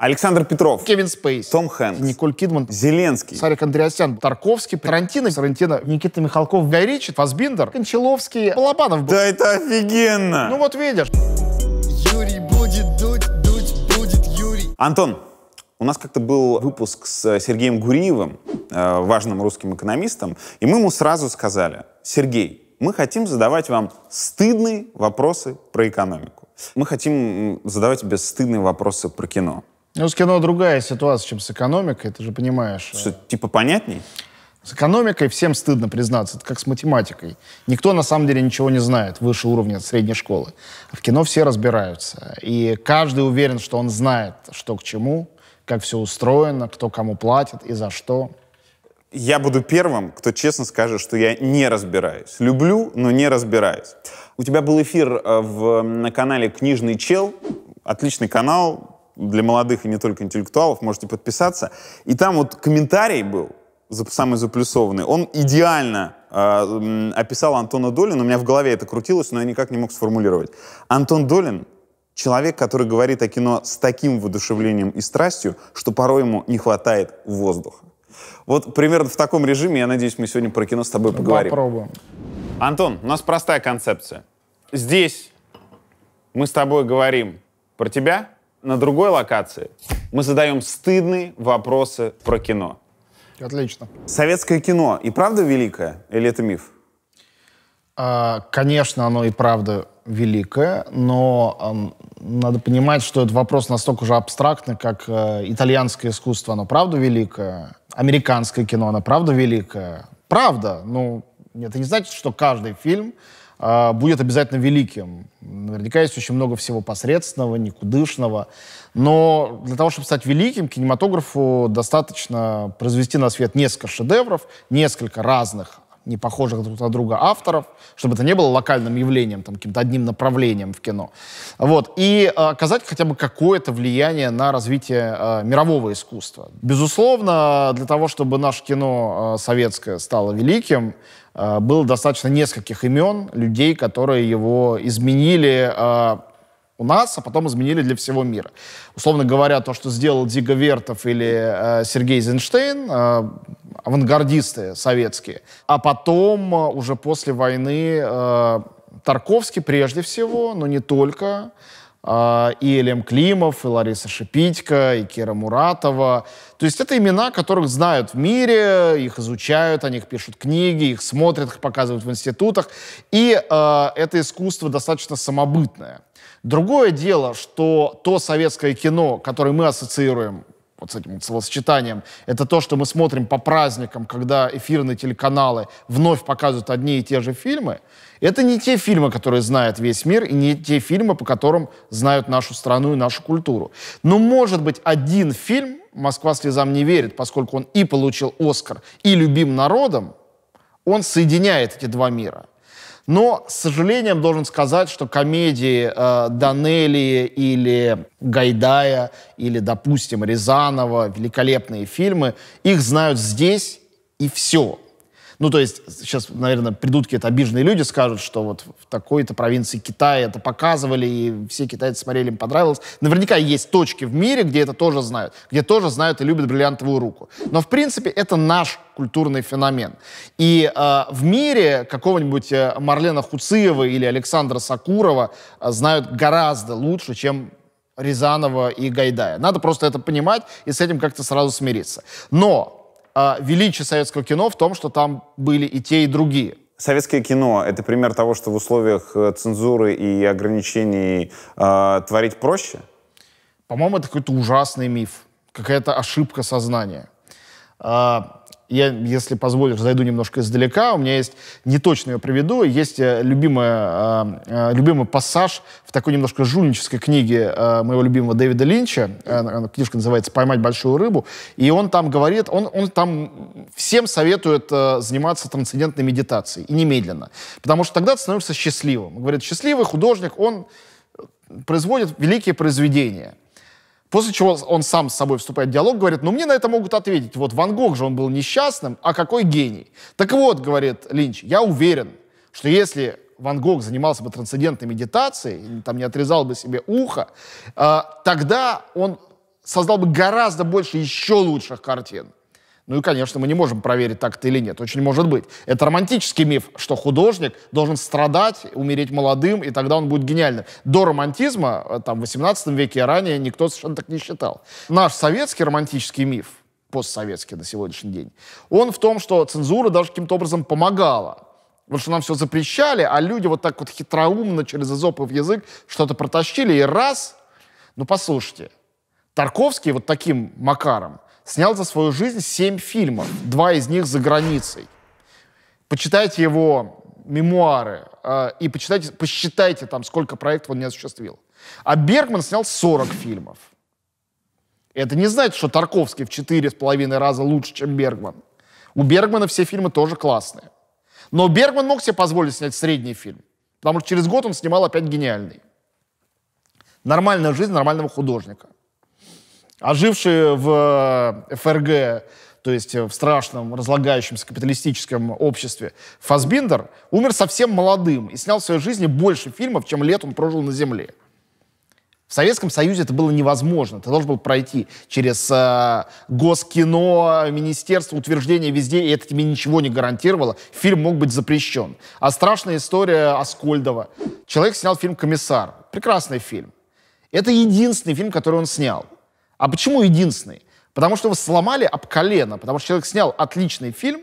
Александр Петров. Кевин Спейс. Том Хэнкс. Николь Кидман. Зеленский. Сарик Андреасян. Тарковский. Тарантино. Сарантино. Никита Михалков. Гай Ричи. Фасбиндер. Кончаловский. Балабанов. Да это офигенно! Ну вот видишь. Юрий будет дуть, дуть будет Юрий. Антон, у нас как-то был выпуск с э, Сергеем Гуриевым, э, важным русским экономистом, и мы ему сразу сказали, Сергей, мы хотим задавать вам стыдные вопросы про экономику. Мы хотим задавать тебе стыдные вопросы про кино. Ну, с кино другая ситуация, чем с экономикой, ты же понимаешь. Что, типа понятней? С экономикой всем стыдно признаться, это как с математикой. Никто на самом деле ничего не знает выше уровня средней школы. А в кино все разбираются. И каждый уверен, что он знает, что к чему, как все устроено, кто кому платит и за что. Я буду первым, кто честно скажет, что я не разбираюсь. Люблю, но не разбираюсь. У тебя был эфир э, в, на канале «Книжный чел». Отличный канал, для молодых и не только интеллектуалов, можете подписаться. И там вот комментарий был, самый заплюсованный, он идеально э, описал Антона Долина, у меня в голове это крутилось, но я никак не мог сформулировать. Антон Долин — человек, который говорит о кино с таким воодушевлением и страстью, что порой ему не хватает воздуха. Вот примерно в таком режиме, я надеюсь, мы сегодня про кино с тобой поговорим. Попробуем. Антон, у нас простая концепция. Здесь мы с тобой говорим про тебя, на другой локации мы задаем стыдные вопросы про кино. Отлично. Советское кино и правда великое? Или это миф? А, конечно, оно и правда великое, но э, надо понимать, что этот вопрос настолько же абстрактный, как э, итальянское искусство, оно правда великое, американское кино, оно правда великое. Правда, ну, это не значит, что каждый фильм а, будет обязательно великим. Наверняка есть очень много всего посредственного, никудышного. Но для того, чтобы стать великим, кинематографу достаточно произвести на свет несколько шедевров, несколько разных не похожих друг на друга авторов, чтобы это не было локальным явлением, там, каким-то одним направлением в кино. Вот. И э, оказать хотя бы какое-то влияние на развитие э, мирового искусства. Безусловно, для того, чтобы наше кино э, советское стало великим, Э, было достаточно нескольких имен людей, которые его изменили э, у нас, а потом изменили для всего мира. Условно говоря, то, что сделал Дига Вертов или э, Сергей Эйзенштейн, э, авангардисты советские, а потом э, уже после войны э, Тарковский прежде всего, но не только, а, и Элем Климов, и Лариса Шипитько, и Кира Муратова. То есть это имена, которых знают в мире, их изучают, о них пишут книги, их смотрят, их показывают в институтах. И э, это искусство достаточно самобытное. Другое дело, что то советское кино, которое мы ассоциируем вот с этим словосочетанием, это то, что мы смотрим по праздникам, когда эфирные телеканалы вновь показывают одни и те же фильмы, это не те фильмы, которые знает весь мир, и не те фильмы, по которым знают нашу страну и нашу культуру. Но, может быть, один фильм «Москва слезам не верит», поскольку он и получил «Оскар», и любим народом, он соединяет эти два мира. Но, с сожалением, должен сказать, что комедии э, Данелии или Гайдая, или, допустим, Рязанова, великолепные фильмы, их знают здесь и все. Ну, то есть сейчас, наверное, придут какие-то обиженные люди, скажут, что вот в такой-то провинции Китая это показывали, и все китайцы смотрели, им понравилось. Наверняка есть точки в мире, где это тоже знают, где тоже знают и любят бриллиантовую руку. Но, в принципе, это наш культурный феномен. И э, в мире какого-нибудь э, Марлена Хуциева или Александра Сакурова э, знают гораздо лучше, чем Рязанова и Гайдая. Надо просто это понимать и с этим как-то сразу смириться. Но э, величие советского кино в том, что там были и те, и другие. Советское кино — это пример того, что в условиях э, цензуры и ограничений э, творить проще? По-моему, это какой-то ужасный миф, какая-то ошибка сознания. А, я, если позволишь, зайду немножко издалека. У меня есть, не точно ее приведу, есть э, любимая, а, а, любимый пассаж в такой немножко жульнической книге э, моего любимого Дэвида Линча. Э, книжка называется «Поймать большую рыбу». И он там говорит, он, он там всем советует заниматься трансцендентной медитацией. И немедленно. Потому что тогда ты становишься счастливым. Говорит, счастливый художник, он производит великие произведения – После чего он сам с собой вступает в диалог, говорит, ну мне на это могут ответить, вот Ван Гог же он был несчастным, а какой гений. Так вот, говорит Линч, я уверен, что если Ван Гог занимался бы трансцендентной медитацией, там не отрезал бы себе ухо, э, тогда он создал бы гораздо больше еще лучших картин. Ну и, конечно, мы не можем проверить, так это или нет. Очень может быть. Это романтический миф, что художник должен страдать, умереть молодым, и тогда он будет гениальным. До романтизма, э, там, в 18 веке и ранее, никто совершенно так не считал. Наш советский романтический миф, постсоветский на сегодняшний день, он в том, что цензура даже каким-то образом помогала Потому что нам все запрещали, а люди вот так вот хитроумно через изопов язык что-то протащили, и раз, ну послушайте, Тарковский вот таким макаром снял за свою жизнь семь фильмов, два из них за границей. Почитайте его мемуары э, и почитайте, посчитайте там, сколько проектов он не осуществил. А Бергман снял 40 фильмов. Это не значит, что Тарковский в четыре с половиной раза лучше, чем Бергман. У Бергмана все фильмы тоже классные. Но Бергман мог себе позволить снять средний фильм, потому что через год он снимал опять гениальный. Нормальная жизнь нормального художника – ожившие в э, ФРГ, то есть э, в страшном разлагающемся капиталистическом обществе, Фасбиндер умер совсем молодым и снял в своей жизни больше фильмов, чем лет он прожил на Земле. В Советском Союзе это было невозможно. Ты должен был пройти через э, Госкино, Министерство, утверждения везде, и это тебе ничего не гарантировало. Фильм мог быть запрещен. А страшная история Аскольдова. Человек снял фильм «Комиссар». Прекрасный фильм. Это единственный фильм, который он снял. А почему единственный? Потому что вы сломали об колено, потому что человек снял отличный фильм,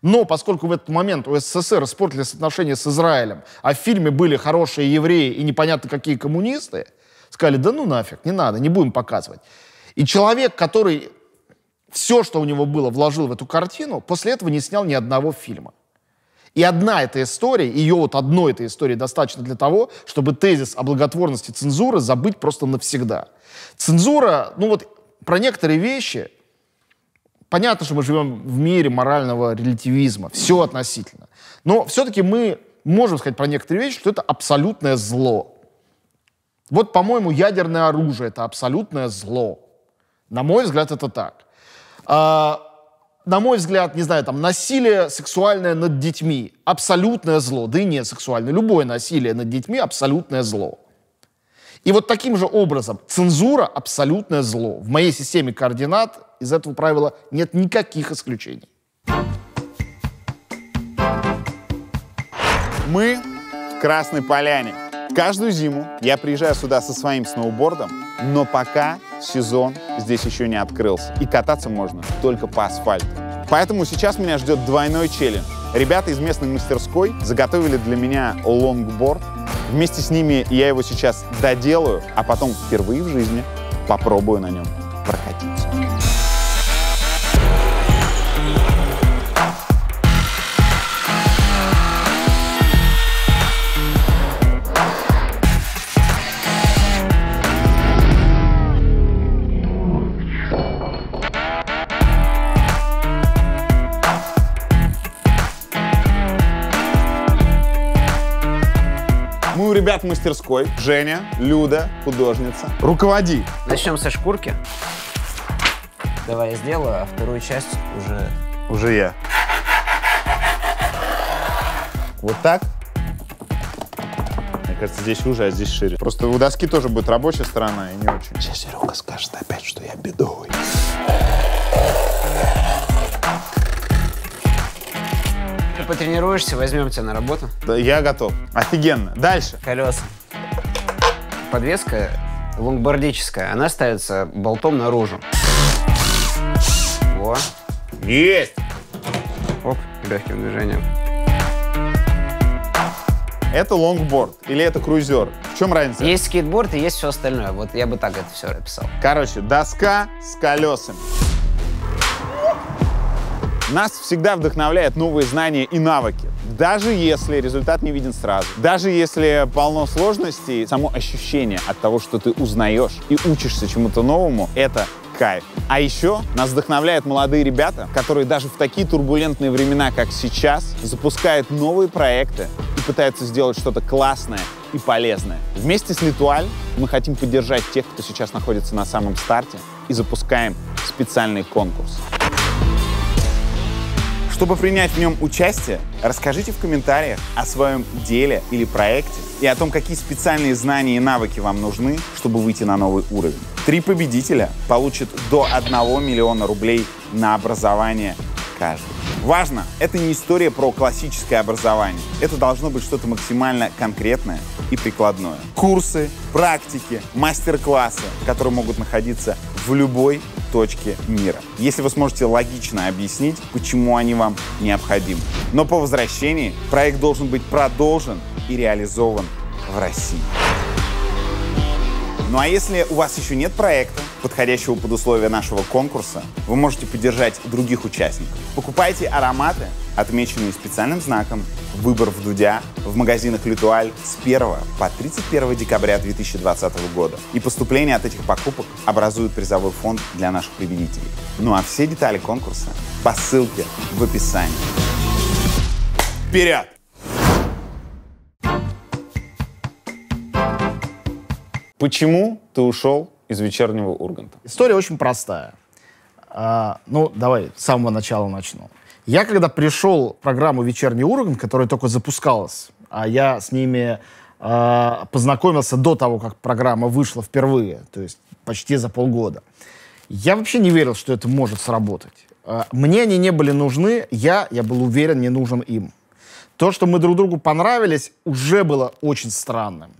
но поскольку в этот момент у СССР испортили отношения с Израилем, а в фильме были хорошие евреи и непонятно какие коммунисты, сказали, да ну нафиг, не надо, не будем показывать. И человек, который все, что у него было, вложил в эту картину, после этого не снял ни одного фильма. И одна эта история, ее вот одной этой истории достаточно для того, чтобы тезис о благотворности цензуры забыть просто навсегда. Цензура, ну вот про некоторые вещи, понятно, что мы живем в мире морального релятивизма, все относительно. Но все-таки мы можем сказать про некоторые вещи, что это абсолютное зло. Вот, по-моему, ядерное оружие — это абсолютное зло. На мой взгляд, это так. А, на мой взгляд, не знаю, там, насилие сексуальное над детьми – абсолютное зло. Да и не сексуальное. Любое насилие над детьми – абсолютное зло. И вот таким же образом цензура – абсолютное зло. В моей системе координат из этого правила нет никаких исключений. Мы в Красной Поляне – Каждую зиму я приезжаю сюда со своим сноубордом, но пока сезон здесь еще не открылся. И кататься можно только по асфальту. Поэтому сейчас меня ждет двойной челлендж. Ребята из местной мастерской заготовили для меня лонгборд. Вместе с ними я его сейчас доделаю, а потом впервые в жизни попробую на нем прокатиться. ребят в мастерской. Женя, Люда, художница. Руководи. Начнем со шкурки. Давай я сделаю, а вторую часть уже... Уже я. Вот так. Мне кажется, здесь уже, а здесь шире. Просто у доски тоже будет рабочая сторона и не очень. Сейчас Серега скажет опять, что я бедовый. потренируешься, возьмем тебя на работу. Да, я готов. Офигенно. Дальше. Колеса. Подвеска лонгбордическая. Она ставится болтом наружу. Во. Есть! Оп, легким движением. Это лонгборд или это крузер? В чем разница? Есть скейтборд и есть все остальное. Вот я бы так это все описал. Короче, доска с колесами. Нас всегда вдохновляют новые знания и навыки. Даже если результат не виден сразу, даже если полно сложностей, само ощущение от того, что ты узнаешь и учишься чему-то новому, это кайф. А еще нас вдохновляют молодые ребята, которые даже в такие турбулентные времена, как сейчас, запускают новые проекты и пытаются сделать что-то классное и полезное. Вместе с Литуаль мы хотим поддержать тех, кто сейчас находится на самом старте, и запускаем специальный конкурс. Чтобы принять в нем участие, расскажите в комментариях о своем деле или проекте и о том, какие специальные знания и навыки вам нужны, чтобы выйти на новый уровень. Три победителя получат до 1 миллиона рублей на образование каждый. Важно, это не история про классическое образование. Это должно быть что-то максимально конкретное и прикладное. Курсы, практики, мастер-классы, которые могут находиться в любой точки мира, если вы сможете логично объяснить, почему они вам необходимы. Но по возвращении проект должен быть продолжен и реализован в России. Ну а если у вас еще нет проекта, подходящего под условия нашего конкурса, вы можете поддержать других участников. Покупайте ароматы, отмеченные специальным знаком «Выбор в Дудя» в магазинах «Литуаль» с 1 по 31 декабря 2020 года. И поступления от этих покупок образуют призовой фонд для наших победителей. Ну а все детали конкурса по ссылке в описании. Вперед! Почему ты ушел из вечернего Урганта? История очень простая. А, ну, давай с самого начала начну. Я когда пришел в программу «Вечерний Ургант», которая только запускалась, а я с ними э, познакомился до того, как программа вышла впервые, то есть почти за полгода. Я вообще не верил, что это может сработать. А, мне они не были нужны, я, я был уверен, не нужен им. То, что мы друг другу понравились, уже было очень странным.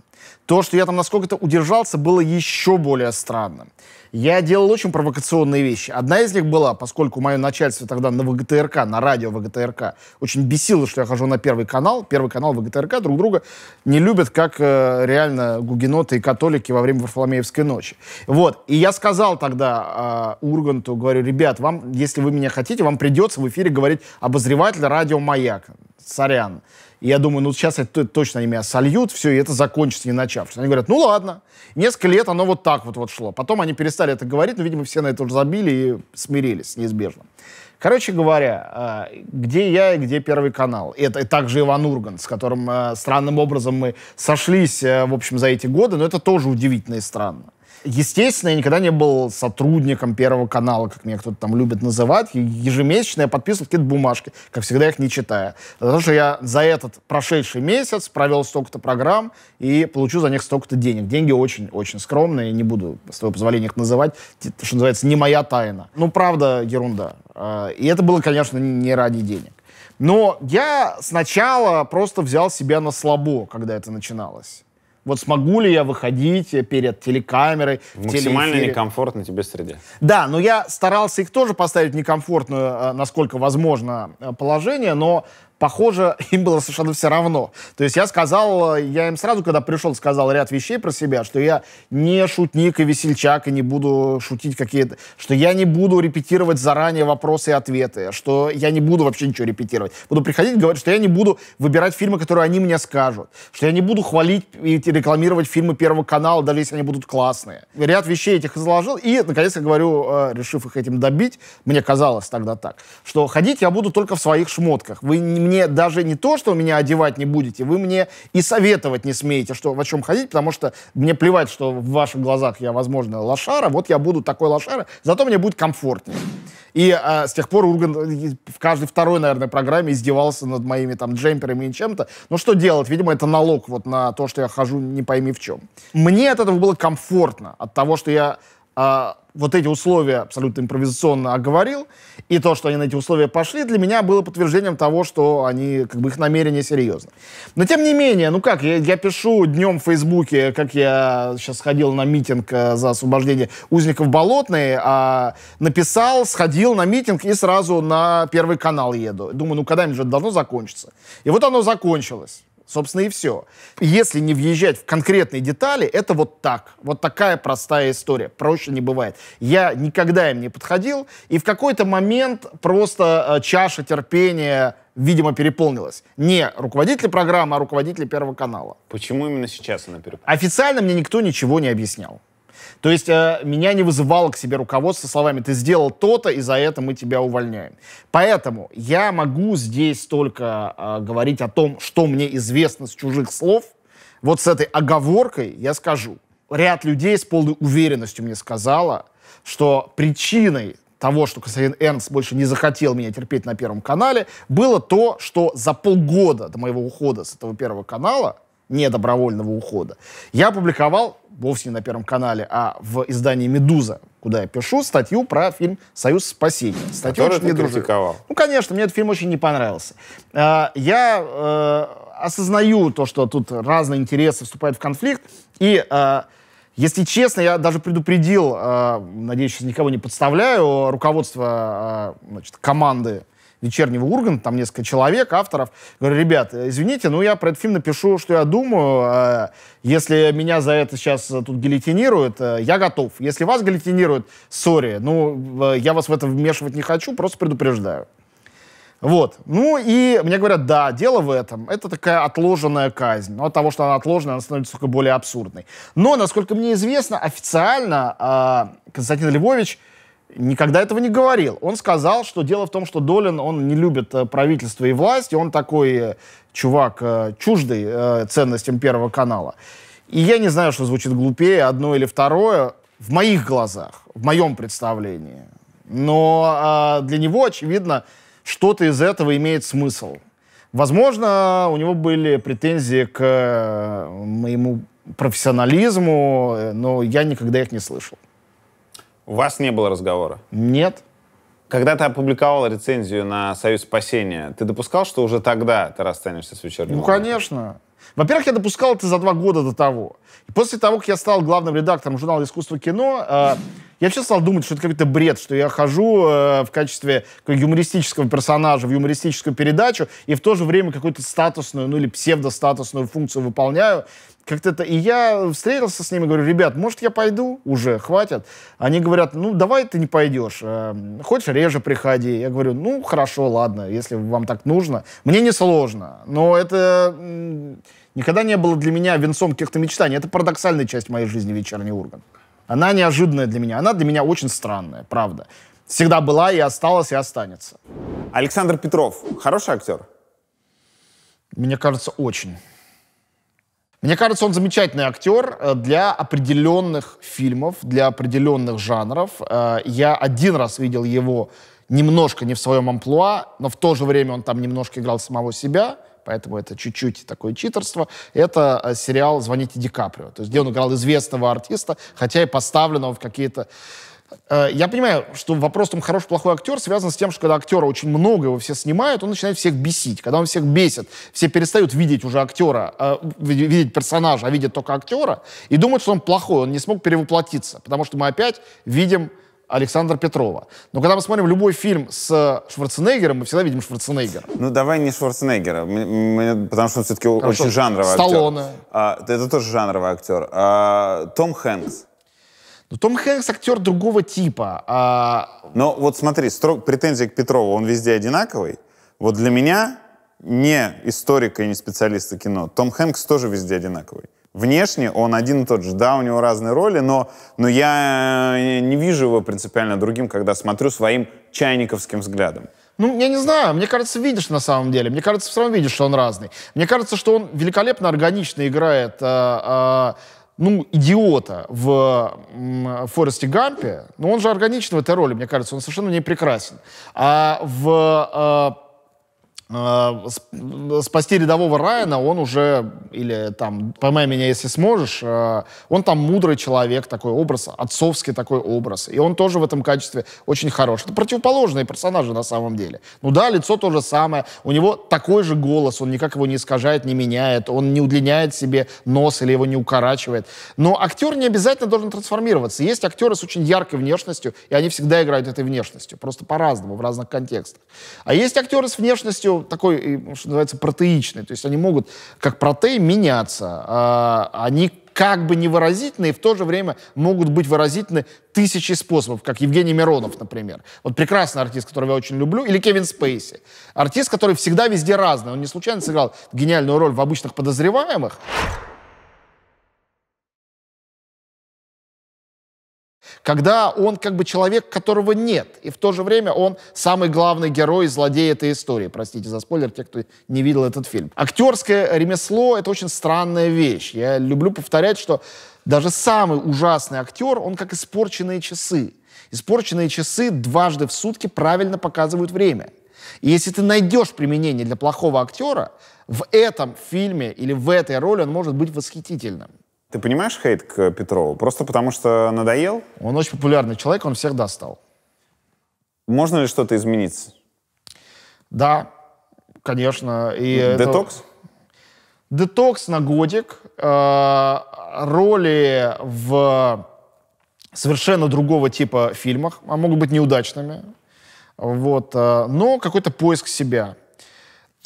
То, что я там насколько-то удержался, было еще более странно. Я делал очень провокационные вещи. Одна из них была, поскольку мое начальство тогда на ВГТРК, на радио ВГТРК, очень бесило, что я хожу на Первый канал. Первый канал ВГТРК друг друга не любят, как э, реально гугеноты и католики во время Варфоломеевской ночи. Вот. И я сказал тогда э, Урганту, говорю, ребят, вам, если вы меня хотите, вам придется в эфире говорить обозреватель радио «Маяк». Сорян. И я думаю, ну сейчас это точно они меня сольют, все, и это закончится не начавшись. Они говорят, ну ладно. Несколько лет оно вот так вот, вот шло. Потом они перестали это говорить, но, видимо, все на это уже забили и смирились неизбежно. Короче говоря, э, где я и где Первый канал? Это также Иван Ургант, с которым э, странным образом мы сошлись, э, в общем, за эти годы, но это тоже удивительно и странно. Естественно, я никогда не был сотрудником Первого канала, как меня кто-то там любит называть. Ежемесячно я подписывал какие-то бумажки, как всегда их не читая. Потому что я за этот прошедший месяц провел столько-то программ и получу за них столько-то денег. Деньги очень-очень скромные, не буду, с твоего позволения, их называть. Это, что называется, не моя тайна. Ну, правда, ерунда. А, и это было, конечно, не ради денег. Но я сначала просто взял себя на слабо, когда это начиналось. Вот смогу ли я выходить перед телекамерой? В максимально телеэфире? некомфортной тебе среде. Да, но я старался их тоже поставить в некомфортное, э, насколько возможно, э, положение, но похоже, им было совершенно все равно. То есть я сказал, я им сразу, когда пришел, сказал ряд вещей про себя, что я не шутник и весельчак, и не буду шутить какие-то, что я не буду репетировать заранее вопросы и ответы, что я не буду вообще ничего репетировать. Буду приходить и говорить, что я не буду выбирать фильмы, которые они мне скажут, что я не буду хвалить и рекламировать фильмы Первого канала, даже если они будут классные. Ряд вещей этих изложил, и, наконец, я говорю, э, решив их этим добить, мне казалось тогда так, что ходить я буду только в своих шмотках. Вы не мне даже не то, что меня одевать не будете, вы мне и советовать не смеете, что, в чем ходить, потому что мне плевать, что в ваших глазах я, возможно, лошара, вот я буду такой лошара, зато мне будет комфортнее. И а, с тех пор Урган э, в каждой второй, наверное, программе издевался над моими там джемперами и чем-то. Ну что делать? Видимо, это налог вот на то, что я хожу не пойми в чем. Мне от этого было комфортно, от того, что я а, вот эти условия абсолютно импровизационно оговорил, и то, что они на эти условия пошли, для меня было подтверждением того, что они, как бы их намерение серьезно. Но тем не менее, ну как, я, я пишу днем в Фейсбуке, как я сейчас ходил на митинг э, за освобождение узников Болотной, а написал, сходил на митинг и сразу на Первый канал еду. Думаю, ну когда-нибудь же это должно закончиться. И вот оно закончилось. Собственно, и все. Если не въезжать в конкретные детали, это вот так. Вот такая простая история. Проще не бывает. Я никогда им не подходил, и в какой-то момент просто э, чаша терпения видимо, переполнилась. Не руководители программы, а руководители Первого канала. Почему именно сейчас она переполнилась? Официально мне никто ничего не объяснял. То есть э, меня не вызывало к себе руководство словами «ты сделал то-то, и за это мы тебя увольняем». Поэтому я могу здесь только э, говорить о том, что мне известно с чужих слов. Вот с этой оговоркой я скажу. Ряд людей с полной уверенностью мне сказала, что причиной того, что Константин Эрнст больше не захотел меня терпеть на Первом канале, было то, что за полгода до моего ухода с этого Первого канала, не добровольного ухода, я опубликовал вовсе не на Первом канале, а в издании «Медуза», куда я пишу статью про фильм «Союз спасения». Статью Который очень ты недружелю. критиковал. Ну, конечно, мне этот фильм очень не понравился. А, я э, осознаю то, что тут разные интересы вступают в конфликт, и э, если честно, я даже предупредил, э, надеюсь, сейчас никого не подставляю, руководство значит, команды вечернего Урганта, там несколько человек, авторов. Говорю, ребят, э, извините, ну я про этот фильм напишу, что я думаю. Э, если меня за это сейчас тут гильотинируют, э, я готов. Если вас гильотинируют, сори, ну, я вас в это вмешивать не хочу, просто предупреждаю. Вот. Ну и мне говорят, да, дело в этом. Это такая отложенная казнь. Но от того, что она отложенная, она становится только более абсурдной. Но, насколько мне известно, официально э, Константин Львович никогда этого не говорил. Он сказал, что дело в том, что Долин, он не любит э, правительство и власть, и он такой э, чувак э, чуждый ценностям Первого канала. И я не знаю, что звучит глупее, одно или второе, в моих глазах, в моем представлении. Но для него, очевидно, что-то из этого имеет смысл. Возможно, у него были претензии к моему профессионализму, но я никогда их не слышал. У вас не было разговора? Нет. Когда ты опубликовал рецензию на «Союз спасения», ты допускал, что уже тогда ты расстанешься с вечерним? Ну, конечно. Во-первых, я допускал это за два года до того. И после того, как я стал главным редактором журнала «Искусство кино», э, я вообще стал думать, что это какой-то бред, что я хожу э, в качестве юмористического персонажа в юмористическую передачу и в то же время какую-то статусную, ну или псевдостатусную функцию выполняю. Как-то это... И я встретился с ними, говорю, ребят, может, я пойду уже, хватит. Они говорят, ну, давай ты не пойдешь. Эм, хочешь, реже приходи. Я говорю, ну, хорошо, ладно, если вам так нужно. Мне не сложно, но это никогда не было для меня венцом каких-то мечтаний. Это парадоксальная часть моей жизни «Вечерний Ургант». Она неожиданная для меня. Она для меня очень странная, правда. Всегда была и осталась, и останется. Александр Петров хороший актер? Мне кажется, очень. Мне кажется, он замечательный актер э, для определенных фильмов, для определенных жанров. Э, я один раз видел его немножко не в своем амплуа, но в то же время он там немножко играл самого себя, поэтому это чуть-чуть такое читерство. Это э, сериал «Звоните Ди Каприо», то есть где он играл известного артиста, хотя и поставленного в какие-то Э, я понимаю, что вопрос там хороший-плохой актер связан с тем, что когда актера очень много, его все снимают, он начинает всех бесить. Когда он всех бесит, все перестают видеть уже актера, э, видеть персонажа, а видят только актера, и думают, что он плохой, он не смог перевоплотиться, потому что мы опять видим Александра Петрова. Но когда мы смотрим любой фильм с Шварценеггером, мы всегда видим Шварценеггера. Ну, давай не Шварценеггера, потому что он все-таки Хорошо. очень жанровый Сталлоне. актер. Сталлоне. А, это тоже жанровый актер. А, том Хэнкс. Но Том Хэнкс актер другого типа. А... Но вот смотри, строг, претензии к Петрову, он везде одинаковый. Вот для меня, не историка и не специалиста кино, Том Хэнкс тоже везде одинаковый. Внешне он один и тот же. Да, у него разные роли, но, но я не вижу его принципиально другим, когда смотрю своим чайниковским взглядом. Ну, я не знаю, мне кажется, видишь на самом деле. Мне кажется, все равно видишь, что он разный. Мне кажется, что он великолепно органично играет э, э, ну, идиота в Форесте Гампе, но он же органичен в этой роли, мне кажется, он совершенно не прекрасен. А в э, а, спасти рядового Райана, он уже, или там, поймай меня, если сможешь, а, он там мудрый человек, такой образ, отцовский такой образ. И он тоже в этом качестве очень хорош. Это противоположные персонажи на самом деле. Ну да, лицо то же самое, у него такой же голос, он никак его не искажает, не меняет, он не удлиняет себе нос или его не укорачивает. Но актер не обязательно должен трансформироваться. Есть актеры с очень яркой внешностью, и они всегда играют этой внешностью, просто по-разному, в разных контекстах. А есть актеры с внешностью, такой, э, что называется, протеичный. То есть они могут, как протеи, меняться. А, они как бы невыразительны, и в то же время могут быть выразительны тысячи способов, как Евгений Миронов, например. Вот прекрасный артист, которого я очень люблю, или Кевин Спейси. Артист, который всегда везде разный. Он не случайно сыграл гениальную роль в «Обычных подозреваемых», когда он как бы человек, которого нет, и в то же время он самый главный герой и злодей этой истории. Простите за спойлер, те, кто не видел этот фильм. Актерское ремесло — это очень странная вещь. Я люблю повторять, что даже самый ужасный актер, он как испорченные часы. Испорченные часы дважды в сутки правильно показывают время. И если ты найдешь применение для плохого актера, в этом фильме или в этой роли он может быть восхитительным. Ты понимаешь хейт к Петрову? Просто потому что надоел? Он очень популярный человек, он всегда стал. Можно ли что-то изменить? Да, конечно. И Детокс? Это... Детокс на годик. Э, роли в совершенно другого типа фильмах, а могут быть неудачными. Вот, э, но какой-то поиск себя.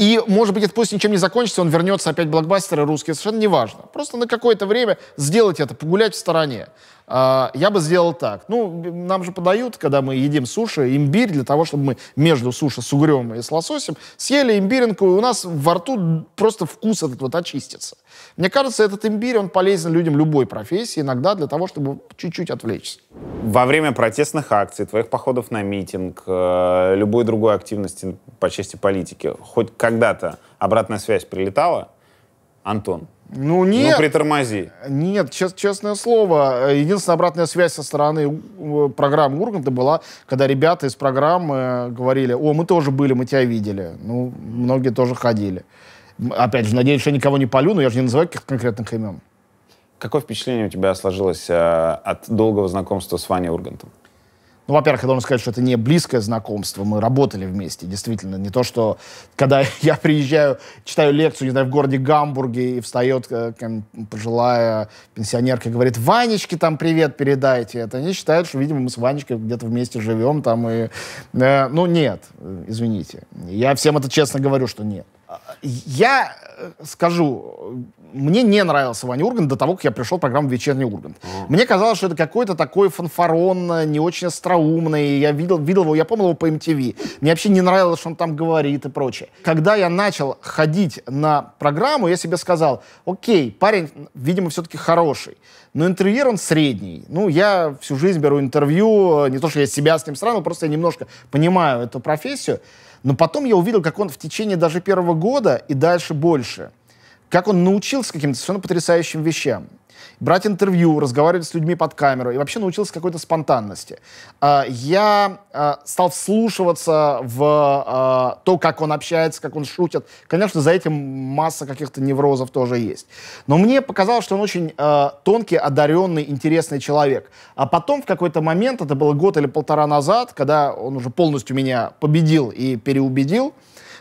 И, может быть, это пусть ничем не закончится, он вернется опять блокбастеры русские, совершенно неважно. Просто на какое-то время сделать это, погулять в стороне. А, я бы сделал так. Ну, нам же подают, когда мы едим суши, имбирь для того, чтобы мы между суши с угрем и с лососем съели имбиринку, и у нас во рту просто вкус этот вот очистится. Мне кажется, этот имбирь, он полезен людям любой профессии, иногда для того, чтобы чуть-чуть отвлечься. Во время протестных акций, твоих походов на митинг, э, любой другой активности по части политики, хоть когда-то обратная связь прилетала? Антон, ну, ну нет. Ну притормози. Нет, чест, честное слово. Единственная обратная связь со стороны э, программы Урганта была, когда ребята из программы э, говорили, о, мы тоже были, мы тебя видели. Ну, многие тоже ходили. Опять же, надеюсь, я никого не полю, но я же не называю каких-то конкретных имен. Какое впечатление у тебя сложилось э, от долгого знакомства с Ваней Ургантом? Ну, во-первых, я должен сказать, что это не близкое знакомство. Мы работали вместе, действительно. Не то, что когда я приезжаю, читаю лекцию, не знаю, в городе Гамбурге, и встает э, пожилая пенсионерка и говорит, Ванечке там привет передайте. Это они считают, что, видимо, мы с Ванечкой где-то вместе живем там и... Э, ну, нет, э, извините. Я всем это честно говорю, что нет. Я э, скажу, мне не нравился Ваня Ургант до того, как я пришел в программу «Вечерний Ургант». Mm. Мне казалось, что это какой-то такой фанфарон, не очень остроумный. Я видел, видел его, я помнил его по MTV. Мне вообще не нравилось, что он там говорит и прочее. Когда я начал ходить на программу, я себе сказал, окей, парень, видимо, все-таки хороший, но интервьюер он средний. Ну, я всю жизнь беру интервью, не то, что я себя с ним сравнил, просто я немножко понимаю эту профессию. Но потом я увидел, как он в течение даже первого года и дальше больше, как он научился каким-то совершенно потрясающим вещам брать интервью, разговаривать с людьми под камеру и вообще научился какой-то спонтанности. А, я а, стал вслушиваться в а, то, как он общается, как он шутит. Конечно, за этим масса каких-то неврозов тоже есть. Но мне показалось, что он очень тонкий, одаренный, интересный человек. А потом в какой-то момент, это было год или полтора назад, когда он уже полностью меня победил и переубедил,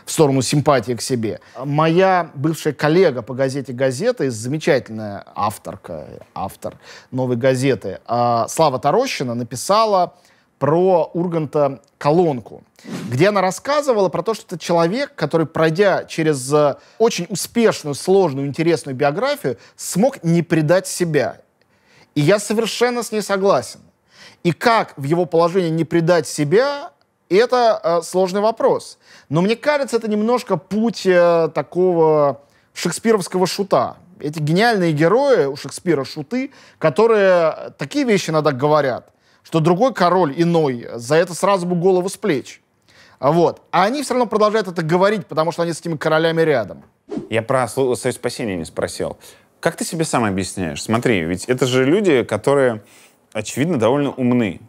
в сторону симпатии к себе. Моя бывшая коллега по газете «Газета» замечательная авторка, автор «Новой газеты» а, Слава Тарощина написала про Урганта колонку, где она рассказывала про то, что это человек, который, пройдя через э, очень успешную, сложную, интересную биографию, смог не предать себя. И я совершенно с ней согласен. И как в его положении не предать себя, и это э, сложный вопрос. Но мне кажется, это немножко путь э, такого шекспировского шута. Эти гениальные герои у Шекспира шуты, которые такие вещи иногда говорят, что другой король иной за это сразу бы голову с плеч. А вот. А они все равно продолжают это говорить, потому что они с этими королями рядом. Я про Союз спасения не спросил. Как ты себе сам объясняешь? Смотри, ведь это же люди, которые, очевидно, довольно умны.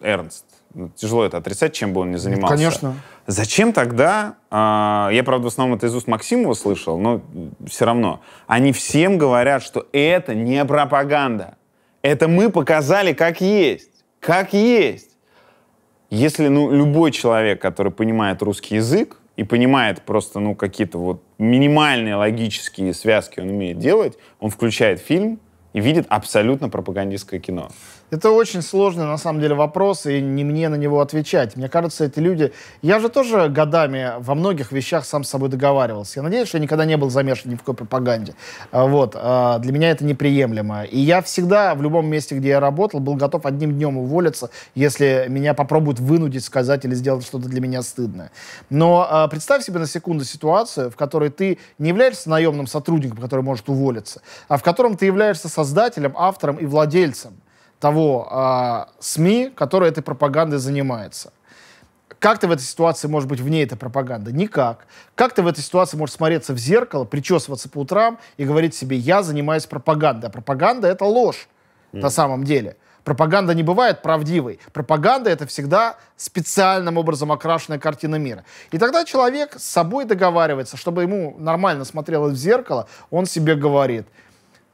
Эрнст. Ну, тяжело это отрицать, чем бы он ни ну, занимался. Конечно. Зачем тогда, э, я, правда, в основном это из уст Максимова слышал, но все равно, они всем говорят, что это не пропаганда. Это мы показали как есть. Как есть. Если ну, любой человек, который понимает русский язык и понимает просто ну, какие-то вот минимальные логические связки он умеет делать, он включает фильм и видит абсолютно пропагандистское кино. Это очень сложный, на самом деле, вопрос, и не мне на него отвечать. Мне кажется, эти люди... Я же тоже годами во многих вещах сам с собой договаривался. Я надеюсь, что я никогда не был замешан ни в какой пропаганде. А, вот. А, для меня это неприемлемо. И я всегда в любом месте, где я работал, был готов одним днем уволиться, если меня попробуют вынудить сказать или сделать что-то для меня стыдное. Но а, представь себе на секунду ситуацию, в которой ты не являешься наемным сотрудником, который может уволиться, а в котором ты являешься создателем, автором и владельцем того а, СМИ, которые этой пропагандой занимается. Как ты в этой ситуации может быть вне этой пропаганды? Никак. Как ты в этой ситуации можешь смотреться в зеркало, причесываться по утрам и говорить себе, я занимаюсь пропагандой. А пропаганда — это ложь mm. на самом деле. Пропаганда не бывает правдивой. Пропаганда — это всегда специальным образом окрашенная картина мира. И тогда человек с собой договаривается, чтобы ему нормально смотрелось в зеркало, он себе говорит —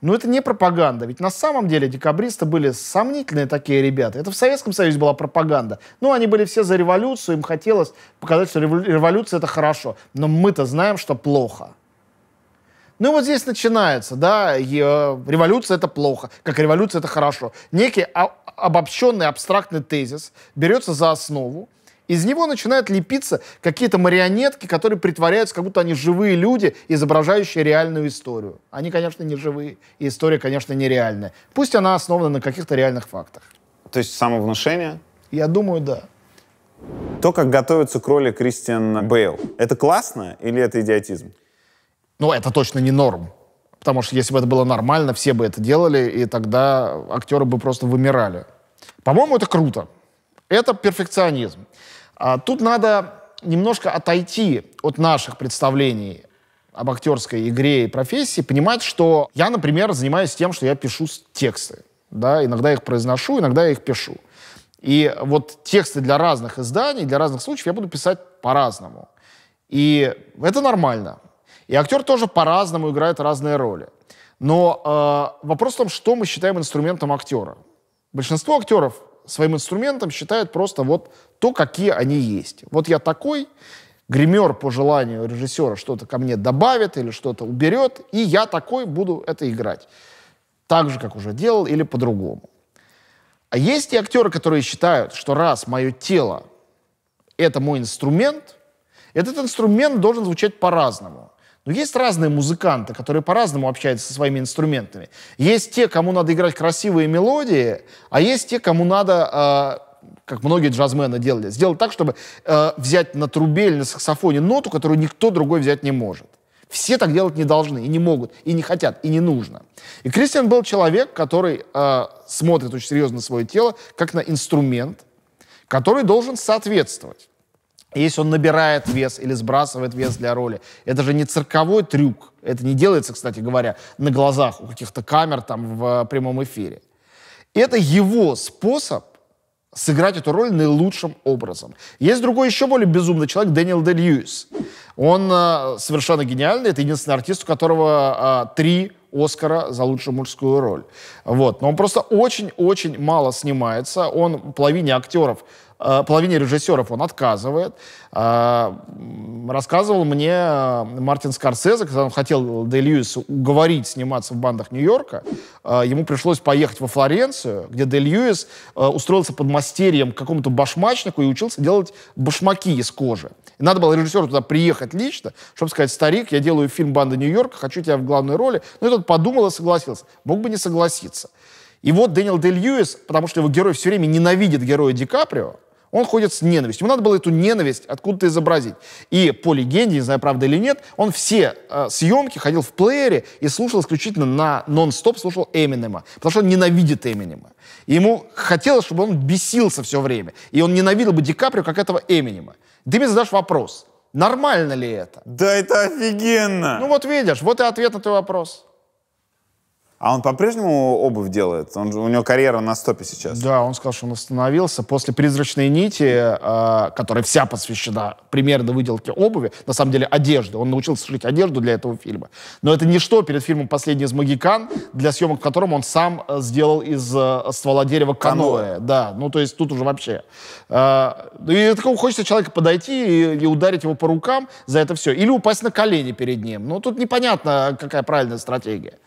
но это не пропаганда, ведь на самом деле декабристы были сомнительные такие ребята. Это в Советском Союзе была пропаганда. Ну, они были все за революцию, им хотелось показать, что революция — это хорошо. Но мы-то знаем, что плохо. Ну и вот здесь начинается, да, э, революция это плохо, как революция это хорошо. Некий а, обобщенный абстрактный тезис берется за основу, из него начинают лепиться какие-то марионетки, которые притворяются, как будто они живые люди, изображающие реальную историю. Они, конечно, не живые, и история, конечно, нереальная. Пусть она основана на каких-то реальных фактах. То есть самовнушение? Я думаю, да. То, как готовится к роли Кристиан Бейл, это классно или это идиотизм? Ну, это точно не норм. Потому что если бы это было нормально, все бы это делали, и тогда актеры бы просто вымирали. По-моему, это круто. Это перфекционизм. А тут надо немножко отойти от наших представлений об актерской игре и профессии, понимать, что я, например, занимаюсь тем, что я пишу тексты. Да, иногда их произношу, иногда я их пишу. И вот тексты для разных изданий, для разных случаев я буду писать по-разному. И это нормально. И актер тоже по-разному играет разные роли. Но э, вопрос в том, что мы считаем инструментом актера. Большинство актеров своим инструментом считают просто вот то, какие они есть. Вот я такой, гример по желанию режиссера что-то ко мне добавит или что-то уберет, и я такой буду это играть. Так же, как уже делал, или по-другому. А есть и актеры, которые считают, что раз мое тело — это мой инструмент, этот инструмент должен звучать по-разному. Но ну, есть разные музыканты, которые по-разному общаются со своими инструментами. Есть те, кому надо играть красивые мелодии, а есть те, кому надо а, как многие джазмены делали, сделать так, чтобы э, взять на трубе или на саксофоне ноту, которую никто другой взять не может. Все так делать не должны, и не могут, и не хотят, и не нужно. И Кристиан был человек, который э, смотрит очень серьезно на свое тело, как на инструмент, который должен соответствовать если он набирает вес или сбрасывает вес для роли. Это же не цирковой трюк. Это не делается, кстати говоря, на глазах у каких-то камер там в э, прямом эфире. Это его способ сыграть эту роль наилучшим образом. Есть другой еще более безумный человек, Дэниел Де Льюис. Он э, совершенно гениальный, это единственный артист, у которого э, три Оскара за лучшую мужскую роль. Вот. Но он просто очень-очень мало снимается. Он половине актеров а, половине режиссеров он отказывает. А, рассказывал мне а, Мартин Скорсезе, когда он хотел Де Льюиса уговорить сниматься в бандах Нью-Йорка, ему пришлось поехать во Флоренцию, где Де Льюис устроился под мастерием к какому-то башмачнику и учился делать башмаки из кожи. И надо было режиссеру туда приехать лично, чтобы сказать, старик, я делаю фильм «Банда Нью-Йорка», хочу тебя в главной роли. Ну и тот подумал и согласился. Мог бы не согласиться. И вот Дэниел Дэй Льюис, потому что его герой все время ненавидит героя Ди Каприо, он ходит с ненавистью. Ему надо было эту ненависть откуда-то изобразить. И по легенде, не знаю, правда или нет, он все э, съемки ходил в плеере и слушал исключительно на нон-стоп, слушал Эминема. Потому что он ненавидит Эминема. И ему хотелось, чтобы он бесился все время. И он ненавидел бы Ди Каприо, как этого Эминема. Ты мне задашь вопрос, нормально ли это? Да это офигенно! Ну вот видишь, вот и ответ на твой вопрос. А он по-прежнему обувь делает? Он, у него карьера на стопе сейчас. Да, он сказал, что он остановился. После «Призрачной нити», э, которая вся посвящена примерно выделке обуви, на самом деле одежды. Он научился шить одежду для этого фильма. Но это ничто перед фильмом «Последний из магикан», для съемок которого он сам э, сделал из э, ствола дерева каноэ. каноэ. Да, ну то есть тут уже вообще. Э, ну, и такого хочется человека подойти и, и ударить его по рукам за это все. Или упасть на колени перед ним. Ну тут непонятно, какая правильная стратегия.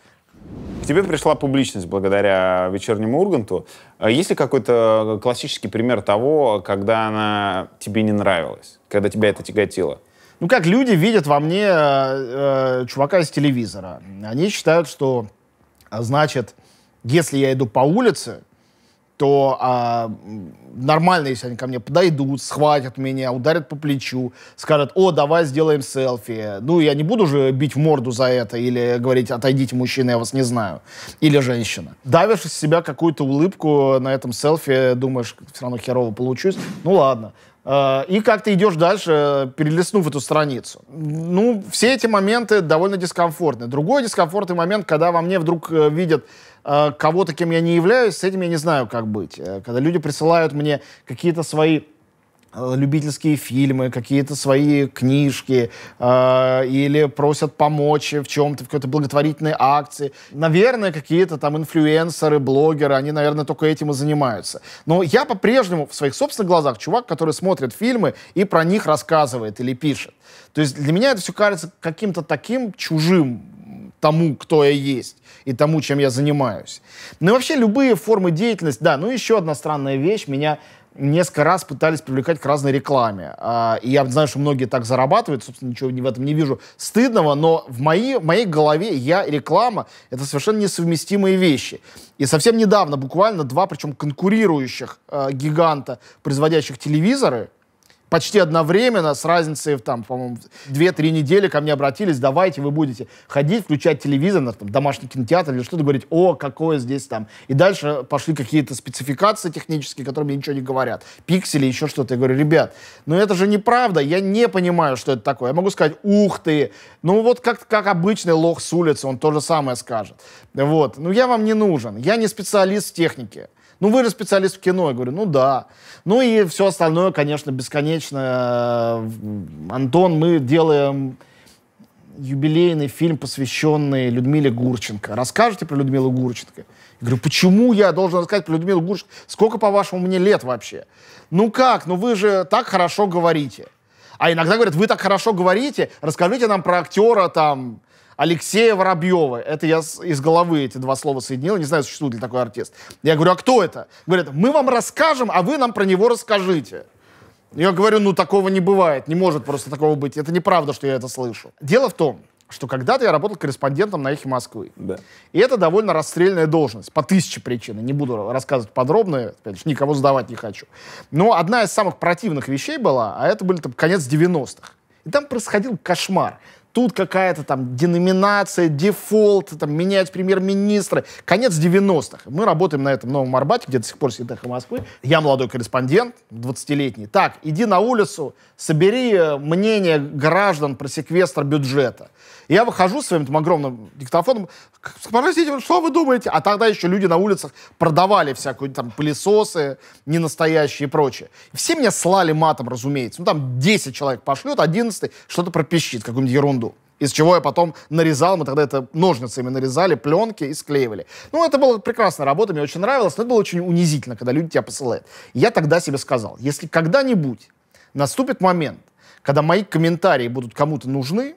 К тебе пришла публичность благодаря «Вечернему Урганту». А есть ли какой-то классический пример того, когда она тебе не нравилась, когда тебя это тяготило? Ну, как люди видят во мне э, э чувака из телевизора. Они считают, что, а, значит, если я иду по улице, то а, нормально, если они ко мне подойдут, схватят меня, ударят по плечу, скажут, о, давай сделаем селфи. Ну, я не буду же бить в морду за это или говорить, отойдите, мужчина, я вас не знаю. Или женщина. Давишь из себя какую-то улыбку на этом селфи, думаешь, все равно херово получусь. Ну, ладно. А, и как ты идешь дальше, перелистнув эту страницу. Ну, все эти моменты довольно дискомфортны. Другой дискомфортный момент, когда во мне вдруг э, видят Э, кого-то, кем я не являюсь, с этим я не знаю, как быть. Э, когда люди присылают мне какие-то свои э, любительские фильмы, какие-то свои книжки э, или просят помочь в чем-то, в какой-то благотворительной акции. Наверное, какие-то там инфлюенсеры, блогеры, они, наверное, только этим и занимаются. Но я по-прежнему в своих собственных глазах чувак, который смотрит фильмы и про них рассказывает или пишет. То есть для меня это все кажется каким-то таким чужим тому, кто я есть и тому, чем я занимаюсь. Ну и вообще любые формы деятельности, да, ну еще одна странная вещь, меня несколько раз пытались привлекать к разной рекламе. А, и я знаю, что многие так зарабатывают, собственно, ничего в этом не вижу стыдного, но в моей, в моей голове я и реклама — это совершенно несовместимые вещи. И совсем недавно, буквально два, причем конкурирующих э, гиганта, производящих телевизоры — почти одновременно, с разницей в, там, по-моему, 2-3 недели ко мне обратились, давайте вы будете ходить, включать телевизор, там, домашний кинотеатр или что-то, говорить, о, какое здесь там. И дальше пошли какие-то спецификации технические, которые мне ничего не говорят. Пиксели, еще что-то. Я говорю, ребят, ну это же неправда, я не понимаю, что это такое. Я могу сказать, ух ты. Ну вот как, как обычный лох с улицы, он то же самое скажет. Вот. Ну я вам не нужен, я не специалист в технике. Ну, вы же специалист в кино. Я говорю, ну да. Ну и все остальное, конечно, бесконечно. Э, Антон, мы делаем юбилейный фильм, посвященный Людмиле Гурченко. Расскажите про Людмилу Гурченко? Я говорю, почему я должен рассказать про Людмилу Гурченко? Сколько, по-вашему, мне лет вообще? Ну как? Ну вы же так хорошо говорите. А иногда говорят, вы так хорошо говорите, расскажите нам про актера там Алексея Воробьева. Это я из головы эти два слова соединил. Не знаю, существует ли такой артист. Я говорю, а кто это? Говорят, мы вам расскажем, а вы нам про него расскажите. Я говорю, ну такого не бывает, не может просто такого быть. Это неправда, что я это слышу. Дело в том, что когда-то я работал корреспондентом на «Эхе Москвы». Да. И это довольно расстрельная должность, по тысяче причин. Не буду рассказывать подробно, опять же, никого задавать не хочу. Но одна из самых противных вещей была, а это был там конец 90-х. И там происходил кошмар тут какая-то там деноминация, дефолт, там, менять премьер-министра. Конец 90-х. Мы работаем на этом Новом Арбате, где до сих пор сидит эхо Москвы. Я молодой корреспондент, 20-летний. Так, иди на улицу, собери э, мнение граждан про секвестр бюджета. И я выхожу с своим там, огромным диктофоном, спросите, что вы думаете? А тогда еще люди на улицах продавали всякую, там, пылесосы ненастоящие и прочее. И все меня слали матом, разумеется. Ну, там 10 человек пошлет, 11 что-то пропищит, какую-нибудь ерунду. Из чего я потом нарезал, мы тогда это ножницами нарезали, пленки и склеивали. Ну, это была прекрасная работа, мне очень нравилось, но это было очень унизительно, когда люди тебя посылают. я тогда себе сказал, если когда-нибудь наступит момент, когда мои комментарии будут кому-то нужны,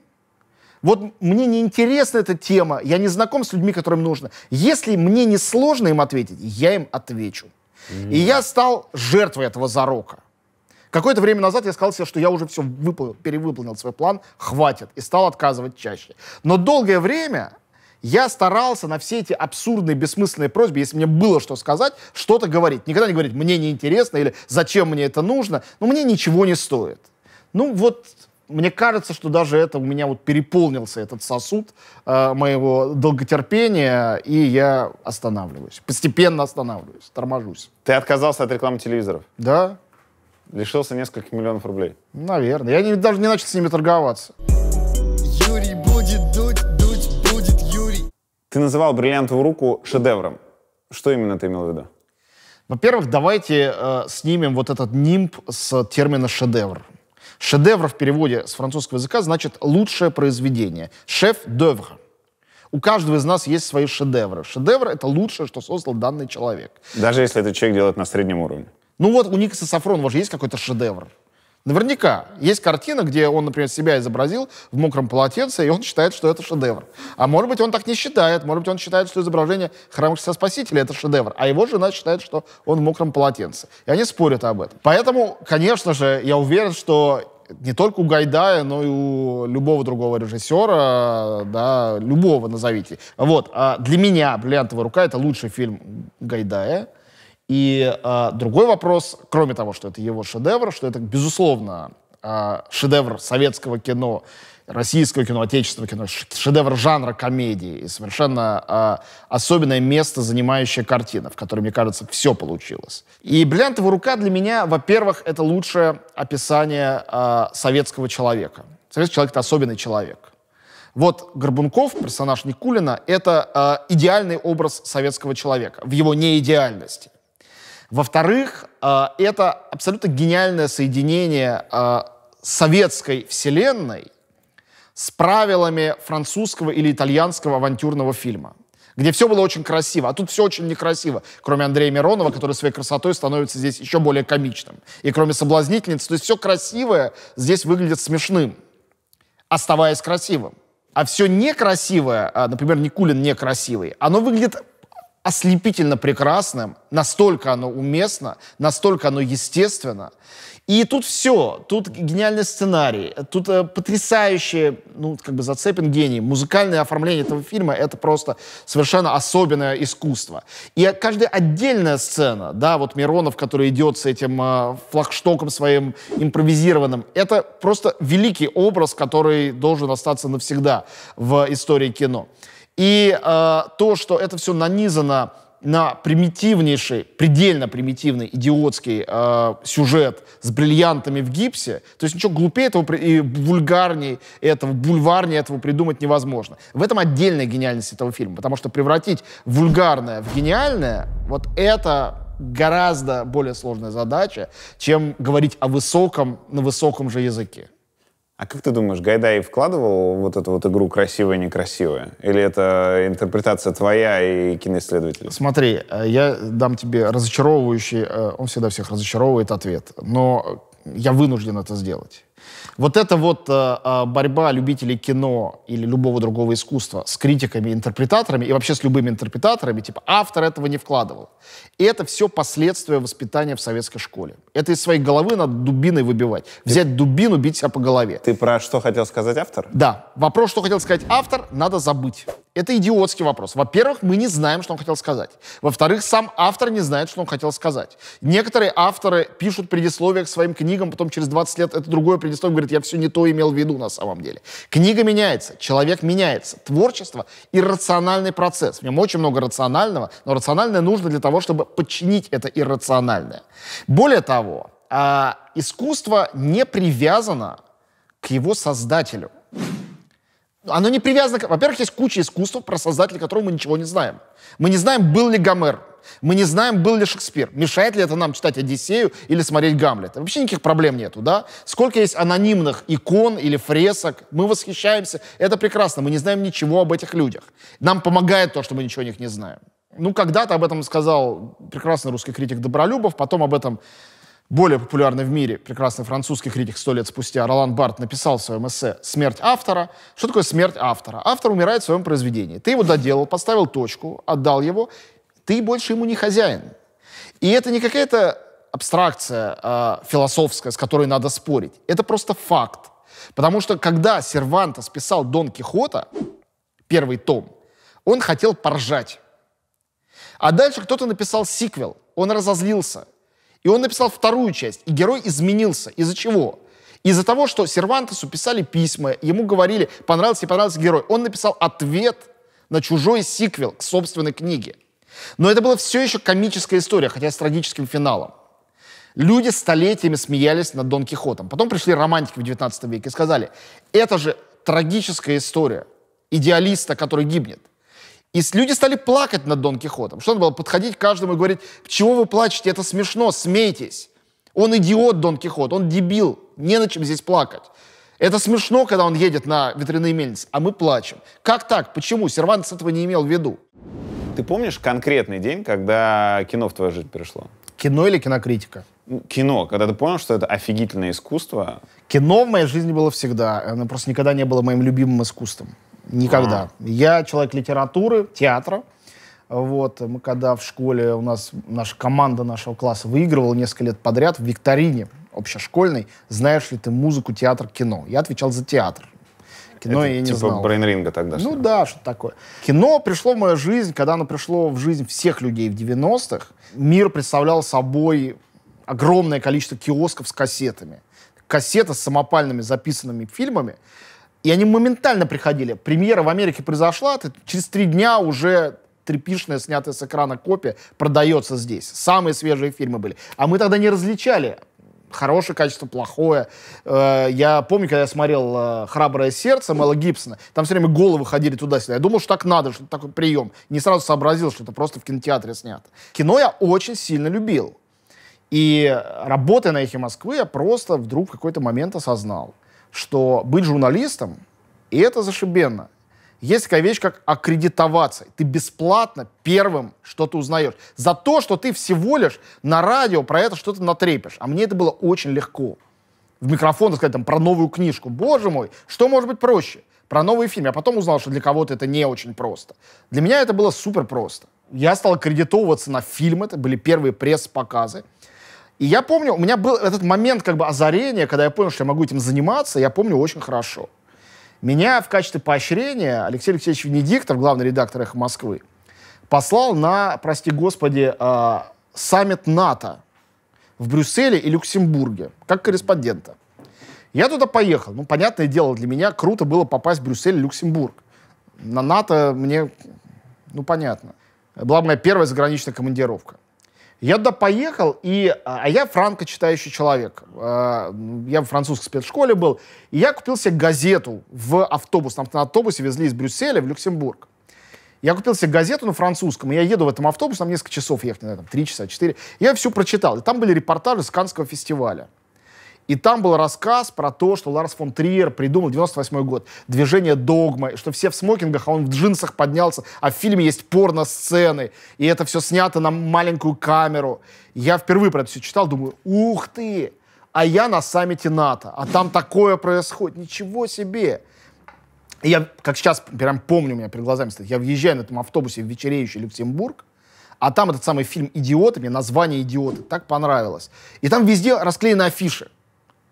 вот мне не интересна эта тема, я не знаком с людьми, которым нужно. Если мне не сложно им ответить, я им отвечу. Mm. И я стал жертвой этого зарока. Какое-то время назад я сказал себе, что я уже все выполнил, перевыполнил свой план, хватит, и стал отказывать чаще. Но долгое время я старался на все эти абсурдные, бессмысленные просьбы, если мне было что сказать, что-то говорить. Никогда не говорить, мне неинтересно или зачем мне это нужно. Но ну, мне ничего не стоит. Ну вот мне кажется, что даже это у меня вот переполнился этот сосуд э, моего долготерпения, и я останавливаюсь. Постепенно останавливаюсь, торможусь. Ты отказался от рекламы телевизоров? Да. Лишился нескольких миллионов рублей? Наверное. Я не, даже не начал с ними торговаться. Юрий будет дуть, дуть будет Юрий. Ты называл бриллиантовую руку шедевром. Что именно ты имел в виду? Во-первых, давайте э, снимем вот этот нимб с термина шедевр. Шедевр в переводе с французского языка значит «лучшее произведение». «Шеф d'œuvre». У каждого из нас есть свои шедевры. Шедевр — это лучшее, что создал данный человек. Даже если этот человек делает на среднем уровне. Ну вот у Никаса Сафронова же есть какой-то шедевр. Наверняка есть картина, где он, например, себя изобразил в мокром полотенце, и он считает, что это шедевр. А может быть, он так не считает, может быть, он считает, что изображение храма Христа Спасителя это шедевр, а его жена считает, что он в мокром полотенце. И они спорят об этом. Поэтому, конечно же, я уверен, что не только у Гайдая, но и у любого другого режиссера, да, любого назовите. Вот. А для меня «Бриллиантовая рука» — это лучший фильм Гайдая — и э, другой вопрос, кроме того, что это его шедевр, что это, безусловно, э, шедевр советского кино, российского кино, отечественного кино, шедевр жанра комедии и совершенно э, особенное место, занимающая картина, в которой, мне кажется, все получилось. И «Бриллиантовая рука» для меня, во-первых, это лучшее описание э, советского человека. Советский человек — это особенный человек. Вот Горбунков, персонаж Никулина, это э, идеальный образ советского человека в его неидеальности. Во-вторых, э, это абсолютно гениальное соединение э, советской вселенной с правилами французского или итальянского авантюрного фильма где все было очень красиво, а тут все очень некрасиво, кроме Андрея Миронова, который своей красотой становится здесь еще более комичным, и кроме соблазнительницы, то есть все красивое здесь выглядит смешным, оставаясь красивым. А все некрасивое, а, например, Никулин некрасивый, оно выглядит ослепительно прекрасным, настолько оно уместно, настолько оно естественно. И тут все, тут гениальный сценарий, тут э, потрясающий, ну, как бы зацепен гений. Музыкальное оформление этого фильма — это просто совершенно особенное искусство. И каждая отдельная сцена, да, вот Миронов, который идет с этим э, флагштоком своим импровизированным, это просто великий образ, который должен остаться навсегда в истории кино. И э, то, что это все нанизано на примитивнейший, предельно примитивный идиотский э, сюжет с бриллиантами в гипсе, то есть ничего глупее этого и вульгарнее этого, бульварнее этого придумать невозможно. В этом отдельная гениальность этого фильма, потому что превратить вульгарное в гениальное, вот это гораздо более сложная задача, чем говорить о высоком на высоком же языке. А как ты думаешь, Гайдай вкладывал вот эту вот игру красивая-некрасивая? Или это интерпретация твоя и киноисследователя? Смотри, э, я дам тебе разочаровывающий, э, он всегда всех разочаровывает ответ, но я вынужден это сделать. Вот эта вот э, э, борьба любителей кино или любого другого искусства с критиками, интерпретаторами и вообще с любыми интерпретаторами, типа автор этого не вкладывал. И это все последствия воспитания в советской школе. Это из своей головы надо дубиной выбивать. Взять дубину, бить себя по голове. Ты про что хотел сказать автор? Да. Вопрос, что хотел сказать автор, надо забыть. Это идиотский вопрос. Во-первых, мы не знаем, что он хотел сказать. Во-вторых, сам автор не знает, что он хотел сказать. Некоторые авторы пишут предисловие к своим книгам, потом через 20 лет это другое предисловие перед говорит, я все не то имел в виду на самом деле. Книга меняется, человек меняется. Творчество и рациональный процесс. В нем очень много рационального, но рациональное нужно для того, чтобы подчинить это иррациональное. Более того, а, искусство не привязано к его создателю. Оно не привязано... К... Во-первых, есть куча искусств про создателя, которого мы ничего не знаем. Мы не знаем, был ли Гомер, мы не знаем, был ли Шекспир. Мешает ли это нам читать «Одиссею» или смотреть «Гамлета». Вообще никаких проблем нету, да? Сколько есть анонимных икон или фресок. Мы восхищаемся. Это прекрасно. Мы не знаем ничего об этих людях. Нам помогает то, что мы ничего о них не знаем. Ну, когда-то об этом сказал прекрасный русский критик Добролюбов, потом об этом более популярный в мире прекрасный французский критик сто лет спустя Ролан Барт написал в своем эссе «Смерть автора». Что такое смерть автора? Автор умирает в своем произведении. Ты его доделал, поставил точку, отдал его, ты больше ему не хозяин. И это не какая-то абстракция э, философская, с которой надо спорить. Это просто факт. Потому что когда Сервантес писал Дон Кихота, первый том, он хотел поржать. А дальше кто-то написал сиквел, он разозлился. И он написал вторую часть, и герой изменился. Из-за чего? Из-за того, что Сервантесу писали письма, ему говорили, понравился, не понравился герой. Он написал ответ на чужой сиквел к собственной книге. Но это была все еще комическая история, хотя с трагическим финалом. Люди столетиями смеялись над Дон Кихотом. Потом пришли романтики в 19 веке и сказали, это же трагическая история идеалиста, который гибнет. И люди стали плакать над Дон Кихотом. Что надо было подходить к каждому и говорить, "Почему вы плачете, это смешно, смейтесь. Он идиот, Дон Кихот, он дебил, не на чем здесь плакать. Это смешно, когда он едет на ветряные мельницы, а мы плачем. Как так? Почему? Сервант этого не имел в виду. Ты помнишь конкретный день, когда кино в твою жизнь перешло? Кино или кинокритика? Кино, когда ты понял, что это офигительное искусство. Кино в моей жизни было всегда. Оно просто никогда не было моим любимым искусством. Никогда. А. Я человек литературы, театра. Вот, мы когда в школе у нас наша команда нашего класса выигрывала несколько лет подряд в викторине общешкольной, знаешь ли ты музыку, театр, кино? Я отвечал за театр кино Это, я не типа знал. Брейнринга тогда. Ну да, что такое. Кино пришло в мою жизнь, когда оно пришло в жизнь всех людей в 90-х. Мир представлял собой огромное количество киосков с кассетами. Кассеты с самопальными записанными фильмами. И они моментально приходили. Премьера в Америке произошла, ты через три дня уже трепишная, снятая с экрана копия продается здесь. Самые свежие фильмы были. А мы тогда не различали хорошее качество, плохое. Э, я помню, когда я смотрел э, «Храброе сердце» Мэла Гибсона, там все время головы ходили туда-сюда. Я думал, что так надо, что такой прием. Не сразу сообразил, что это просто в кинотеатре снято. Кино я очень сильно любил. И э, работая на «Эхе Москвы», я просто вдруг в какой-то момент осознал, что быть журналистом — и это зашибенно. Есть такая вещь, как аккредитоваться. Ты бесплатно первым что-то узнаешь. За то, что ты всего лишь на радио про это что-то натрепишь. А мне это было очень легко. В микрофон сказать там про новую книжку. Боже мой, что может быть проще? Про новый фильм. Я потом узнал, что для кого-то это не очень просто. Для меня это было супер просто. Я стал аккредитовываться на фильм. Это были первые пресс-показы. И я помню, у меня был этот момент как бы озарения, когда я понял, что я могу этим заниматься, я помню очень хорошо. Меня в качестве поощрения Алексей Алексеевич Венедиктов, главный редактор «Эхо Москвы», послал на, прости господи, э, саммит НАТО в Брюсселе и Люксембурге, как корреспондента. Я туда поехал. Ну, понятное дело, для меня круто было попасть в Брюссель и Люксембург. На НАТО мне, ну, понятно. Была моя первая заграничная командировка. Я туда поехал, и, а, а я франко читающий человек. А, я в французской спецшколе был. И я купил себе газету в автобус. Нам на автобусе везли из Брюсселя в Люксембург. Я купил себе газету на французском, и я еду в этом автобусе, там несколько часов ехать, не знаю, там три часа, четыре. Я всю прочитал. И там были репортажи с каннского фестиваля. И там был рассказ про то, что Ларс фон Триер придумал 98 год, движение догма, что все в смокингах, а он в джинсах поднялся, а в фильме есть порно-сцены, и это все снято на маленькую камеру. Я впервые про это все читал, думаю, ух ты, а я на саммите НАТО, а там такое происходит, ничего себе. И я, как сейчас прям помню, у меня перед глазами стоит, я въезжаю на этом автобусе в вечереющий Люксембург, а там этот самый фильм «Идиоты», мне название «Идиоты» так понравилось. И там везде расклеены афиши.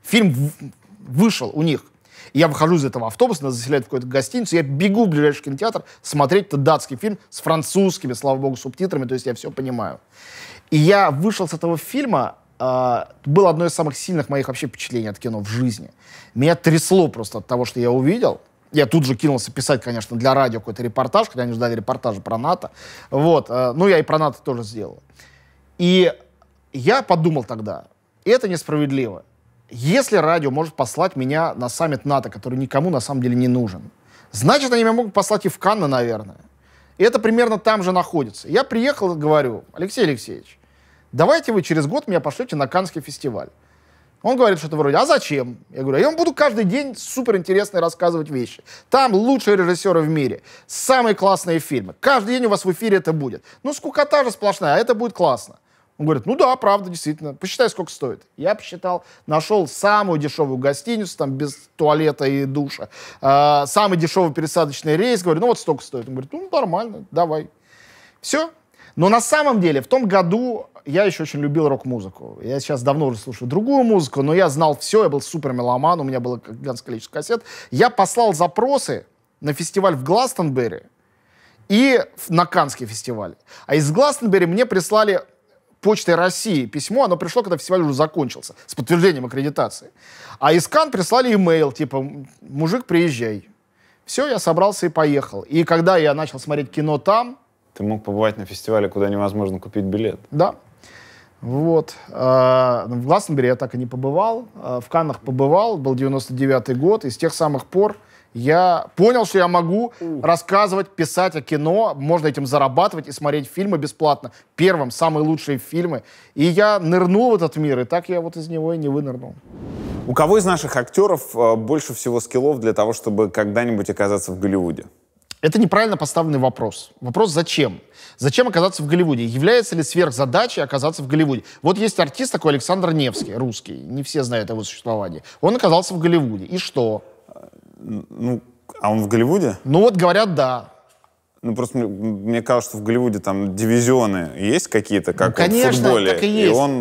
Фильм вышел у них. я выхожу из этого автобуса, нас заселяют в какую-то гостиницу, я бегу в ближайший кинотеатр смотреть этот датский фильм с французскими, слава богу, субтитрами, то есть я все понимаю. И я вышел с этого фильма, э, было одно из самых сильных моих вообще впечатлений от кино в жизни. Меня трясло просто от того, что я увидел. Я тут же кинулся писать, конечно, для радио какой-то репортаж, когда они ждали репортажа про НАТО. Вот, э, ну я и про НАТО тоже сделал. И я подумал тогда, это несправедливо. Если радио может послать меня на саммит НАТО, который никому на самом деле не нужен, значит, они меня могут послать и в Канна, наверное. И это примерно там же находится. Я приехал и говорю, Алексей Алексеевич, давайте вы через год меня пошлете на Каннский фестиваль. Он говорит что-то вроде, а зачем? Я говорю, я вам буду каждый день суперинтересные рассказывать вещи. Там лучшие режиссеры в мире, самые классные фильмы. Каждый день у вас в эфире это будет. Ну, скукота же сплошная, а это будет классно. Он говорит, ну да, правда, действительно. Посчитай, сколько стоит. Я посчитал, нашел самую дешевую гостиницу, там, без туалета и душа. Э, самый дешевый пересадочный рейс. Говорю, ну вот столько стоит. Он говорит, ну нормально, давай. Все. Но на самом деле в том году я еще очень любил рок-музыку. Я сейчас давно уже слушаю другую музыку, но я знал все, я был супер меломан, у меня было гигантское количество кассет. Я послал запросы на фестиваль в Гластонберри и на Каннский фестиваль. А из Гластонберри мне прислали Почтой России письмо, оно пришло, когда фестиваль уже закончился, с подтверждением аккредитации. А из Кан прислали имейл, типа, мужик, приезжай. Все, я собрался и поехал. И когда я начал смотреть кино там... Ты мог побывать на фестивале, куда невозможно купить билет. Да. Вот. А, в Гласнбере я так и не побывал. А, в Каннах побывал. Был 99-й год. И с тех самых пор я понял, что я могу mm. рассказывать, писать о кино, можно этим зарабатывать и смотреть фильмы бесплатно. Первым, самые лучшие фильмы. И я нырнул в этот мир, и так я вот из него и не вынырнул. У кого из наших актеров э, больше всего скиллов для того, чтобы когда-нибудь оказаться в Голливуде? Это неправильно поставленный вопрос. Вопрос зачем? Зачем оказаться в Голливуде? Является ли сверхзадачей оказаться в Голливуде? Вот есть артист такой Александр Невский, русский, не все знают о его существовании. Он оказался в Голливуде. И что? Ну, а он в Голливуде? Ну вот говорят, да. Ну, просто мне, мне кажется, что в Голливуде там дивизионы есть какие-то, как ну, конечно, в футболе. Так и, есть. и он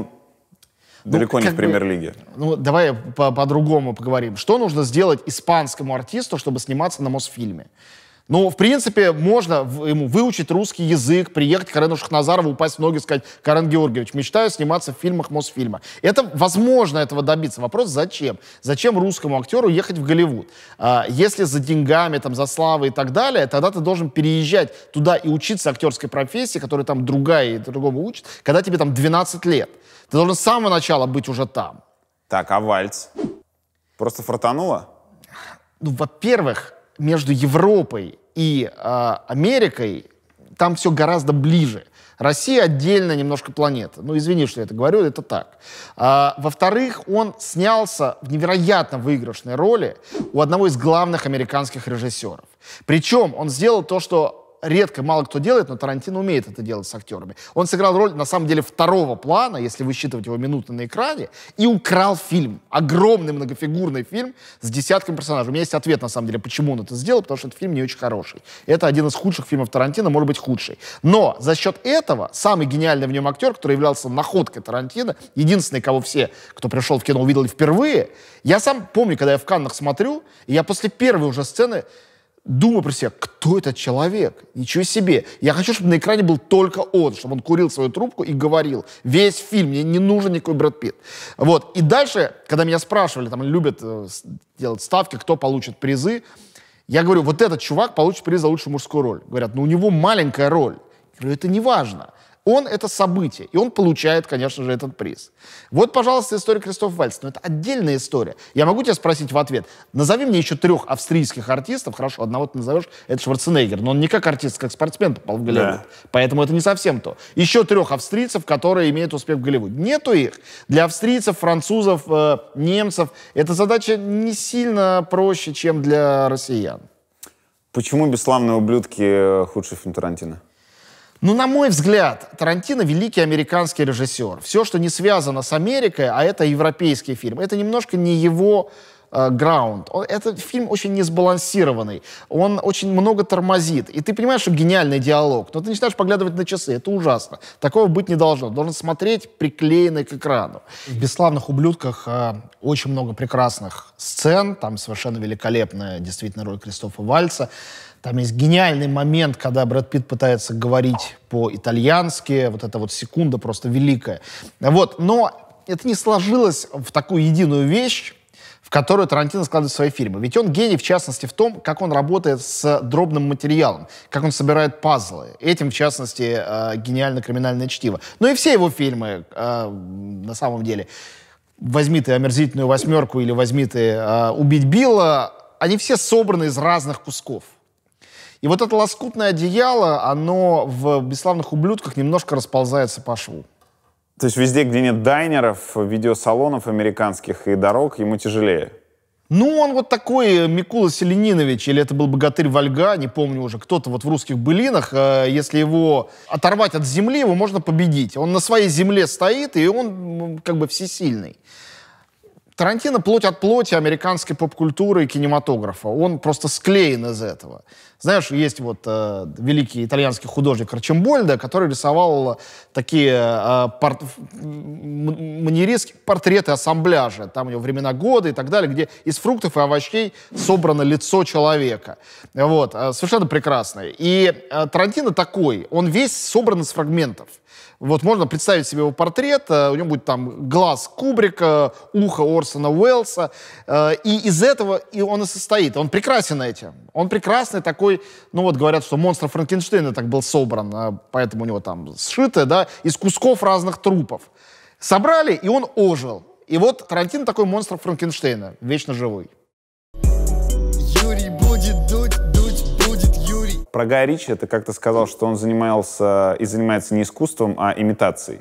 ну, далеко не в премьер-лиге. Ну, давай по-другому поговорим. Что нужно сделать испанскому артисту, чтобы сниматься на Мосфильме? Ну, в принципе, можно ему выучить русский язык, приехать к Карену Шахназарову, упасть в ноги и сказать, Карен Георгиевич, мечтаю сниматься в фильмах Мосфильма. Это возможно этого добиться. Вопрос, зачем? Зачем русскому актеру ехать в Голливуд? А, если за деньгами, там, за славой и так далее, тогда ты должен переезжать туда и учиться актерской профессии, которая там другая и другому учит, когда тебе там 12 лет. Ты должен с самого начала быть уже там. Так, а Вальц Просто фартануло? Ну, во-первых, между Европой и э, Америкой там все гораздо ближе. Россия отдельно немножко планета. Ну, извини, что я это говорю, это так. А, во-вторых, он снялся в невероятно выигрышной роли у одного из главных американских режиссеров. Причем он сделал то, что редко, мало кто делает, но Тарантино умеет это делать с актерами. Он сыграл роль, на самом деле, второго плана, если высчитывать его минуты на экране, и украл фильм. Огромный многофигурный фильм с десятком персонажей. У меня есть ответ, на самом деле, почему он это сделал, потому что этот фильм не очень хороший. Это один из худших фильмов Тарантино, может быть, худший. Но за счет этого самый гениальный в нем актер, который являлся находкой Тарантино, единственный, кого все, кто пришел в кино, увидели впервые, я сам помню, когда я в Каннах смотрю, и я после первой уже сцены думаю про себя, кто этот человек? Ничего себе. Я хочу, чтобы на экране был только он, чтобы он курил свою трубку и говорил. Весь фильм, мне не нужен никакой Брэд Питт. Вот. И дальше, когда меня спрашивали, там любят э, делать ставки, кто получит призы, я говорю, вот этот чувак получит приз за лучшую мужскую роль. Говорят, ну у него маленькая роль. Я говорю, это не важно. Он — это событие, и он получает, конечно же, этот приз. Вот, пожалуйста, история Кристофа Вальца. Но ну, это отдельная история. Я могу тебя спросить в ответ. Назови мне еще трех австрийских артистов. Хорошо, одного ты назовешь, это Шварценеггер. Но он не как артист, как спортсмен попал в Голливуд. Да. Поэтому это не совсем то. Еще трех австрийцев, которые имеют успех в Голливуде. Нету их. Для австрийцев, французов, э, немцев эта задача не сильно проще, чем для россиян. Почему «Бесславные ублюдки» худший фильм Тарантино? Ну, на мой взгляд, Тарантино великий американский режиссер. Все, что не связано с Америкой, а это европейский фильм, это немножко не его э, Граунд. Этот фильм очень несбалансированный. Он очень много тормозит. И ты понимаешь, что гениальный диалог, но ты начинаешь поглядывать на часы. Это ужасно. Такого быть не должно. Должен смотреть приклеенный к экрану. В «Бесславных ублюдках» э, очень много прекрасных сцен. Там совершенно великолепная действительно роль Кристофа Вальца. Там есть гениальный момент, когда Брэд Питт пытается говорить по-итальянски. Вот эта вот секунда просто великая. Вот. Но это не сложилось в такую единую вещь, в которую Тарантино складывает свои фильмы. Ведь он гений, в частности, в том, как он работает с дробным материалом, как он собирает пазлы. Этим, в частности, э, гениально криминальное чтиво. Но ну и все его фильмы, э, на самом деле, возьми ты «Омерзительную восьмерку» или возьми ты э, «Убить Билла», они все собраны из разных кусков. И вот это лоскутное одеяло, оно в «Бесславных ублюдках» немножко расползается по шву. То есть везде, где нет дайнеров, видеосалонов американских и дорог, ему тяжелее? Ну, он вот такой э, Микула Селенинович, или это был богатырь Вольга, не помню уже, кто-то вот в русских былинах, э, если его оторвать от земли, его можно победить. Он на своей земле стоит, и он как бы всесильный. Тарантино плоть от плоти американской поп-культуры и кинематографа. Он просто склеен из этого. Знаешь, есть вот э, великий итальянский художник Арчимбольда, который рисовал э, такие э, порт... манеристские портреты ассамбляжа. Там у него времена года и так далее, где из фруктов и овощей собрано лицо человека. Вот. Э, совершенно прекрасное. И э, Тарантино такой. Он весь собран из фрагментов. Вот можно представить себе его портрет, э, у него будет там глаз Кубрика, ухо Орсона Уэллса, э, и из этого и он и состоит. Он прекрасен этим. Он прекрасный такой, ну вот говорят, что монстр Франкенштейна так был собран, э, поэтому у него там сшитое, да, из кусков разных трупов. Собрали, и он ожил. И вот Тарантино такой монстр Франкенштейна, вечно живой. про Гая Ричи ты как-то сказал, что он занимался и занимается не искусством, а имитацией.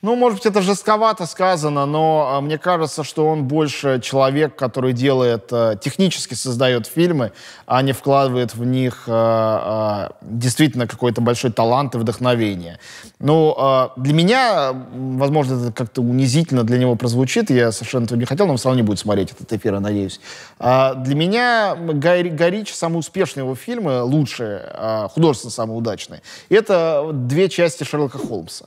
Ну, может быть, это жестковато сказано, но а, мне кажется, что он больше человек, который делает, а, технически создает фильмы, а не вкладывает в них а, действительно какой-то большой талант и вдохновение. Ну, для меня, возможно, это как-то унизительно для него прозвучит, я совершенно этого не хотел, но он все равно не будет смотреть этот эфир, я надеюсь. Для меня Горич самые успешные его фильмы, лучшие, художественно самые удачные, это две части Шерлока Холмса.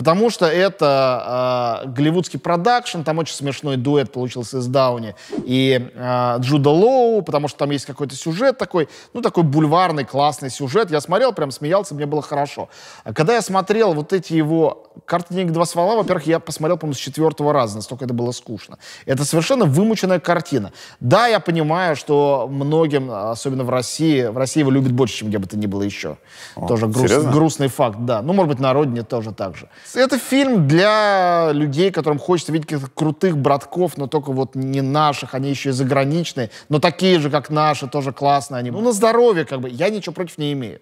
Потому что это э, голливудский продакшн, там очень смешной дуэт получился из Дауни и э, Джуда Лоу, потому что там есть какой-то сюжет такой, ну такой бульварный классный сюжет. Я смотрел, прям смеялся, мне было хорошо. А когда я смотрел вот эти его карта денег два ствола, во-первых, я посмотрел, по-моему, с четвертого раза, настолько это было скучно. Это совершенно вымученная картина. Да, я понимаю, что многим, особенно в России, в России его любят больше, чем где бы то ни было еще. О, тоже груст, грустный факт, да. Ну, может быть, на родине тоже так же. Это фильм для людей, которым хочется видеть каких-то крутых братков, но только вот не наших, они еще и заграничные, но такие же, как наши, тоже классные они. Ну, на здоровье, как бы. Я ничего против не имею.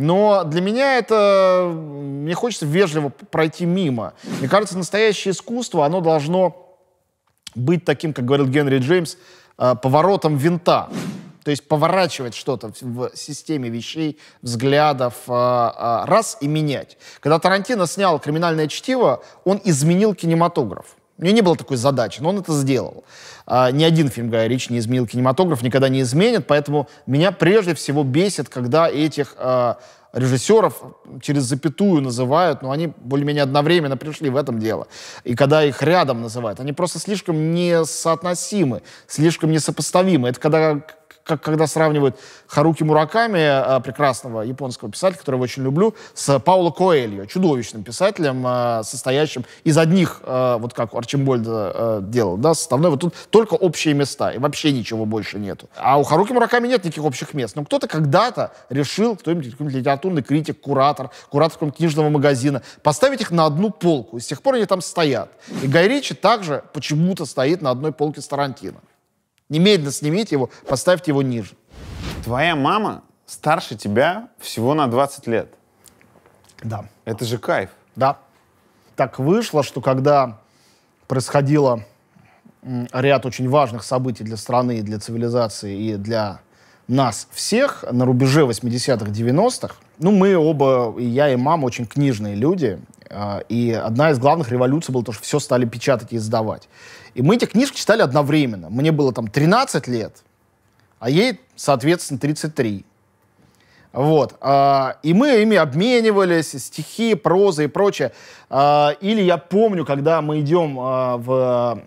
Но для меня это... Мне хочется вежливо пройти мимо. Мне кажется, настоящее искусство, оно должно быть таким, как говорил Генри Джеймс, э, поворотом винта. То есть поворачивать что-то в системе вещей, взглядов, э, э, раз и менять. Когда Тарантино снял «Криминальное чтиво», он изменил кинематограф. У нее не было такой задачи, но он это сделал. А, ни один фильм Гая Ричи не изменил кинематограф, никогда не изменит, поэтому меня прежде всего бесит, когда этих а, режиссеров через запятую называют, но они более-менее одновременно пришли в этом дело. И когда их рядом называют, они просто слишком несоотносимы, слишком несопоставимы. Это когда как когда сравнивают Харуки Мураками, э, прекрасного японского писателя, которого я очень люблю, с Пауло Коэльо, чудовищным писателем, э, состоящим из одних, э, вот как Арчимбольда делал, да, составной, вот тут только общие места, и вообще ничего больше нету. А у Харуки Мураками нет никаких общих мест. Но кто-то когда-то решил, кто-нибудь, какой-нибудь литературный критик, куратор, куратор какого книжного магазина, поставить их на одну полку, и с тех пор они там стоят. И Гай Ричи также почему-то стоит на одной полке с Тарантино. Немедленно снимите его, поставьте его ниже. Твоя мама старше тебя всего на 20 лет. Да. Это же кайф. Да. Так вышло, что когда происходило ряд очень важных событий для страны, для цивилизации и для нас всех на рубеже 80-х, 90-х. Ну, мы оба, и я, и мама, очень книжные люди. А, и одна из главных революций была то, что все стали печатать и издавать. И мы эти книжки читали одновременно. Мне было там 13 лет, а ей, соответственно, 33. Вот. А, и мы ими обменивались, стихи, проза и прочее. А, или я помню, когда мы идем а, в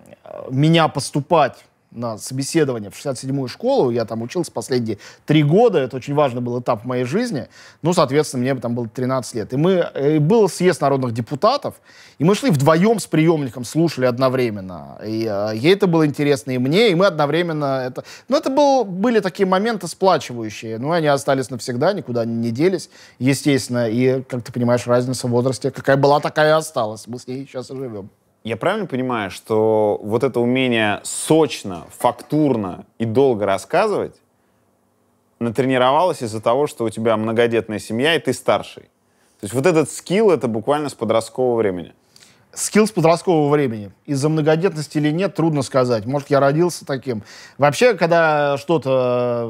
меня поступать на собеседование в 67-ю школу. Я там учился последние три года. Это очень важный был этап в моей жизни. Ну, соответственно, мне там было 13 лет. И мы... И э, был съезд народных депутатов. И мы шли вдвоем с приемником, слушали одновременно. И э, ей это было интересно, и мне. И мы одновременно это... Ну, это был, были такие моменты сплачивающие. Ну, они остались навсегда, никуда не делись, естественно. И, как ты понимаешь, разница в возрасте какая была, такая и осталась. Мы с ней сейчас и живем. Я правильно понимаю, что вот это умение сочно, фактурно и долго рассказывать натренировалось из-за того, что у тебя многодетная семья и ты старший? То есть вот этот скилл — это буквально с подросткового времени. Скилл с подросткового времени. Из-за многодетности или нет, трудно сказать. Может, я родился таким. Вообще, когда что-то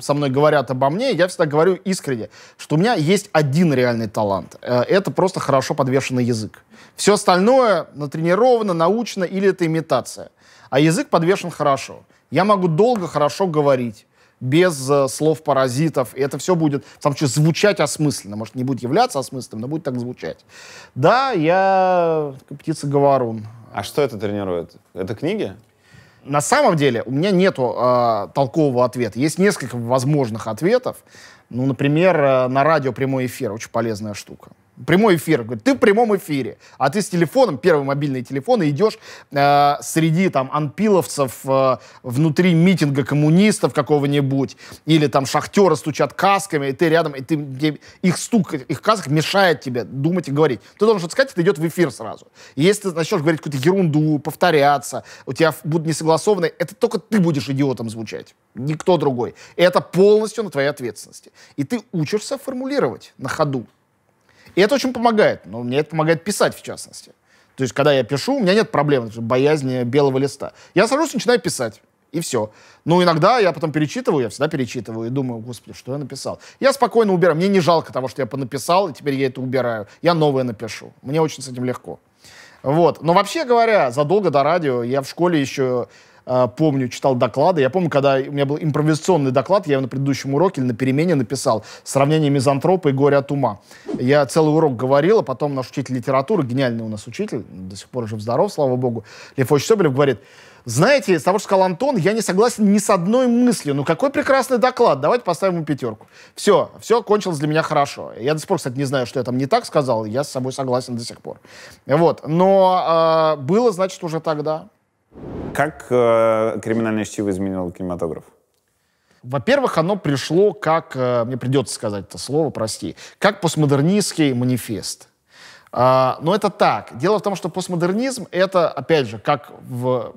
со мной говорят обо мне, я всегда говорю искренне, что у меня есть один реальный талант. Э, это просто хорошо подвешенный язык. Все остальное натренировано, научно или это имитация. А язык подвешен хорошо. Я могу долго хорошо говорить без э, слов паразитов. И это все будет, в самом случае, звучать осмысленно. Может, не будет являться осмысленным, но будет так звучать. Да, я птица-говорун. А что это тренирует? Это книги? На самом деле у меня нет э, толкового ответа. Есть несколько возможных ответов. Ну, например, э, на радио прямой эфир очень полезная штука. Прямой эфир. Говорит, ты в прямом эфире. А ты с телефоном, первый мобильный телефон, и идешь э, среди там анпиловцев э, внутри митинга коммунистов какого-нибудь, или там шахтеры стучат касками, и ты рядом, и ты, их стук, их касок мешает тебе думать и говорить. Ты должен что-то сказать, это идет в эфир сразу. И если ты начнешь говорить какую-то ерунду, повторяться, у тебя будут несогласованные, это только ты будешь идиотом звучать, никто другой. И это полностью на твоей ответственности. И ты учишься формулировать на ходу. И это очень помогает. Но ну, мне это помогает писать, в частности. То есть, когда я пишу, у меня нет проблем, боязни белого листа. Я сажусь и начинаю писать. И все. Но ну, иногда я потом перечитываю, я всегда перечитываю и думаю, господи, что я написал. Я спокойно убираю. Мне не жалко того, что я понаписал, и теперь я это убираю. Я новое напишу. Мне очень с этим легко. Вот. Но вообще говоря, задолго до радио я в школе еще а, помню, читал доклады. Я помню, когда у меня был импровизационный доклад, я его на предыдущем уроке или на перемене написал. Сравнение мизантропа и горя от ума. Я целый урок говорил, а потом наш учитель литературы, гениальный у нас учитель, до сих пор жив-здоров, слава богу, Лев Ильич Соболев говорит, знаете, с того, что сказал Антон, я не согласен ни с одной мыслью. Ну, какой прекрасный доклад. Давайте поставим ему пятерку. Все, все кончилось для меня хорошо. Я до сих пор, кстати, не знаю, что я там не так сказал. Я с собой согласен до сих пор. Вот. Но э, было, значит, уже тогда. Как э, «Криминальное чтиво» изменило кинематограф? Во-первых, оно пришло как, э, мне придется сказать это слово, прости, как постмодернистский манифест. А, но это так. Дело в том, что постмодернизм — это, опять же, как в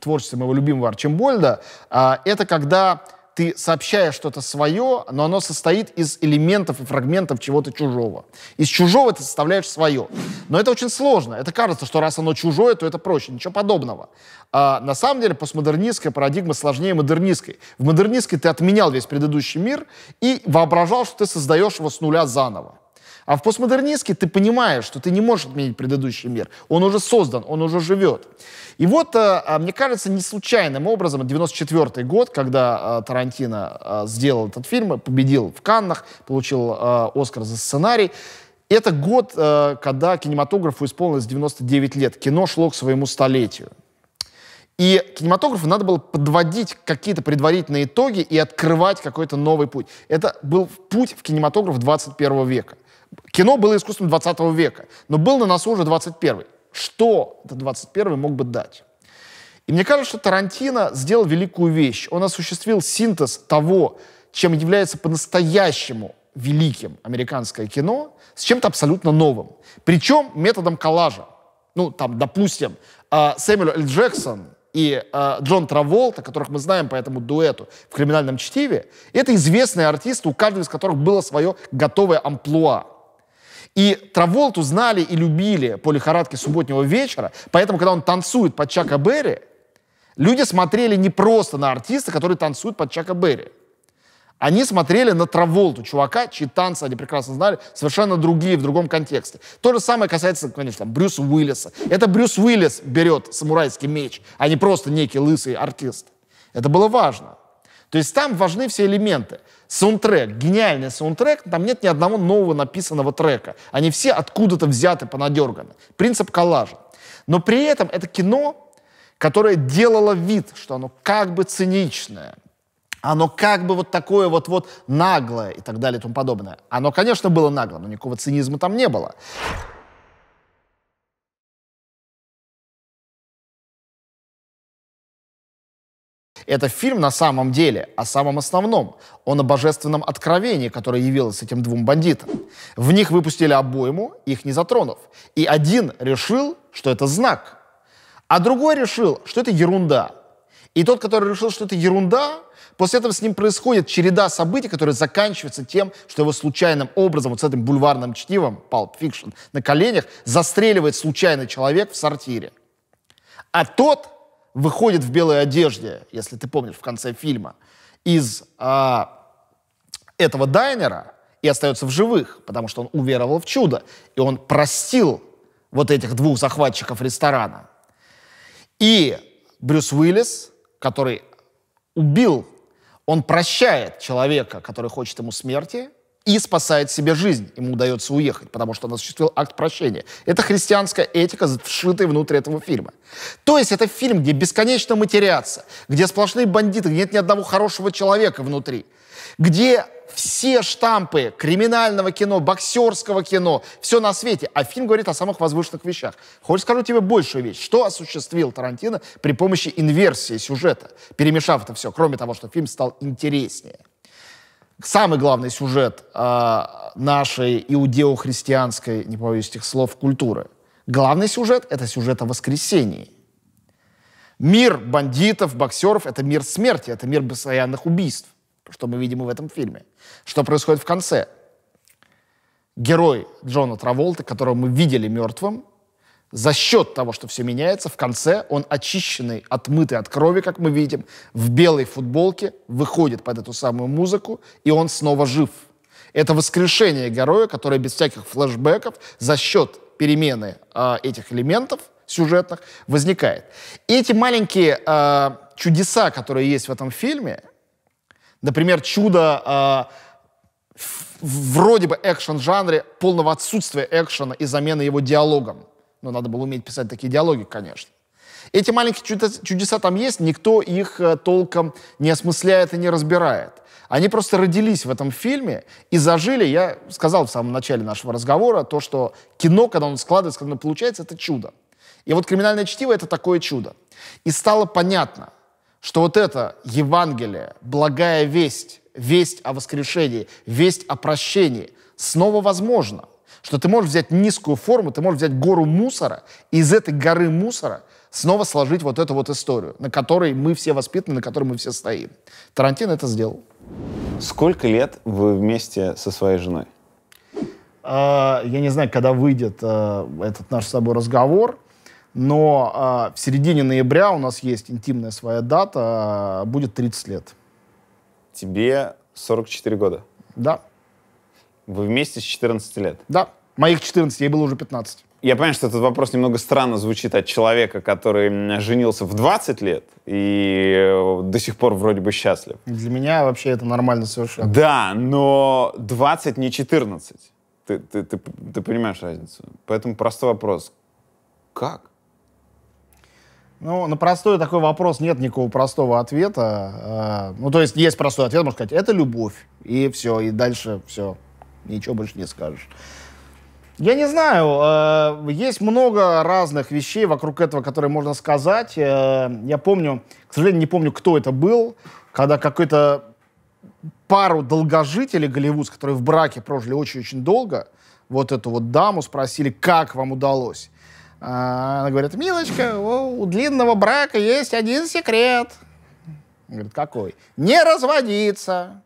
творчестве моего любимого Арчимбольда, а, это когда ты сообщаешь что-то свое, но оно состоит из элементов и фрагментов чего-то чужого. Из чужого ты составляешь свое. Но это очень сложно. Это кажется, что раз оно чужое, то это проще. Ничего подобного. А, на самом деле постмодернистская парадигма сложнее модернистской. В модернистской ты отменял весь предыдущий мир и воображал, что ты создаешь его с нуля заново. А в постмодернистке ты понимаешь, что ты не можешь отменить предыдущий мир. Он уже создан, он уже живет. И вот, э, а, мне кажется, не случайным образом 94 год, когда э, Тарантино э, сделал этот фильм, победил в Каннах, получил Оскар за сценарий, это год, когда кинематографу исполнилось 99 лет. Кино шло к своему столетию. И кинематографу надо было подводить какие-то предварительные итоги и открывать какой-то новый путь. Это был путь в кинематограф 21 века кино было искусством 20 века, но был на носу уже 21 Что этот 21 мог бы дать? И мне кажется, что Тарантино сделал великую вещь. Он осуществил синтез того, чем является по-настоящему великим американское кино, с чем-то абсолютно новым. Причем методом коллажа. Ну, там, допустим, а, Сэмюэл Л. Джексон и а, Джон Траволта, которых мы знаем по этому дуэту в «Криминальном чтиве», это известные артисты, у каждого из которых было свое готовое амплуа. И Траволту знали и любили по лихорадке субботнего вечера, поэтому, когда он танцует под Чака Берри, люди смотрели не просто на артиста, который танцует под Чака Берри. Они смотрели на Траволту, чувака, чьи танцы они прекрасно знали, совершенно другие, в другом контексте. То же самое касается, конечно, Брюса Уиллиса. Это Брюс Уиллис берет самурайский меч, а не просто некий лысый артист. Это было важно. То есть там важны все элементы. Саундтрек, гениальный саундтрек, там нет ни одного нового написанного трека. Они все откуда-то взяты, понадерганы. Принцип коллажа. Но при этом это кино, которое делало вид, что оно как бы циничное, оно как бы вот такое вот-вот наглое и так далее и тому подобное. Оно, конечно, было нагло, но никакого цинизма там не было. Это фильм на самом деле о самом основном. Он о божественном откровении, которое явилось этим двум бандитам. В них выпустили обойму, их не затронув. И один решил, что это знак. А другой решил, что это ерунда. И тот, который решил, что это ерунда, после этого с ним происходит череда событий, которые заканчиваются тем, что его случайным образом, вот с этим бульварным чтивом, Pulp Fiction, на коленях, застреливает случайный человек в сортире. А тот, выходит в белой одежде, если ты помнишь, в конце фильма, из а, этого дайнера и остается в живых, потому что он уверовал в чудо, и он простил вот этих двух захватчиков ресторана. И Брюс Уиллис, который убил, он прощает человека, который хочет ему смерти, и спасает себе жизнь. Ему удается уехать, потому что он осуществил акт прощения. Это христианская этика, вшитая внутри этого фильма. То есть это фильм, где бесконечно матерятся, где сплошные бандиты, где нет ни одного хорошего человека внутри, где все штампы криминального кино, боксерского кино, все на свете. А фильм говорит о самых возвышенных вещах. Хоть скажу тебе большую вещь. Что осуществил Тарантино при помощи инверсии сюжета, перемешав это все, кроме того, что фильм стал интереснее? самый главный сюжет э, нашей иудео-христианской, не побоюсь этих слов, культуры. Главный сюжет — это сюжет о воскресении. Мир бандитов, боксеров — это мир смерти, это мир постоянных убийств, что мы видим и в этом фильме. Что происходит в конце? Герой Джона Траволта, которого мы видели мертвым, за счет того, что все меняется, в конце он очищенный, отмытый от крови, как мы видим, в белой футболке выходит под эту самую музыку, и он снова жив. Это воскрешение героя, которое без всяких флэшбэков за счет перемены э, этих элементов сюжетных возникает. И эти маленькие э, чудеса, которые есть в этом фильме, например, чудо э, вроде бы экшен-жанре, полного отсутствия экшена и замены его диалогом но надо было уметь писать такие диалоги, конечно. Эти маленькие чудеса, там есть, никто их э, толком не осмысляет и не разбирает. Они просто родились в этом фильме и зажили. Я сказал в самом начале нашего разговора то, что кино, когда он складывается, когда оно получается, это чудо. И вот «Криминальное чтиво» — это такое чудо. И стало понятно, что вот это Евангелие, благая весть, весть о воскрешении, весть о прощении снова возможно что ты можешь взять низкую форму, ты можешь взять гору мусора, и из этой горы мусора снова сложить вот эту вот историю, на которой мы все воспитаны, на которой мы все стоим. Тарантино это сделал. Сколько лет вы вместе со своей женой? А, я не знаю, когда выйдет а, этот наш с тобой разговор, но а, в середине ноября у нас есть интимная своя дата, а, будет 30 лет. Тебе 44 года? Да. Вы вместе с 14 лет? Да. Моих 14, ей было уже 15. Я понимаю, что этот вопрос немного странно звучит от человека, который женился в 20 лет и э, до сих пор вроде бы счастлив. Для меня вообще это нормально совершенно. Да, но 20 не 14. Ты, ты, ты, ты понимаешь разницу. Поэтому простой вопрос. Как? Ну, на простой такой вопрос нет никакого простого ответа. Э, ну, то есть есть простой ответ, можно сказать, это любовь. И все, и дальше все. Ничего больше не скажешь. Я не знаю, э, есть много разных вещей вокруг этого, которые можно сказать. Э, я помню, к сожалению, не помню, кто это был, когда какой-то пару долгожителей Голливуд, которые в браке прожили очень-очень долго, вот эту вот даму спросили, как вам удалось. Э, она говорит, милочка, у длинного брака есть один секрет. говорит, какой? Не разводиться.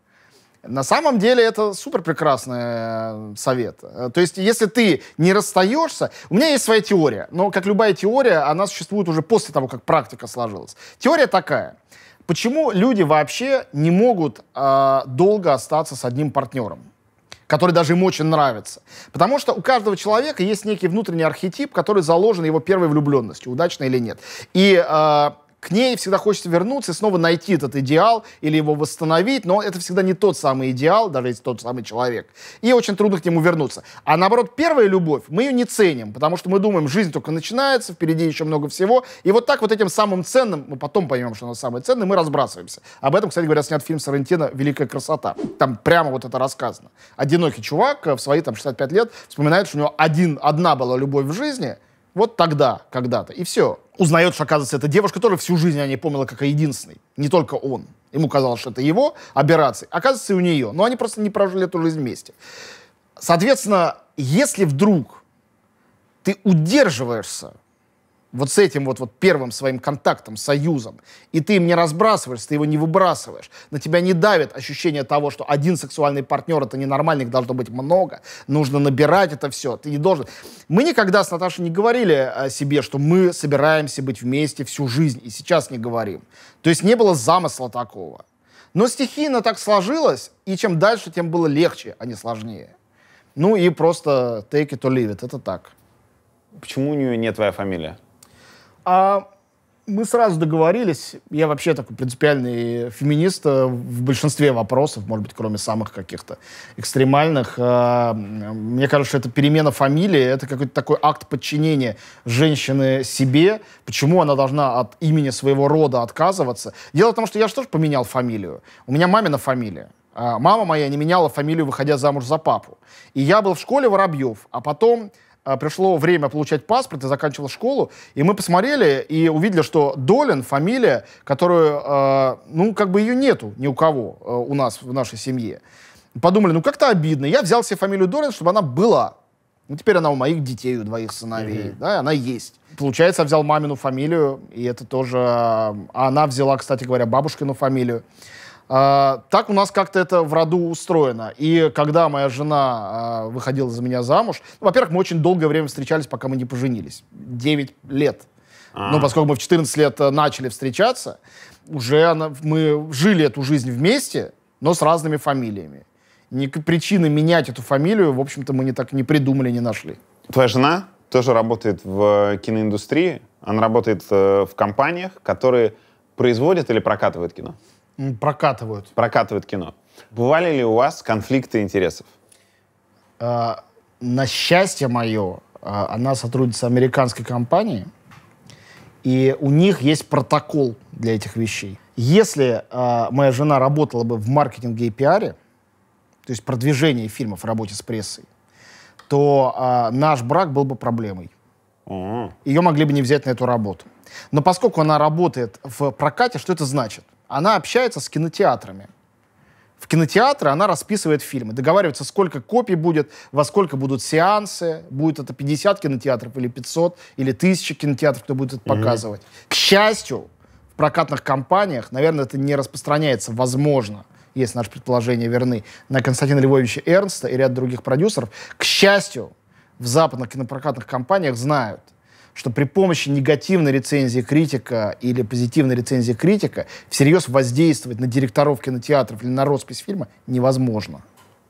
На самом деле это супер прекрасный э, совет. Э, то есть, если ты не расстаешься, у меня есть своя теория, но как любая теория, она существует уже после того, как практика сложилась. Теория такая. Почему люди вообще не могут э, долго остаться с одним партнером? который даже им очень нравится. Потому что у каждого человека есть некий внутренний архетип, который заложен его первой влюбленностью, удачно или нет. И э, к ней всегда хочется вернуться и снова найти этот идеал или его восстановить, но это всегда не тот самый идеал, даже если тот самый человек. И очень трудно к нему вернуться. А наоборот, первая любовь, мы ее не ценим, потому что мы думаем, жизнь только начинается, впереди еще много всего. И вот так вот этим самым ценным, мы потом поймем, что оно самое ценное, мы разбрасываемся. Об этом, кстати говоря, снят фильм Сарантино «Великая красота». Там прямо вот это рассказано. Одинокий чувак э, в свои там 65 лет вспоминает, что у него один, одна была любовь в жизни — вот тогда, когда-то. И все. Узнает, что, оказывается, это девушка, которую всю жизнь она не помнила как о единственной. Не только он. Ему казалось, что это его операции. Оказывается, и у нее. Но они просто не прожили эту жизнь вместе. Соответственно, если вдруг ты удерживаешься вот с этим вот, вот первым своим контактом, союзом, и ты им не разбрасываешься, ты его не выбрасываешь, на тебя не давит ощущение того, что один сексуальный партнер — это ненормально, их должно быть много, нужно набирать это все, ты не должен. Мы никогда с Наташей не говорили о э, себе, что мы собираемся быть вместе всю жизнь, и сейчас не говорим. То есть не было замысла такого. Но стихийно так сложилось, и чем дальше, тем было легче, а не сложнее. Ну и просто take it or leave it, это так. Почему у нее не твоя фамилия? а мы сразу договорились, я вообще такой принципиальный феминист э, в большинстве вопросов, может быть, кроме самых каких-то экстремальных. Э, мне кажется, что это перемена фамилии, это какой-то такой акт подчинения женщины себе. Почему она должна от имени своего рода отказываться? Дело в том, что я же тоже поменял фамилию. У меня мамина фамилия. А мама моя не меняла фамилию, выходя замуж за папу. И я был в школе Воробьев, а потом а, пришло время получать паспорт, я заканчивал школу, и мы посмотрели и увидели, что Долин фамилия, которую, а, ну, как бы ее нету ни у кого а, у нас в нашей семье. Подумали, ну, как-то обидно. Я взял себе фамилию Долин, чтобы она была. Ну, теперь она у моих детей, у двоих сыновей, mm-hmm. да, она есть. Получается, я взял мамину фамилию, и это тоже... А она взяла, кстати говоря, бабушкину фамилию. А, так у нас как-то это в роду устроено. И когда моя жена а, выходила за меня замуж, ну, во-первых, мы очень долгое время встречались, пока мы не поженились. 9 лет. А-а-а. Ну, поскольку мы в 14 лет э, начали встречаться, уже она, мы жили эту жизнь вместе, но с разными фамилиями. Ник- причины менять эту фамилию, в общем-то, мы не так не придумали, не нашли. Твоя жена тоже работает в э, киноиндустрии. Она работает э, в компаниях, которые производят или прокатывают кино. Прокатывают. Прокатывают кино. Бывали ли у вас конфликты интересов? А, на счастье мое, а, она сотрудница американской компании, и у них есть протокол для этих вещей. Если а, моя жена работала бы в маркетинге и пиаре, то есть продвижении фильмов в работе с прессой, то а, наш брак был бы проблемой. Ее могли бы не взять на эту работу. Но поскольку она работает в прокате, что это значит? она общается с кинотеатрами. В кинотеатры она расписывает фильмы, договаривается, сколько копий будет, во сколько будут сеансы, будет это 50 кинотеатров или 500, или 1000 кинотеатров, кто будет это показывать. Mm-hmm. К счастью, в прокатных компаниях, наверное, это не распространяется, возможно, если наши предположения верны, на Константина Львовича Эрнста и ряд других продюсеров. К счастью, в западных кинопрокатных компаниях знают – что при помощи негативной рецензии критика или позитивной рецензии критика всерьез воздействовать на директоров кинотеатров или на роспись фильма невозможно.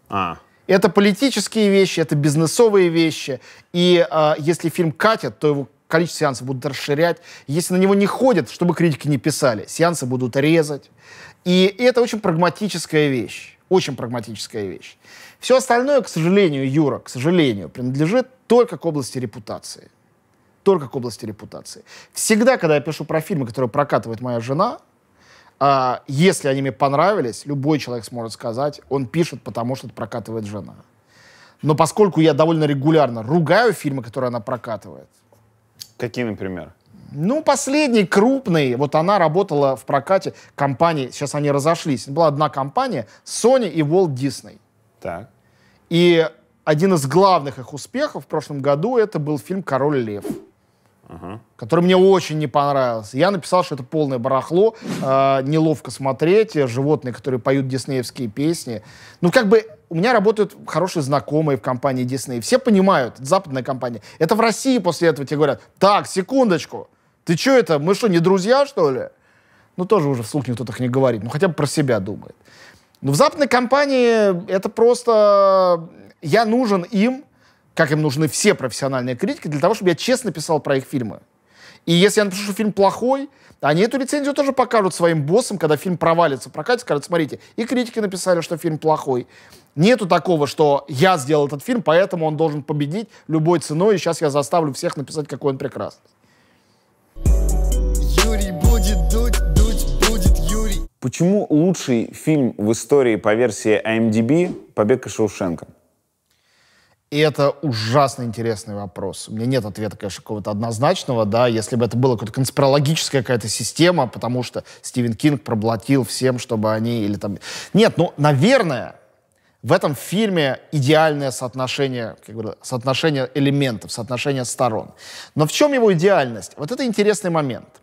А. Это политические вещи, это бизнесовые вещи. И э, если фильм катят, то его количество сеансов будут расширять. Если на него не ходят, чтобы критики не писали, сеансы будут резать. И это очень прагматическая вещь. Очень прагматическая вещь. Все остальное, к сожалению, Юра, к сожалению, принадлежит только к области репутации только к области репутации. Всегда, когда я пишу про фильмы, которые прокатывает моя жена, а, если они мне понравились, любой человек сможет сказать, он пишет, потому что это прокатывает жена. Но поскольку я довольно регулярно ругаю фильмы, которые она прокатывает. Какие, например? Ну, последний крупный, вот она работала в прокате компании, сейчас они разошлись, была одна компания, Sony и Walt Disney. Так. И один из главных их успехов в прошлом году это был фильм «Король лев». Uh-huh. который мне очень не понравился. Я написал, что это полное барахло, э, неловко смотреть, животные, которые поют диснеевские песни. Ну, как бы у меня работают хорошие знакомые в компании Disney. Все понимают, западная компания. Это в России после этого тебе говорят, так, секундочку, ты что это, мы что, не друзья, что ли? Ну, тоже уже вслух никто так не говорит, ну, хотя бы про себя думает. Но в западной компании это просто я нужен им, как им нужны все профессиональные критики для того, чтобы я честно писал про их фильмы. И если я напишу, что фильм плохой, они эту лицензию тоже покажут своим боссам, когда фильм провалится, прокатит, скажут, смотрите, и критики написали, что фильм плохой. Нету такого, что я сделал этот фильм, поэтому он должен победить любой ценой, и сейчас я заставлю всех написать, какой он прекрасный. Юрий будет дуть, дуть будет Юрий. Почему лучший фильм в истории по версии IMDb «Побег из Шоушенка»? И это ужасно интересный вопрос. У меня нет ответа, конечно, какого-то однозначного, да, если бы это была какая-то конспирологическая какая-то система, потому что Стивен Кинг проблатил всем, чтобы они или там... Нет, ну, наверное, в этом фильме идеальное соотношение, как бы, соотношение элементов, соотношение сторон. Но в чем его идеальность? Вот это интересный момент –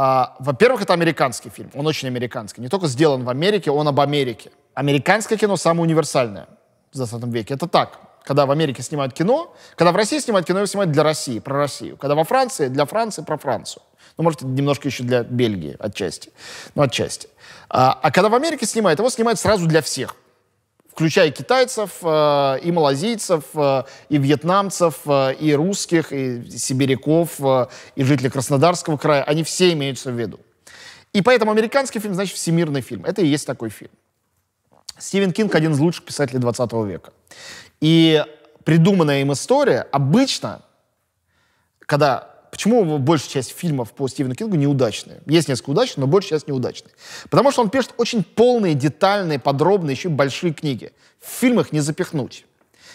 а, во-первых, это американский фильм. Он очень американский. Не только сделан в Америке, он об Америке. Американское кино самое универсальное в 20 веке. Это так. Когда в Америке снимают кино, когда в России снимают кино, его снимают для России, про Россию. Когда во Франции, для Франции, про Францию. Ну, может, немножко еще для Бельгии отчасти. Ну, отчасти. А, а когда в Америке снимают, его снимают сразу для всех включая китайцев, э, и малазийцев, э, и вьетнамцев, э, и русских, и сибиряков, э, и жителей Краснодарского края. Они все имеются в виду. И поэтому американский фильм значит всемирный фильм. Это и есть такой фильм. Стивен Кинг один из лучших писателей 20 века. И придуманная им история обычно, когда почему большая часть фильмов по Стивену Кингу неудачные. Есть несколько удачных, но большая часть неудачные. Потому что он пишет очень полные, детальные, подробные, еще и большие книги. В фильмах не запихнуть.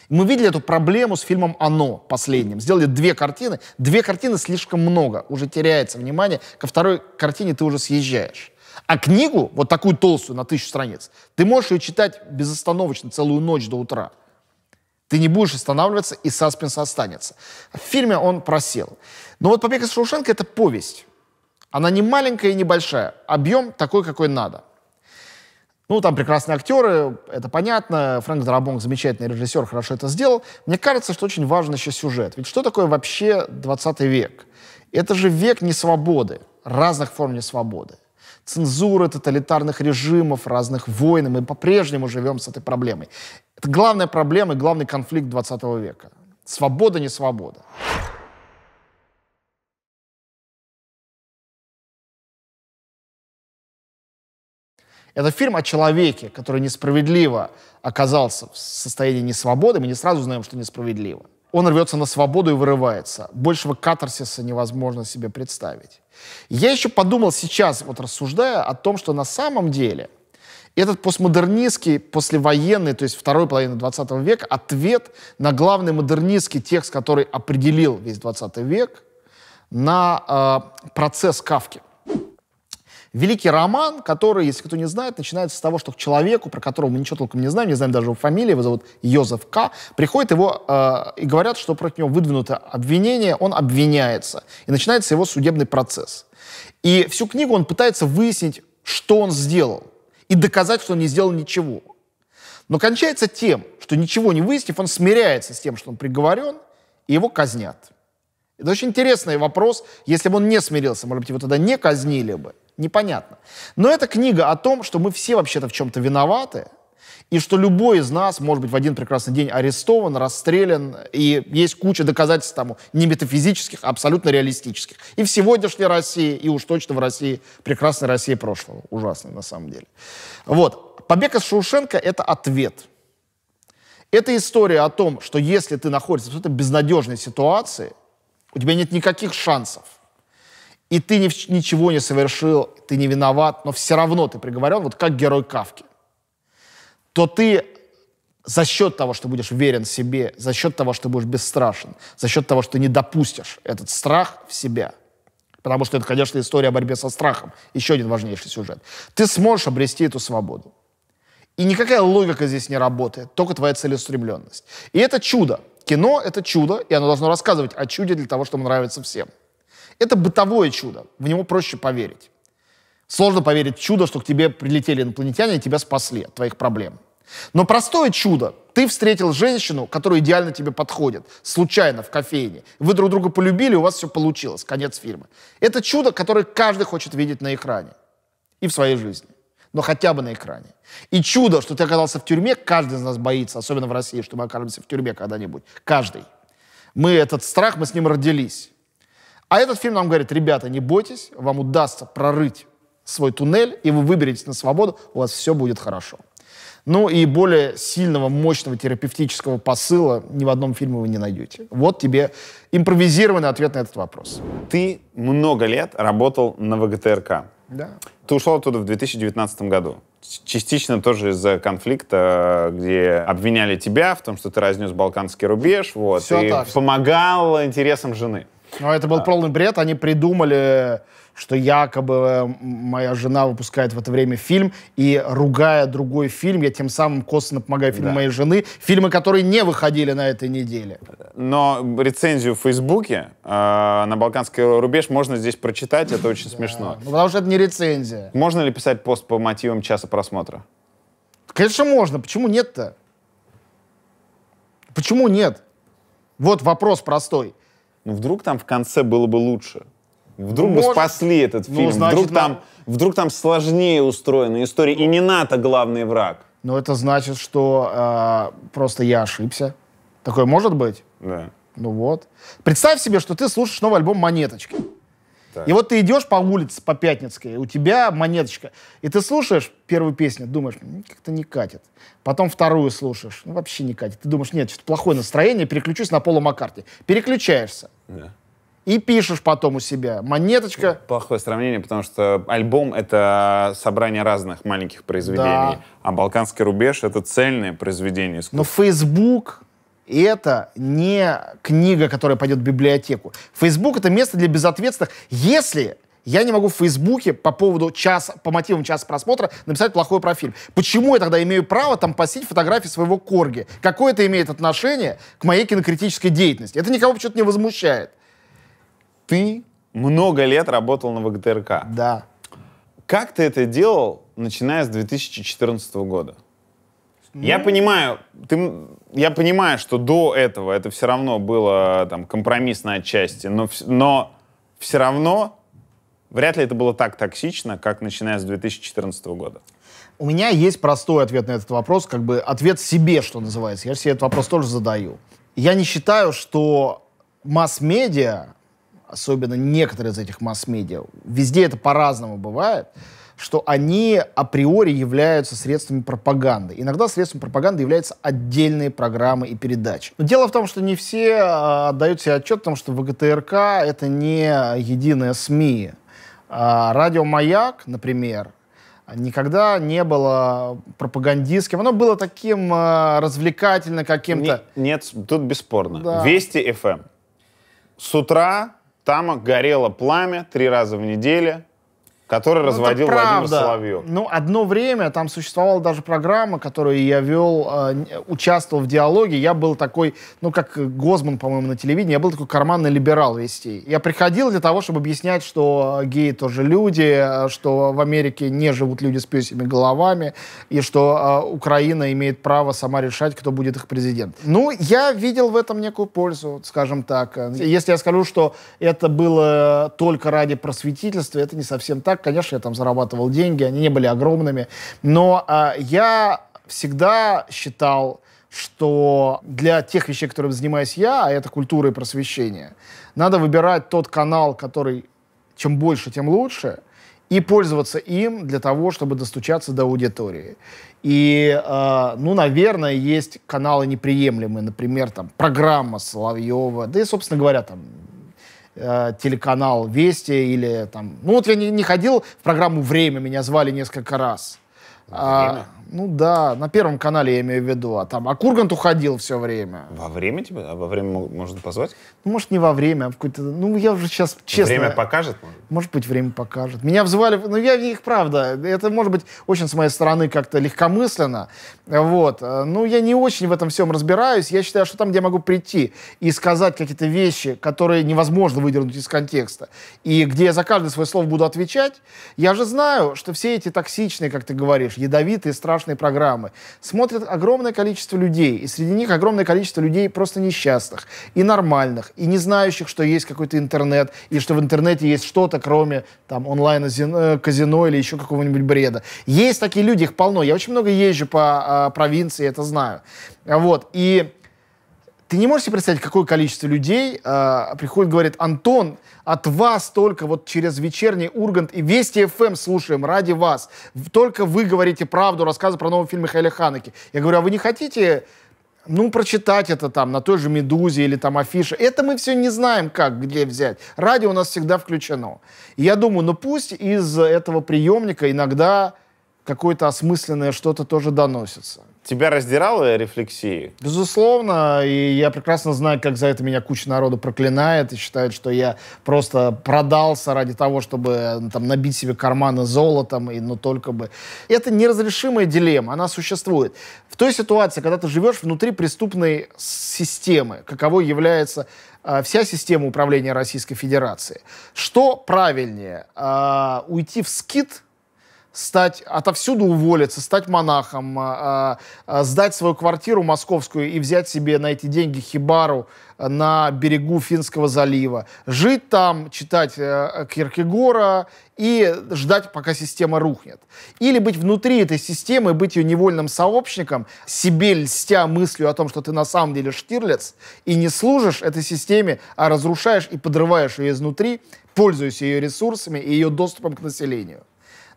Мы видели эту проблему с фильмом «Оно» последним. Сделали две картины. Две картины слишком много. Уже теряется внимание. Ко второй картине ты уже съезжаешь. А книгу, вот такую толстую, на тысячу страниц, ты можешь ее читать безостановочно целую ночь до утра. Ты не будешь останавливаться, и саспенс останется. В фильме он просел. Но вот «Побег из Шоушенка» — это повесть. Она не маленькая и небольшая. Объем такой, какой надо. Ну, там прекрасные актеры, это понятно. Фрэнк Дарабонг замечательный режиссер, хорошо это сделал. Мне кажется, что очень важен еще сюжет. Ведь что такое вообще 20 век? Это же век несвободы, разных форм несвободы цензуры, тоталитарных режимов, разных войн. Мы по-прежнему живем с этой проблемой. Это главная проблема и главный конфликт 20 века. Свобода, не свобода. Это фильм о человеке, который несправедливо оказался в состоянии несвободы. Мы не сразу знаем, что несправедливо он рвется на свободу и вырывается. Большего катарсиса невозможно себе представить. Я еще подумал сейчас, вот рассуждая о том, что на самом деле этот постмодернистский, послевоенный, то есть второй половины 20 века, ответ на главный модернистский текст, который определил весь 20 век, на э, процесс Кавки. Великий роман, который, если кто не знает, начинается с того, что к человеку, про которого мы ничего толком не знаем, не знаем даже его фамилии, его зовут Йозеф К., приходит его э, и говорят, что против него выдвинуто обвинение, он обвиняется. И начинается его судебный процесс. И всю книгу он пытается выяснить, что он сделал, и доказать, что он не сделал ничего. Но кончается тем, что ничего не выяснив, он смиряется с тем, что он приговорен, и его казнят. Это очень интересный вопрос. Если бы он не смирился, может быть, его тогда не казнили бы. Непонятно. Но это книга о том, что мы все вообще-то в чем-то виноваты, и что любой из нас может быть в один прекрасный день арестован, расстрелян, и есть куча доказательств тому, не метафизических, а абсолютно реалистических. И в сегодняшней России, и уж точно в России, прекрасной России прошлого, ужасной на самом деле. Вот. «Побег из Шоушенка» — это ответ. Это история о том, что если ты находишься в этой безнадежной ситуации, у тебя нет никаких шансов — и ты ничего не совершил, ты не виноват, но все равно ты приговорен, вот как герой Кавки, то ты за счет того, что будешь верен себе, за счет того, что будешь бесстрашен, за счет того, что не допустишь этот страх в себя, потому что это, конечно, история о борьбе со страхом, еще один важнейший сюжет, ты сможешь обрести эту свободу. И никакая логика здесь не работает, только твоя целеустремленность. И это чудо. Кино — это чудо, и оно должно рассказывать о чуде для того, чтобы нравиться всем. Это бытовое чудо, в него проще поверить. Сложно поверить в чудо, что к тебе прилетели инопланетяне и тебя спасли от твоих проблем. Но простое чудо. Ты встретил женщину, которая идеально тебе подходит, случайно, в кофейне. Вы друг друга полюбили, у вас все получилось. Конец фильма. Это чудо, которое каждый хочет видеть на экране. И в своей жизни. Но хотя бы на экране. И чудо, что ты оказался в тюрьме, каждый из нас боится, особенно в России, что мы окажемся в тюрьме когда-нибудь. Каждый. Мы этот страх, мы с ним родились. А этот фильм нам говорит, ребята, не бойтесь, вам удастся прорыть свой туннель, и вы выберетесь на свободу, у вас все будет хорошо. Ну и более сильного, мощного терапевтического посыла ни в одном фильме вы не найдете. Вот тебе импровизированный ответ на этот вопрос. Ты много лет работал на ВГТРК. Да. Ты ушел оттуда в 2019 году. Частично тоже из-за конфликта, где обвиняли тебя в том, что ты разнес балканский рубеж, вот, Все и так. помогал интересам жены. Но это был а. полный бред. Они придумали, что якобы э, моя жена выпускает в это время фильм, и ругая другой фильм, я тем самым косвенно помогаю фильму да. моей жены. Фильмы, которые не выходили на этой неделе. Но рецензию в Фейсбуке э, на «Балканский рубеж» можно здесь прочитать, это очень смешно. Ну, потому что это не рецензия. Можно ли писать пост по мотивам часа просмотра? Конечно, можно. Почему нет-то? Почему нет? Вот вопрос простой. Ну вдруг там в конце было бы лучше. Вдруг ну, бы может. спасли этот ну, фильм. Ну, значит, вдруг, нам... там, вдруг там сложнее устроена история. И не НАТО главный враг. Но это значит, что э, просто я ошибся. Такое может быть? Да. Ну вот. Представь себе, что ты слушаешь новый альбом «Монеточки». Так. И вот ты идешь по улице, по Пятницкой, у тебя монеточка. И ты слушаешь первую песню, думаешь, как-то не катит. Потом вторую слушаешь, ну вообще не катит. Ты думаешь, нет, что-то плохое настроение, переключусь на Пола Маккарти. Переключаешься. Да. И пишешь потом у себя. Монеточка. Ну, плохое сравнение, потому что альбом — это собрание разных маленьких произведений. Да. А «Балканский рубеж» — это цельное произведение искусства. Но Facebook и это не книга, которая пойдет в библиотеку. Фейсбук это место для безответственных. Если я не могу в Фейсбуке по поводу час, по мотивам часа просмотра написать плохой профиль, Почему я тогда имею право там постить фотографии своего корги? Какое это имеет отношение к моей кинокритической деятельности? Это никого почему-то не возмущает. Ты много лет работал на ВГТРК. Да. Как ты это делал, начиная с 2014 года? Ну... Я понимаю, ты, я понимаю, что до этого это все равно было там компромиссно отчасти, но, но все равно вряд ли это было так токсично, как начиная с 2014 года. У меня есть простой ответ на этот вопрос, как бы ответ себе, что называется. Я себе этот вопрос тоже задаю. Я не считаю, что масс-медиа, особенно некоторые из этих масс-медиа, везде это по-разному бывает, что они априори являются средствами пропаганды. Иногда средством пропаганды являются отдельные программы и передачи. Но дело в том, что не все а, отдают себе отчет о том, что ВГТРК — это не единая СМИ. А, Радио «Маяк», например, никогда не было пропагандистским. Оно было таким а, развлекательно каким-то. Не, нет, тут бесспорно. Да. Вести FM. Эм». С утра там горело пламя три раза в неделю который ну, разводил Владимир Соловьев. Ну, одно время там существовала даже программа, которую я вел, э, участвовал в диалоге. Я был такой, ну, как Гозман, по-моему, на телевидении, я был такой карманный либерал вести. Я приходил для того, чтобы объяснять, что геи тоже люди, а, что в Америке не живут люди с пёсями головами, и что э, Украина имеет право сама решать, кто будет их президент. Ну, я видел в этом некую пользу, скажем так. Если я скажу, что это было только ради просветительства, это не совсем так конечно, я там зарабатывал деньги, они не были огромными, но э, я всегда считал, что для тех вещей, которыми занимаюсь я, а это культура и просвещение, надо выбирать тот канал, который чем больше, тем лучше, и пользоваться им для того, чтобы достучаться до аудитории. И, э, ну, наверное, есть каналы неприемлемые, например, там программа Соловьева, да и, собственно говоря, там э, телеканал Вести или там... Ну вот я не, не ходил в программу «Время», меня звали несколько раз. Время? А, ну да, на Первом канале я имею в виду, а там, а Кургант уходил все время. Во время тебя? А во время можно позвать? Ну, может, не во время, а в какой-то... Ну, я уже сейчас, честно... Время покажет? может? Может быть, время покажет. Меня взывали, Ну, я их, правда, это, может быть, очень с моей стороны как-то легкомысленно. Вот. Ну, я не очень в этом всем разбираюсь. Я считаю, что там, где я могу прийти и сказать какие-то вещи, которые невозможно выдернуть из контекста, и где я за каждое свое слово буду отвечать, я же знаю, что все эти токсичные, как ты говоришь, ядовитые, страшные страшные программы. Смотрят огромное количество людей, и среди них огромное количество людей просто несчастных, и нормальных, и не знающих, что есть какой-то интернет, и что в интернете есть что-то, кроме там онлайн-казино э, или еще какого-нибудь бреда. Есть такие люди, их полно. Я очень много езжу по а, провинции, это знаю. Вот, и ты не можешь себе представить, какое количество людей э, приходит говорит, Антон, от вас только вот через вечерний Ургант и Вести ФМ эм слушаем ради вас. Только вы говорите правду, рассказы про новый фильм Хайля Ханаки. Я говорю, а вы не хотите ну, прочитать это там на той же «Медузе» или там афише. Это мы все не знаем, как, где взять. Радио у нас всегда включено. И я думаю, ну пусть из этого приемника иногда какое-то осмысленное что-то тоже доносится. Тебя раздирало рефлексии? Безусловно, и я прекрасно знаю, как за это меня куча народу проклинает и считает, что я просто продался ради того, чтобы ну, там, набить себе карманы золотом, и, но ну, только бы. И Это неразрешимая дилемма, она существует. В той ситуации, когда ты живешь внутри преступной системы, каковой является а, вся система управления Российской Федерации. Что правильнее, э, уйти в скид? стать, отовсюду уволиться, стать монахом, а, а, сдать свою квартиру московскую и взять себе на эти деньги хибару а, на берегу Финского залива, жить там, читать э, э, Киркегора и ждать, пока система рухнет. Или быть внутри этой системы, быть ее невольным сообщником, себе льстя мыслью о том, что ты на самом деле штирлиц, и не служишь этой системе, а разрушаешь и подрываешь ее изнутри, пользуясь ее ресурсами и ее доступом к населению.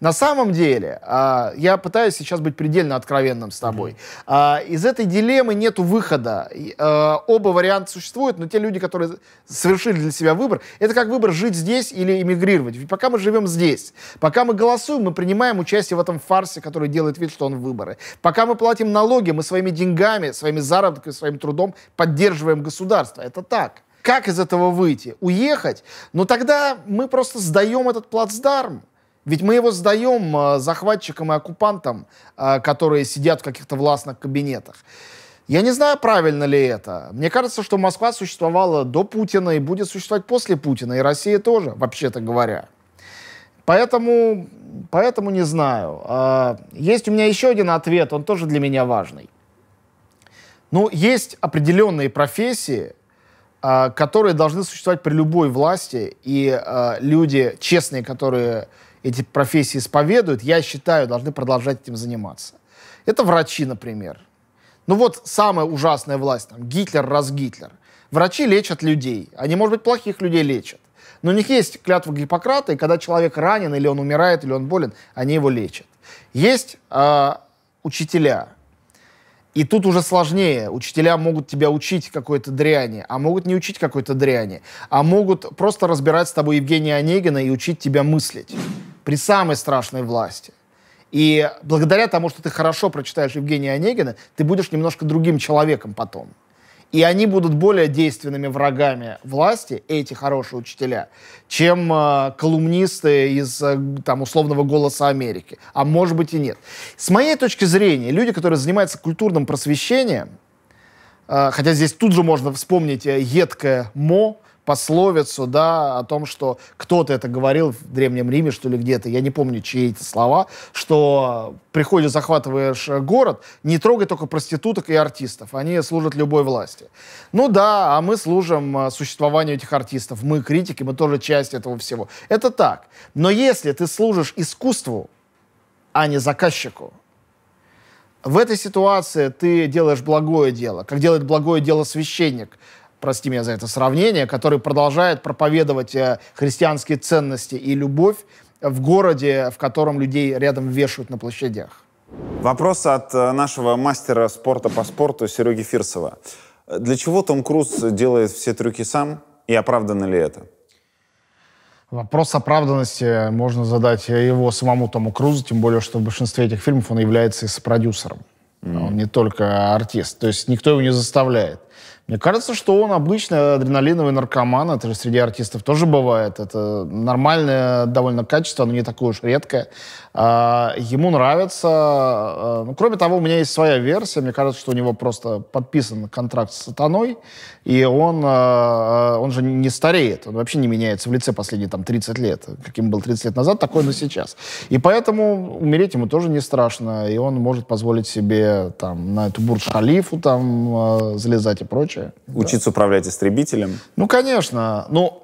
На самом деле, а, я пытаюсь сейчас быть предельно откровенным с тобой. А, из этой дилеммы нет выхода. А, оба варианта существуют, но те люди, которые совершили для себя выбор, это как выбор жить здесь или эмигрировать. Ведь пока мы живем здесь, пока мы голосуем, мы принимаем участие в этом фарсе, который делает вид, что он выборы. Пока мы платим налоги, мы своими деньгами, своими заработками, своим трудом поддерживаем государство. Это так как из этого выйти? Уехать? Но ну тогда мы просто сдаем этот плацдарм. Ведь мы его сдаем а, захватчикам и оккупантам, а, которые сидят в каких-то властных кабинетах. Я не знаю, правильно ли это. Мне кажется, что Москва существовала до Путина и будет существовать после Путина, и Россия тоже, вообще-то говоря. Поэтому, поэтому не знаю. А, есть у меня еще один ответ, он тоже для меня важный. Ну, есть определенные профессии, которые должны существовать при любой власти, и люди честные, которые эти профессии исповедуют, я считаю, должны продолжать этим заниматься. Это врачи, например. Ну вот самая ужасная власть, там, Гитлер, раз Гитлер. Врачи лечат людей. Они, может быть, плохих людей лечат. Но у них есть клятва Гиппократа, и когда человек ранен, или он умирает, или он болен, они его лечат. Есть э, учителя. И тут уже сложнее. Учителя могут тебя учить какой-то дряни, а могут не учить какой-то дряни, а могут просто разбирать с тобой Евгения Онегина и учить тебя мыслить при самой страшной власти. И благодаря тому, что ты хорошо прочитаешь Евгения Онегина, ты будешь немножко другим человеком потом. И они будут более действенными врагами власти, эти хорошие учителя, чем э, колумнисты из э, там, условного «Голоса Америки». А может быть и нет. С моей точки зрения, люди, которые занимаются культурным просвещением, э, хотя здесь тут же можно вспомнить э, едкое «мо», пословицу, да, о том, что кто-то это говорил в Древнем Риме, что ли, где-то, я не помню, чьи эти слова, что приходишь, захватываешь э, город, не трогай только проституток и артистов, они служат любой власти. Ну да, а мы служим э, существованию этих артистов, мы критики, мы тоже часть этого всего. Это так. Но если ты служишь искусству, а не заказчику, в этой ситуации ты делаешь благое дело, как делает благое дело священник, прости меня за это сравнение, который продолжает проповедовать э, христианские ценности и любовь в городе, в котором людей рядом вешают на площадях. Вопрос от э, нашего мастера спорта по спорту Сереги Фирсова. Для чего Том Круз делает все трюки сам и оправдано ли это? Вопрос оправданности можно задать его самому Тому Крузу, тем более, что в большинстве этих фильмов он является и сопродюсером. mm Он не только артист. То есть никто его не заставляет. Мне кажется, что он обычный адреналиновый наркоман, это же среди артистов тоже бывает. Это нормальное довольно качество, но не такое уж редкое. А, ему нравится. А, ну, кроме того, у меня есть своя версия. Мне кажется, что у него просто подписан контракт с сатаной, и он, а, он же не стареет, он вообще не меняется в лице последние там, 30 лет. Каким был 30 лет назад, такой он и сейчас. И поэтому умереть ему тоже не страшно, и он может позволить себе там, на эту бурдж-халифу там, залезать и прочее лучшее. Учиться да. управлять истребителем. Ну, конечно. Ну,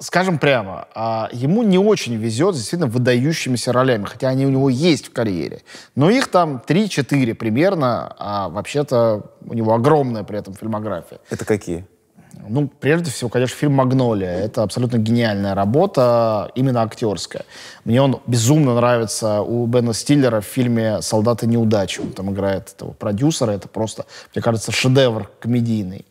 скажем прямо, а, ему не очень везет с действительно выдающимися ролями, хотя они у него есть в карьере. Но их там 3-4 примерно, а вообще-то у него огромная при этом фильмография. Это какие? Ну, прежде всего, конечно, фильм «Магнолия». Это абсолютно гениальная работа, именно актерская. Мне он безумно нравится у Бена Стиллера в фильме «Солдаты неудачи». Он там играет этого продюсера. Это просто, мне кажется, шедевр комедийный.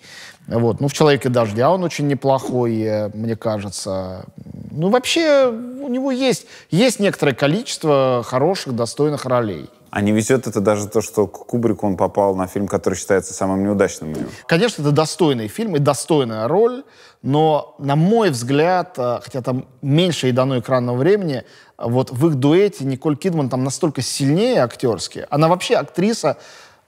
Вот. Ну, в «Человеке дождя» он очень неплохой, э, мне кажется. Ну, вообще, у него есть, есть некоторое количество хороших, достойных ролей. А не везет это даже то, что Кубрик, он попал на фильм, который считается самым неудачным Конечно, это достойный фильм и достойная роль, но, на мой взгляд, э, хотя там меньше и дано экранного времени, э, вот в их дуэте Николь Кидман там настолько сильнее актерски. Она вообще актриса,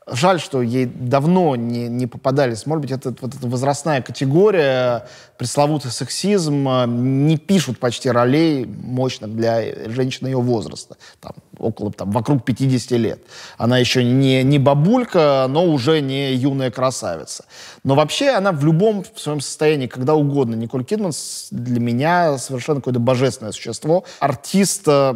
Жаль, что ей давно не, не попадались. Может быть, это вот эта возрастная категория, пресловутый сексизм, э, не пишут почти ролей мощных для женщины ее возраста. Там, около, там, вокруг 50 лет. Она еще не, не бабулька, но уже не юная красавица. Но вообще она в любом в своем состоянии, когда угодно. Николь Кидман для меня совершенно какое-то божественное существо. Артист э,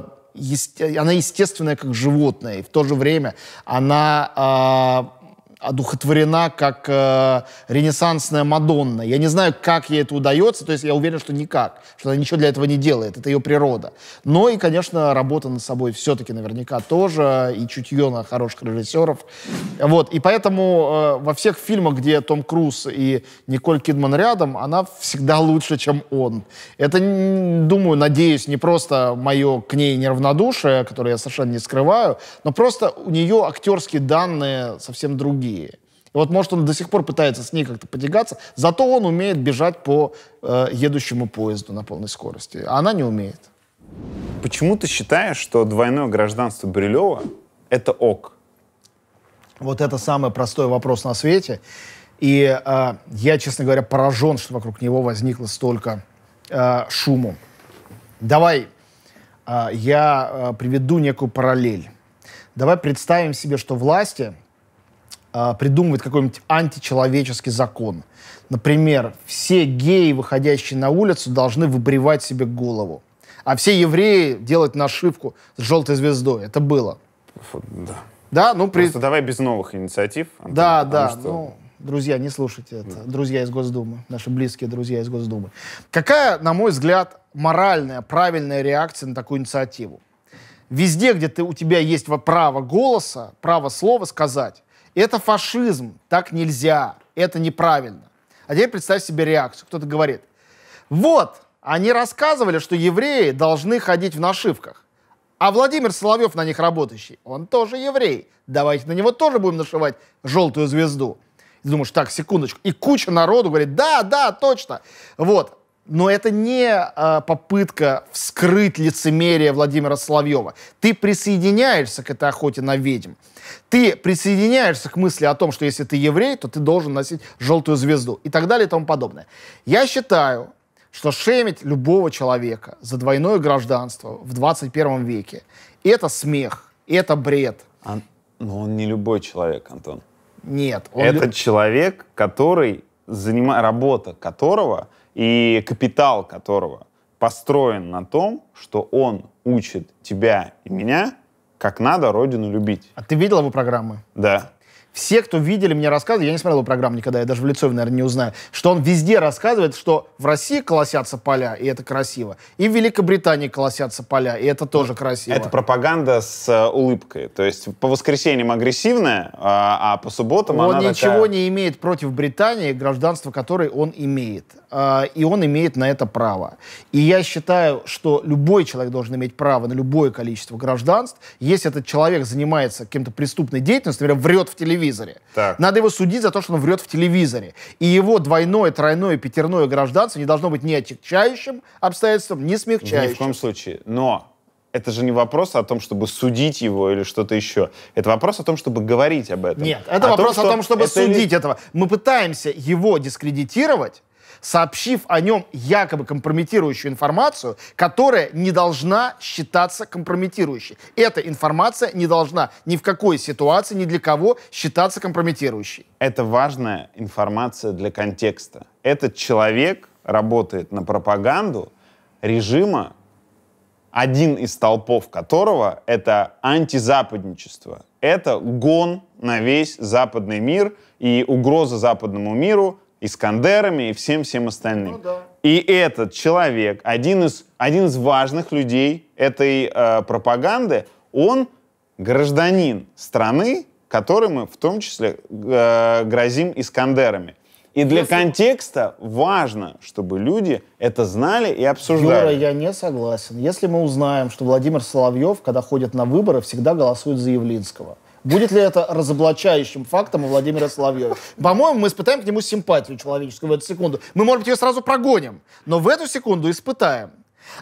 она естественная как животное, и в то же время она а, одухотворена как э, ренессансная Мадонна. Я не знаю, как ей это удается, то есть я уверен, что никак, что она ничего для этого не делает, это ее природа. Но и, конечно, работа над собой все-таки наверняка тоже, и чутье на хороших режиссеров. Вот, и поэтому э, во всех фильмах, где Том Круз и Николь Кидман рядом, она всегда лучше, чем он. Это, думаю, надеюсь, не просто мое к ней неравнодушие, которое я совершенно не скрываю, но просто у нее актерские данные совсем другие идеи. И вот, может, он до сих пор пытается с ней как-то потягаться, зато он умеет бежать по э, едущему поезду на полной скорости, а она не умеет. Почему ты считаешь, что двойное гражданство Брилева — это ок? Вот это самый простой вопрос на свете. И э, я, честно говоря, поражен, что вокруг него возникло столько э, шуму. Давай э, я э, приведу некую параллель. Давай представим себе, что власти — а, придумывает какой-нибудь античеловеческий закон. Например, все геи, выходящие на улицу, должны выбривать себе голову. А все евреи делать нашивку с желтой звездой. Это было. да. Да, ну при... Просто давай без новых инициатив. Антон, да, да. Что... Ну, друзья, не слушайте это. Друзья из Госдумы, наши близкие друзья из Госдумы. Какая, на мой взгляд, моральная, правильная реакция на такую инициативу? Везде, где ты, у тебя есть право голоса, право слова сказать, это фашизм, так нельзя, это неправильно. А теперь представь себе реакцию. Кто-то говорит, вот, они рассказывали, что евреи должны ходить в нашивках. А Владимир Соловьев на них работающий, он тоже еврей. Давайте на него тоже будем нашивать желтую звезду. И думаешь, так, секундочку. И куча народу говорит, да, да, точно. Вот. Но это не э, попытка вскрыть лицемерие Владимира Соловьева. Ты присоединяешься к этой охоте на ведьм. Ты присоединяешься к мысли о том, что если ты еврей, то ты должен носить желтую звезду и так далее и тому подобное. Я считаю, что шемить любого человека за двойное гражданство в 21 веке — это смех, это бред. А, но ну, он не любой человек, Антон. Нет. Он это лю... человек, который занимает работа которого и капитал которого построен на том, что он учит тебя и меня как надо родину любить. А ты видел его программы? Да. Все, кто видели, мне рассказывали, я не смотрел его программу никогда, я даже в лицо, его наверное, не узнаю, что он везде рассказывает, что в России колосятся поля, и это красиво, и в Великобритании колосятся поля, и это тоже красиво. Это пропаганда с э, улыбкой. То есть по воскресеньям агрессивная, а, а по субботам он она ничего такая... не имеет против Британии, гражданство которой он имеет. А, и он имеет на это право. И я считаю, что любой человек должен иметь право на любое количество гражданств. Если этот человек занимается каким-то преступной деятельностью, например, врет в телевизоре, так. надо его судить за то, что он врет в телевизоре. И его двойное, тройное, пятерное гражданство не должно быть ни отягчающим обстоятельством, ни смягчающим. Ни в коем случае. Но это же не вопрос о том, чтобы судить его или что-то еще. Это вопрос о том, чтобы говорить об этом. Нет, это о вопрос том, что о том, чтобы это судить ли... этого. Мы пытаемся его дискредитировать сообщив о нем якобы компрометирующую информацию, которая не должна считаться компрометирующей. Эта информация не должна ни в какой ситуации, ни для кого считаться компрометирующей. Это важная информация для контекста. Этот человек работает на пропаганду режима, один из толпов которого — это антизападничество. Это гон на весь западный мир и угроза западному миру, Искандерами и всем-всем остальным. Ну, да. И этот человек, один из, один из важных людей этой э, пропаганды, он гражданин страны, которой мы в том числе э, грозим Искандерами. И для Если... контекста важно, чтобы люди это знали и обсуждали. Юра, я не согласен. Если мы узнаем, что Владимир Соловьев, когда ходит на выборы, всегда голосует за Явлинского – Будет ли это разоблачающим фактом у Владимира Соловьева? По-моему, мы испытаем к нему симпатию человеческую в эту секунду. Мы, может быть, ее сразу прогоним, но в эту секунду испытаем.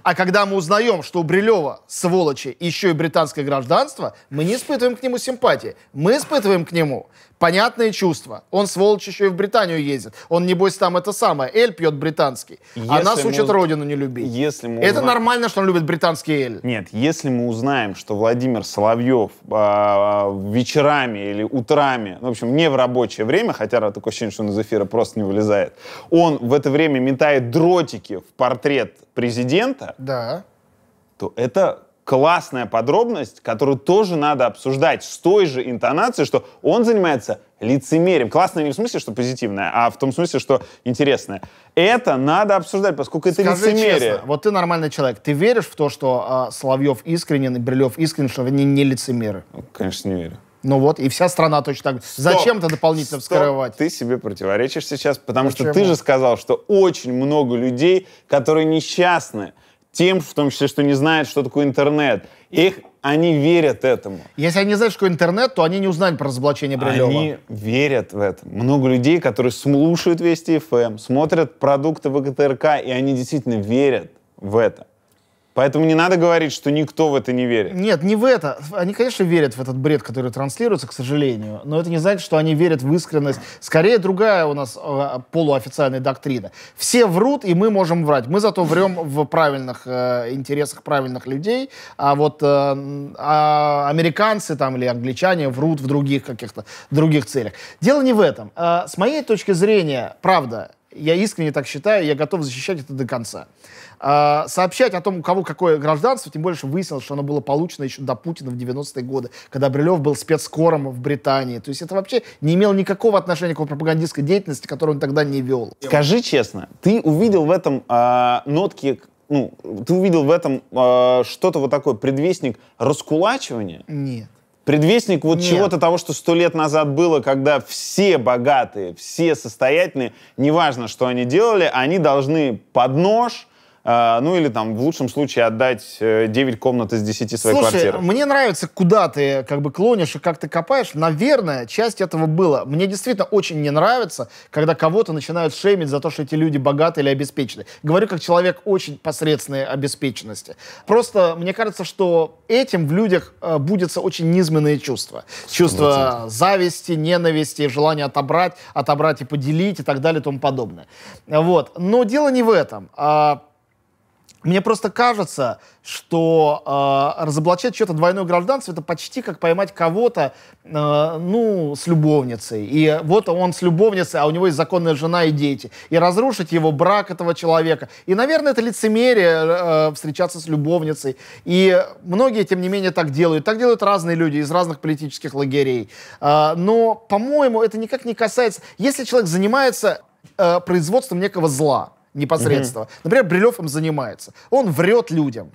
А когда мы узнаем, что у Брилева, сволочи, еще и британское гражданство, мы не испытываем к нему симпатии. Мы испытываем к нему Понятное чувство. Он, сволочь, еще и в Британию ездит. Он, небось, там это самое, эль пьет британский. А если а нас родину не любить. Если мы это узна... нормально, что он любит британский эль. Нет, если мы узнаем, что Владимир Соловьев а, а, вечерами или утрами, ну, в общем, не в рабочее время, хотя такое ощущение, что он из эфира просто не вылезает, он в это время метает дротики в портрет президента, да. то это классная подробность, которую тоже надо обсуждать с той же интонацией, что он занимается лицемерием. Классное не в смысле, что позитивное, а в том смысле, что интересное. Это надо обсуждать, поскольку это Скажи лицемерие. Честно, вот ты нормальный человек. Ты веришь в то, что э, Соловьев искренен и Брилев искренен, что они не лицемеры? Ну, конечно, не верю. Ну вот, и вся страна точно так. Стоп, Зачем это дополнительно стоп. вскрывать? Ты себе противоречишь сейчас, потому Почему? что ты же сказал, что очень много людей, которые несчастны, тем, в том числе, что не знают, что такое интернет. Их, они верят этому. Если они не знают, что такое интернет, то они не узнали про разоблачение Брилева. Они верят в это. Много людей, которые слушают Вести ФМ, эм, смотрят продукты ВКТРК, и они действительно верят в это. Поэтому не надо говорить, что никто в это не верит. Нет, не в это. Они, конечно, верят в этот бред, который транслируется, к сожалению. Но это не значит, что они верят в искренность. Скорее, другая у нас э, полуофициальная доктрина. Все врут, и мы можем врать. Мы зато врем в правильных э, интересах правильных людей. А вот э, а американцы там или англичане врут в других каких-то других целях. Дело не в этом. Э, с моей точки зрения, правда, я искренне так считаю, я готов защищать это до конца. А, сообщать о том, у кого какое гражданство, тем более, что выяснилось, что оно было получено еще до Путина в 90-е годы, когда Брилев был спецскором в Британии. То есть это вообще не имело никакого отношения к пропагандистской деятельности, которую он тогда не вел. Скажи честно, ты увидел в этом э, нотки ну, ты увидел в этом э, что-то вот такое, предвестник раскулачивания? Нет. Предвестник вот чего-то того, что сто лет назад было, когда все богатые, все состоятельные, неважно, что они делали, они должны под нож, а, ну или там в лучшем случае отдать 9 э, комнат из 10 своей Слушай, квартиры. мне нравится, куда ты как бы клонишь и как ты копаешь. Наверное, часть этого было. Мне действительно очень не нравится, когда кого-то начинают шеймить за то, что эти люди богаты или обеспечены. Говорю как человек очень посредственной обеспеченности. Просто мне кажется, что этим в людях э, будется очень низменные чувства. 100%. Чувство зависти, ненависти, желание отобрать, отобрать и поделить и так далее и тому подобное. Вот. Но дело не в этом. А мне просто кажется, что э, разоблачать что-то двойное гражданство это почти как поймать кого-то, э, ну, с любовницей. И вот он с любовницей, а у него есть законная жена и дети. И разрушить его брак этого человека. И, наверное, это лицемерие э, встречаться с любовницей. И многие, тем не менее, так делают. Так делают разные люди из разных политических лагерей. Э, но, по-моему, это никак не касается. Если человек занимается э, производством некого зла, непосредственно. Угу. Например, Брилев им занимается. Он врет людям.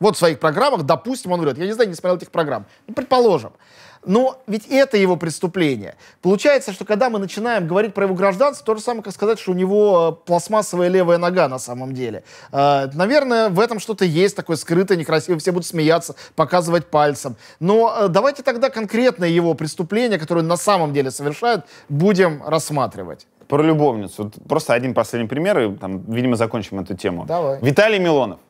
Вот в своих программах, допустим, он врет. Я не знаю, не смотрел этих программ. Ну, предположим. Но ведь это его преступление. Получается, что когда мы начинаем говорить про его гражданство, то же самое, как сказать, что у него э, пластмассовая левая нога на самом деле. Э, наверное, в этом что-то есть такое скрытое, некрасивое. Все будут смеяться, показывать пальцем. Но э, давайте тогда конкретное его преступление, которое он на самом деле совершает, будем рассматривать. Про любовницу. Вот просто один последний пример, и, там, видимо, закончим эту тему. Давай. Виталий Милонов.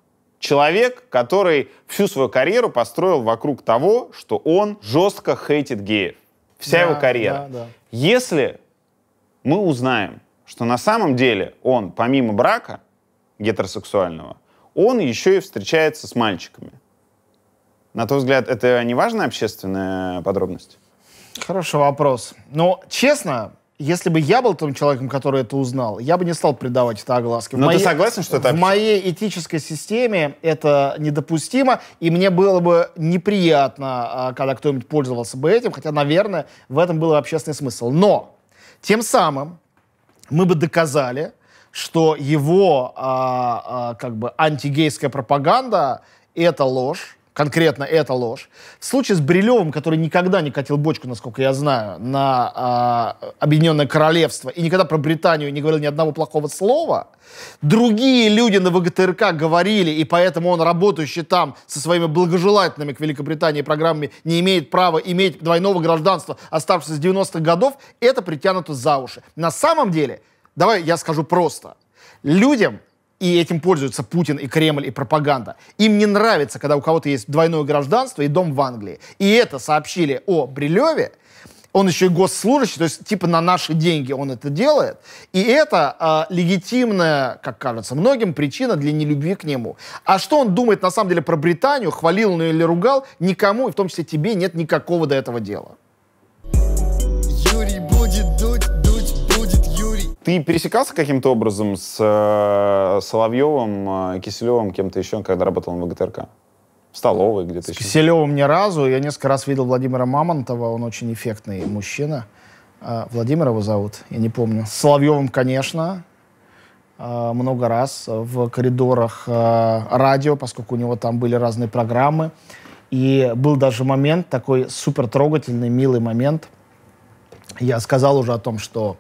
Человек, который всю свою карьеру построил вокруг того, что он жестко хейтит геев. Вся да, его карьера. Да, да. Если мы узнаем, что на самом деле он, помимо брака гетеросексуального, он еще и встречается с мальчиками. На твой взгляд, это не важная общественная подробность? Хороший вопрос. Но, ну, честно, если бы я был тем человеком, который это узнал, я бы не стал придавать это огласке. Но моей, ты согласен, что это... В моей этической системе это недопустимо, и мне было бы неприятно, а, когда кто-нибудь пользовался бы этим, хотя, наверное, в этом был общественный смысл. Но тем самым мы бы доказали, что его а, а, как бы антигейская пропаганда — это ложь, конкретно это ложь. В случае с Брилевым, который никогда не катил бочку, насколько я знаю, на э, Объединенное Королевство и никогда про Британию не говорил ни одного плохого слова, другие люди на ВГТРК говорили, и поэтому он, работающий там со своими благожелательными к Великобритании программами, не имеет права иметь двойного гражданства, оставшегося с 90-х годов, это притянуто за уши. На самом деле, давай я скажу просто. Людям и этим пользуются Путин и Кремль и пропаганда. Им не нравится, когда у кого-то есть двойное гражданство и дом в Англии. И это сообщили о Брилеве, он еще и госслужащий, то есть типа на наши деньги он это делает. И это э, легитимная, как кажется, многим причина для нелюбви к нему. А что он думает на самом деле про Британию, хвалил он ну, ее или ругал, никому, и в том числе тебе, нет никакого до этого дела. Ты пересекался каким-то образом с э, Соловьевым, э, Киселевым, кем-то еще, когда работал на ВГТРК? В столовой где-то еще? С Киселевым ни разу. Я несколько раз видел Владимира Мамонтова, он очень эффектный мужчина. А, Владимир его зовут, я не помню. С Соловьевым, конечно, а, много раз в коридорах а, радио, поскольку у него там были разные программы. И был даже момент, такой супер трогательный, милый момент. Я сказал уже о том, что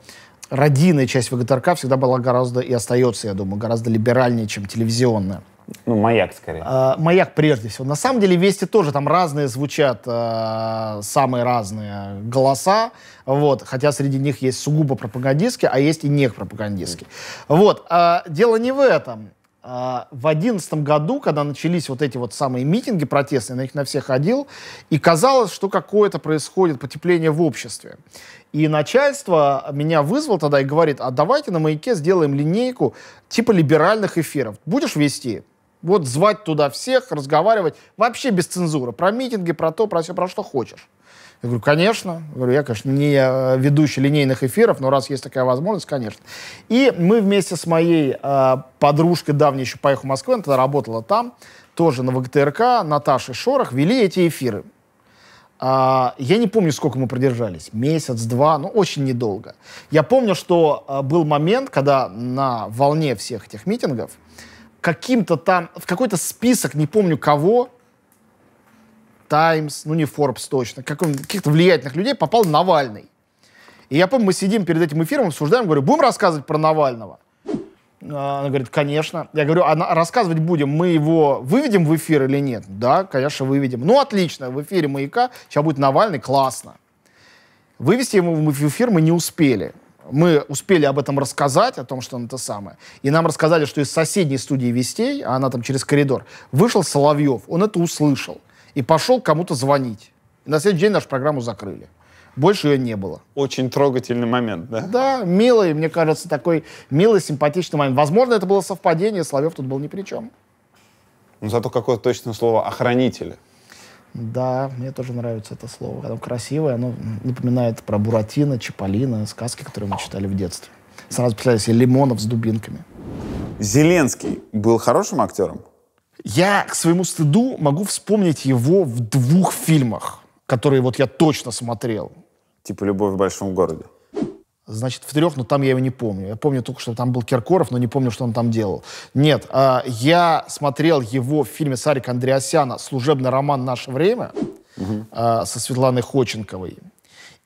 радийная часть ВГТРК всегда была гораздо, и остается, я думаю, гораздо либеральнее, чем телевизионная. Ну, маяк скорее. А, маяк прежде всего. На самом деле вести тоже там разные звучат, а, самые разные голоса, вот, хотя среди них есть сугубо пропагандистские, а есть и не пропагандистские. Вот, а, дело не в этом. А, в одиннадцатом году, когда начались вот эти вот самые митинги протестные, на них на всех ходил, и казалось, что какое-то происходит потепление в обществе. И начальство меня вызвало тогда и говорит, а давайте на «Маяке» сделаем линейку типа либеральных эфиров. Будешь вести? Вот звать туда всех, разговаривать, вообще без цензуры, про митинги, про то, про все, про что хочешь. Я говорю, конечно. Я, говорю, я, конечно, не э, ведущий линейных эфиров, но раз есть такая возможность, конечно. И мы вместе с моей э, подружкой, давней еще поехала в Москву, она тогда работала там, тоже на ВГТРК, Наташа Шорох, вели эти эфиры. А, я не помню, сколько мы продержались. Месяц, два, ну, очень недолго. Я помню, что а, был момент, когда на волне всех этих митингов каким-то там, в какой-то список, не помню кого, Times, ну не Forbes точно, каких-то влиятельных людей попал Навальный. И я помню, мы сидим перед этим эфиром, обсуждаем, говорю, будем рассказывать про Навального? А, она говорит, конечно. Я говорю, а рассказывать будем, мы его выведем в эфир или нет? Да, конечно, выведем. Ну, отлично, в эфире «Маяка», сейчас будет Навальный, классно. Вывести его в эфир мы не успели. Мы успели об этом рассказать, о том, что он это самое. И нам рассказали, что из соседней студии «Вестей», а она там через коридор, вышел Соловьев. Он это услышал и пошел кому-то звонить. И на следующий день нашу программу закрыли. Больше ее не было. Очень трогательный момент, да? Да, милый, мне кажется, такой милый, симпатичный момент. Возможно, это было совпадение, Соловьев тут был ни при чем. Но зато какое точное слово «охранители». Да, мне тоже нравится это слово. Оно красивое, оно напоминает про Буратино, Чаполина, сказки, которые мы читали в детстве. Сразу представляю себе лимонов с дубинками. Зеленский был хорошим актером? Я к своему стыду могу вспомнить его в двух фильмах, которые вот я точно смотрел. Типа «Любовь в большом городе». Значит, в трех, но там я его не помню. Я помню только, что там был Киркоров, но не помню, что он там делал. Нет, э, я смотрел его в фильме Сарика Андреасяна «Служебный роман. Наше время» угу. э, со Светланой Ходченковой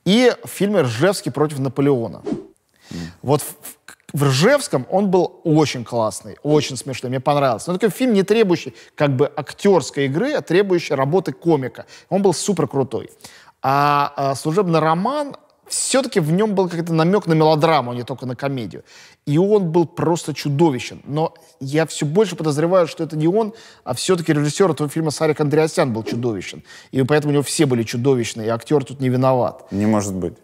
и в фильме «Ржевский против Наполеона». Mm. Вот в Ржевском он был очень классный, очень смешной, мне понравился. Но такой фильм, не требующий как бы актерской игры, а требующий работы комика. Он был супер крутой. А, а служебный роман все-таки в нем был какой-то намек на мелодраму, а не только на комедию. И он был просто чудовищен. Но я все больше подозреваю, что это не он, а все-таки режиссер этого фильма Сарик Андреасян был чудовищен. И поэтому у него все были чудовищные, и актер тут не виноват. Не может быть.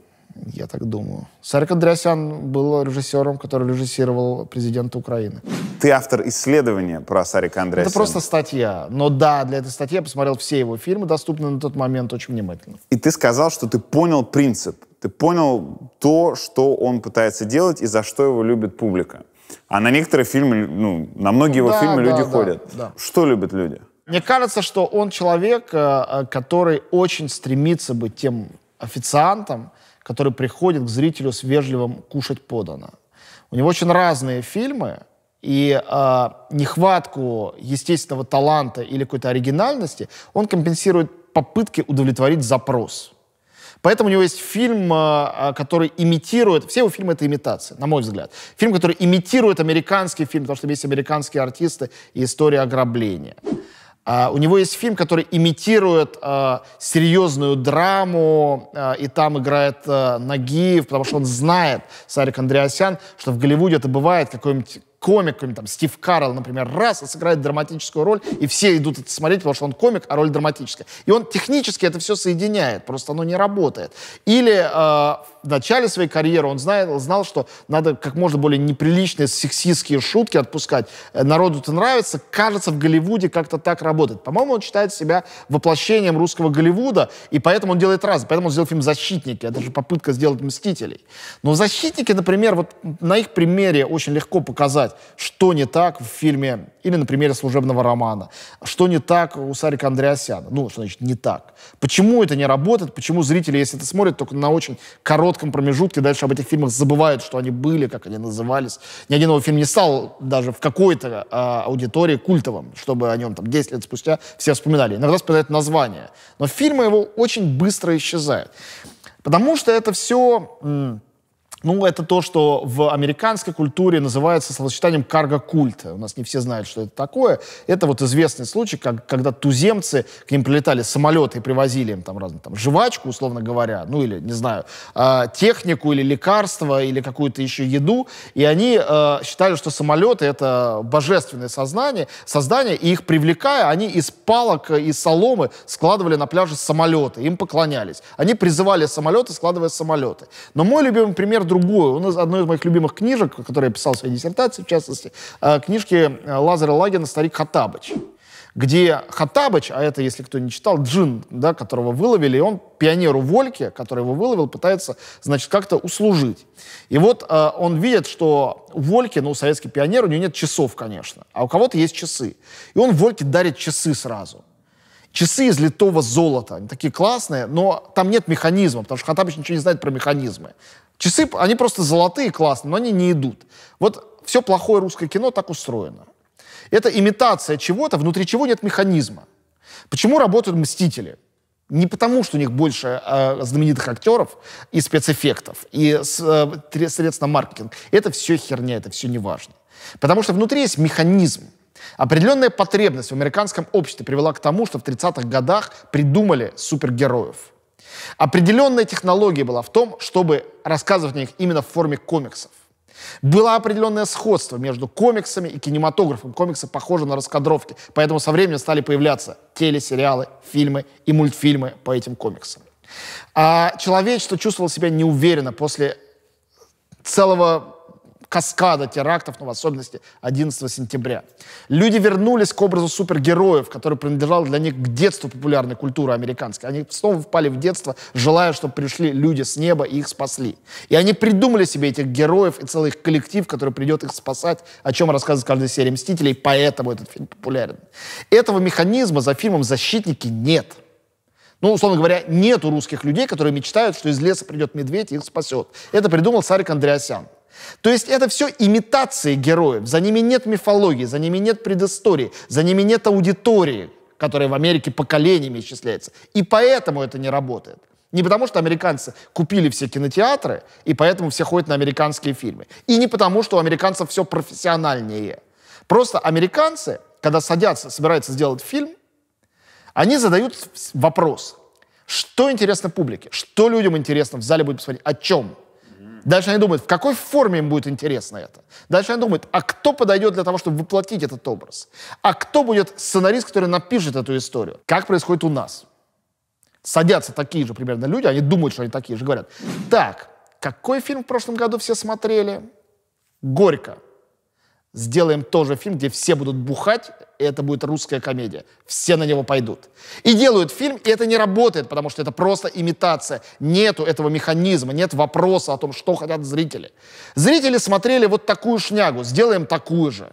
Я так думаю. Сарик Андреасян был режиссером, который режиссировал президента Украины. Ты автор исследования про Сарика Андреасяна? Это просто статья. Но да, для этой статьи я посмотрел все его фильмы, доступные на тот момент очень внимательно. И ты сказал, что ты понял принцип. Ты понял то, что он пытается делать и за что его любит публика. А на некоторые фильмы, ну, на многие его да, фильмы да, люди да, ходят. Да. Что любят люди? Мне кажется, что он человек, э, э, который очень стремится быть тем официантом, который приходит к зрителю с вежливым «кушать подано». У него очень разные фильмы, и э, нехватку естественного таланта или какой-то оригинальности он компенсирует попытки удовлетворить запрос. Поэтому у него есть фильм, а, а, который имитирует... Все его фильмы — это имитации, на мой взгляд. Фильм, который имитирует американский фильм, потому что есть американские артисты и история ограбления. Uh, у него есть фильм, который имитирует uh, серьезную драму, uh, и там играет Нагиев, потому что он знает, Сарик Андреасян, что в Голливуде это бывает, какой-нибудь комиками, там, Стив Карл, например, раз, и сыграет драматическую роль, и все идут это смотреть, потому что он комик, а роль драматическая. И он технически это все соединяет, просто оно не работает. Или э, в начале своей карьеры он знает, знал, что надо как можно более неприличные сексистские шутки отпускать. Э, Народу это нравится. Кажется, в Голливуде как-то так работает. По-моему, он считает себя воплощением русского Голливуда, и поэтому он делает раз. Поэтому он сделал фильм «Защитники». Это же попытка сделать «Мстителей». Но «Защитники», например, вот на их примере очень легко показать, рассказать, что не так в фильме или на примере служебного романа, что не так у Сарика Андреасяна. Ну, что значит не так? Почему это не работает? Почему зрители, если это смотрят, только на очень коротком промежутке, дальше об этих фильмах забывают, что они были, как они назывались. Ни один его фильм не стал даже в какой-то а, аудитории культовым, чтобы о нем там 10 лет спустя все вспоминали. Иногда вспоминают название. Но фильмы его очень быстро исчезают. Потому что это все ну, это то, что в американской культуре называется словосочетанием карго-культа. У нас не все знают, что это такое. Это вот известный случай, как, когда туземцы, к ним прилетали самолеты и привозили им там разную там, жвачку, условно говоря, ну или, не знаю, э, технику или лекарства или какую-то еще еду. И они э, считали, что самолеты — это божественное сознание, создание, и их привлекая, они из палок, из соломы складывали на пляже самолеты, им поклонялись. Они призывали самолеты, складывая самолеты. Но мой любимый пример другую. У нас одной из моих любимых книжек, которую я писал в своей диссертации, в частности, э, книжки э, Лазаря Лагина «Старик Хатабыч» где Хатабыч, а это, если кто не читал, джин, да, которого выловили, и он пионеру Вольке, который его выловил, пытается, значит, как-то услужить. И вот э, он видит, что у Вольки, ну, советский пионер, у него нет часов, конечно, а у кого-то есть часы. И он Вольке дарит часы сразу. Часы из литого золота. Они такие классные, но там нет механизма, потому что Хатабыч ничего не знает про механизмы. Часы, они просто золотые, классные, но они не идут. Вот все плохое русское кино так устроено. Это имитация чего-то, внутри чего нет механизма. Почему работают «Мстители»? Не потому, что у них больше э, знаменитых актеров и спецэффектов, и с, э, средств на маркетинг. Это все херня, это все не важно. Потому что внутри есть механизм. Определенная потребность в американском обществе привела к тому, что в 30-х годах придумали супергероев. Определенная технология была в том, чтобы рассказывать о них именно в форме комиксов. Было определенное сходство между комиксами и кинематографом. Комиксы похожи на раскадровки, поэтому со временем стали появляться телесериалы, фильмы и мультфильмы по этим комиксам. А человечество чувствовало себя неуверенно после целого каскада терактов, ну, в особенности 11 сентября. Люди вернулись к образу супергероев, который принадлежал для них к детству популярной культуры американской. Они снова впали в детство, желая, чтобы пришли люди с неба и их спасли. И они придумали себе этих героев и целый коллектив, который придет их спасать, о чем рассказывает каждая серия «Мстителей», поэтому этот фильм популярен. Этого механизма за фильмом «Защитники» нет. Ну, условно говоря, нет у русских людей, которые мечтают, что из леса придет медведь и их спасет. Это придумал Сарик Андреасян. То есть это все имитации героев, за ними нет мифологии, за ними нет предыстории, за ними нет аудитории, которая в Америке поколениями исчисляется. И поэтому это не работает. Не потому, что американцы купили все кинотеатры, и поэтому все ходят на американские фильмы. И не потому, что у американцев все профессиональнее. Просто американцы, когда садятся, собираются сделать фильм, они задают вопрос, что интересно публике, что людям интересно в зале будет посмотреть, о чем – Дальше они думают, в какой форме им будет интересно это. Дальше они думают, а кто подойдет для того, чтобы воплотить этот образ? А кто будет сценарист, который напишет эту историю? Как происходит у нас? Садятся такие же примерно люди, они думают, что они такие же, говорят. Так, какой фильм в прошлом году все смотрели? Горько сделаем тоже фильм, где все будут бухать, и это будет русская комедия. Все на него пойдут. И делают фильм, и это не работает, потому что это просто имитация. Нету этого механизма, нет вопроса о том, что хотят зрители. Зрители смотрели вот такую шнягу, сделаем такую же.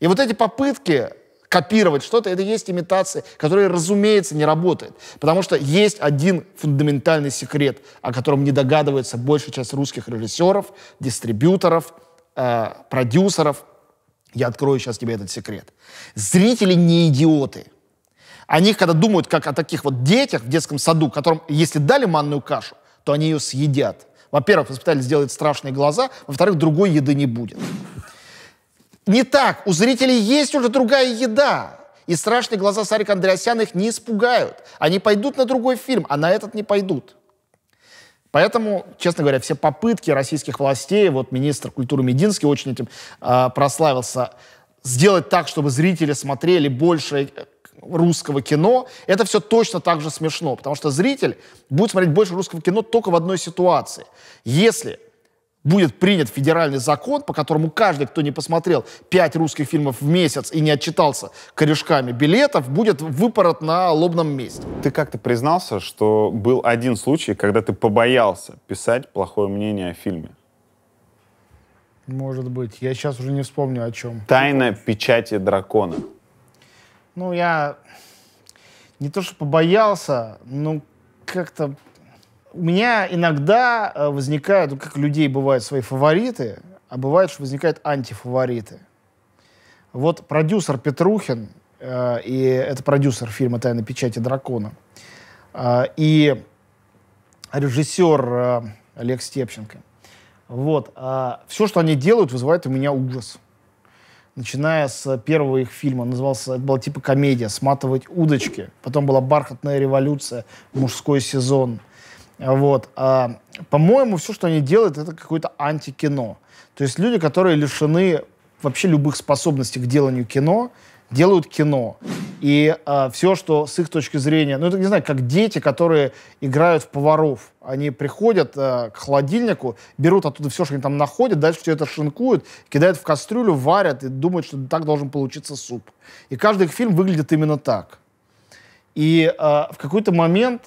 И вот эти попытки копировать что-то, это есть имитации, которые, разумеется, не работают. Потому что есть один фундаментальный секрет, о котором не догадывается большая часть русских режиссеров, дистрибьюторов – э, продюсеров. Я открою сейчас тебе этот секрет. Зрители не идиоты. Они когда думают, как о таких вот детях в детском саду, которым, если дали манную кашу, то они ее съедят. Во-первых, воспитатель сделает страшные глаза, во-вторых, другой еды не будет. Не так. У зрителей есть уже другая еда. И страшные глаза Сарика Андреасяна их не испугают. Они пойдут на другой фильм, а на этот не пойдут. Поэтому, честно говоря, все попытки российских властей, вот министр культуры Мединский очень этим э, прославился, сделать так, чтобы зрители смотрели больше э, русского кино, это все точно так же смешно, потому что зритель будет смотреть больше русского кино только в одной ситуации. Если будет принят федеральный закон, по которому каждый, кто не посмотрел пять русских фильмов в месяц и не отчитался корешками билетов, будет выпорот на лобном месте. Ты как-то признался, что был один случай, когда ты побоялся писать плохое мнение о фильме. Может быть. Я сейчас уже не вспомню о чем. Тайна печати дракона. Ну, я не то, что побоялся, но как-то у меня иногда э, возникают, как у людей бывают свои фавориты, а бывает, что возникают антифавориты. Вот продюсер Петрухин, э, и это продюсер фильма «Тайна печати дракона», э, и режиссер э, Олег Степченко. Вот. Э, все, что они делают, вызывает у меня ужас. Начиная с первого их фильма, назывался, это была типа комедия «Сматывать удочки». Потом была «Бархатная революция», «Мужской сезон», вот. А, по-моему, все, что они делают, это какое-то антикино. То есть люди, которые лишены вообще любых способностей к деланию кино, делают кино. И а, все, что с их точки зрения, ну это не знаю, как дети, которые играют в поваров. Они приходят а, к холодильнику, берут оттуда все, что они там находят, дальше все это шинкуют, кидают в кастрюлю, варят и думают, что так должен получиться суп. И каждый их фильм выглядит именно так. И а, в какой-то момент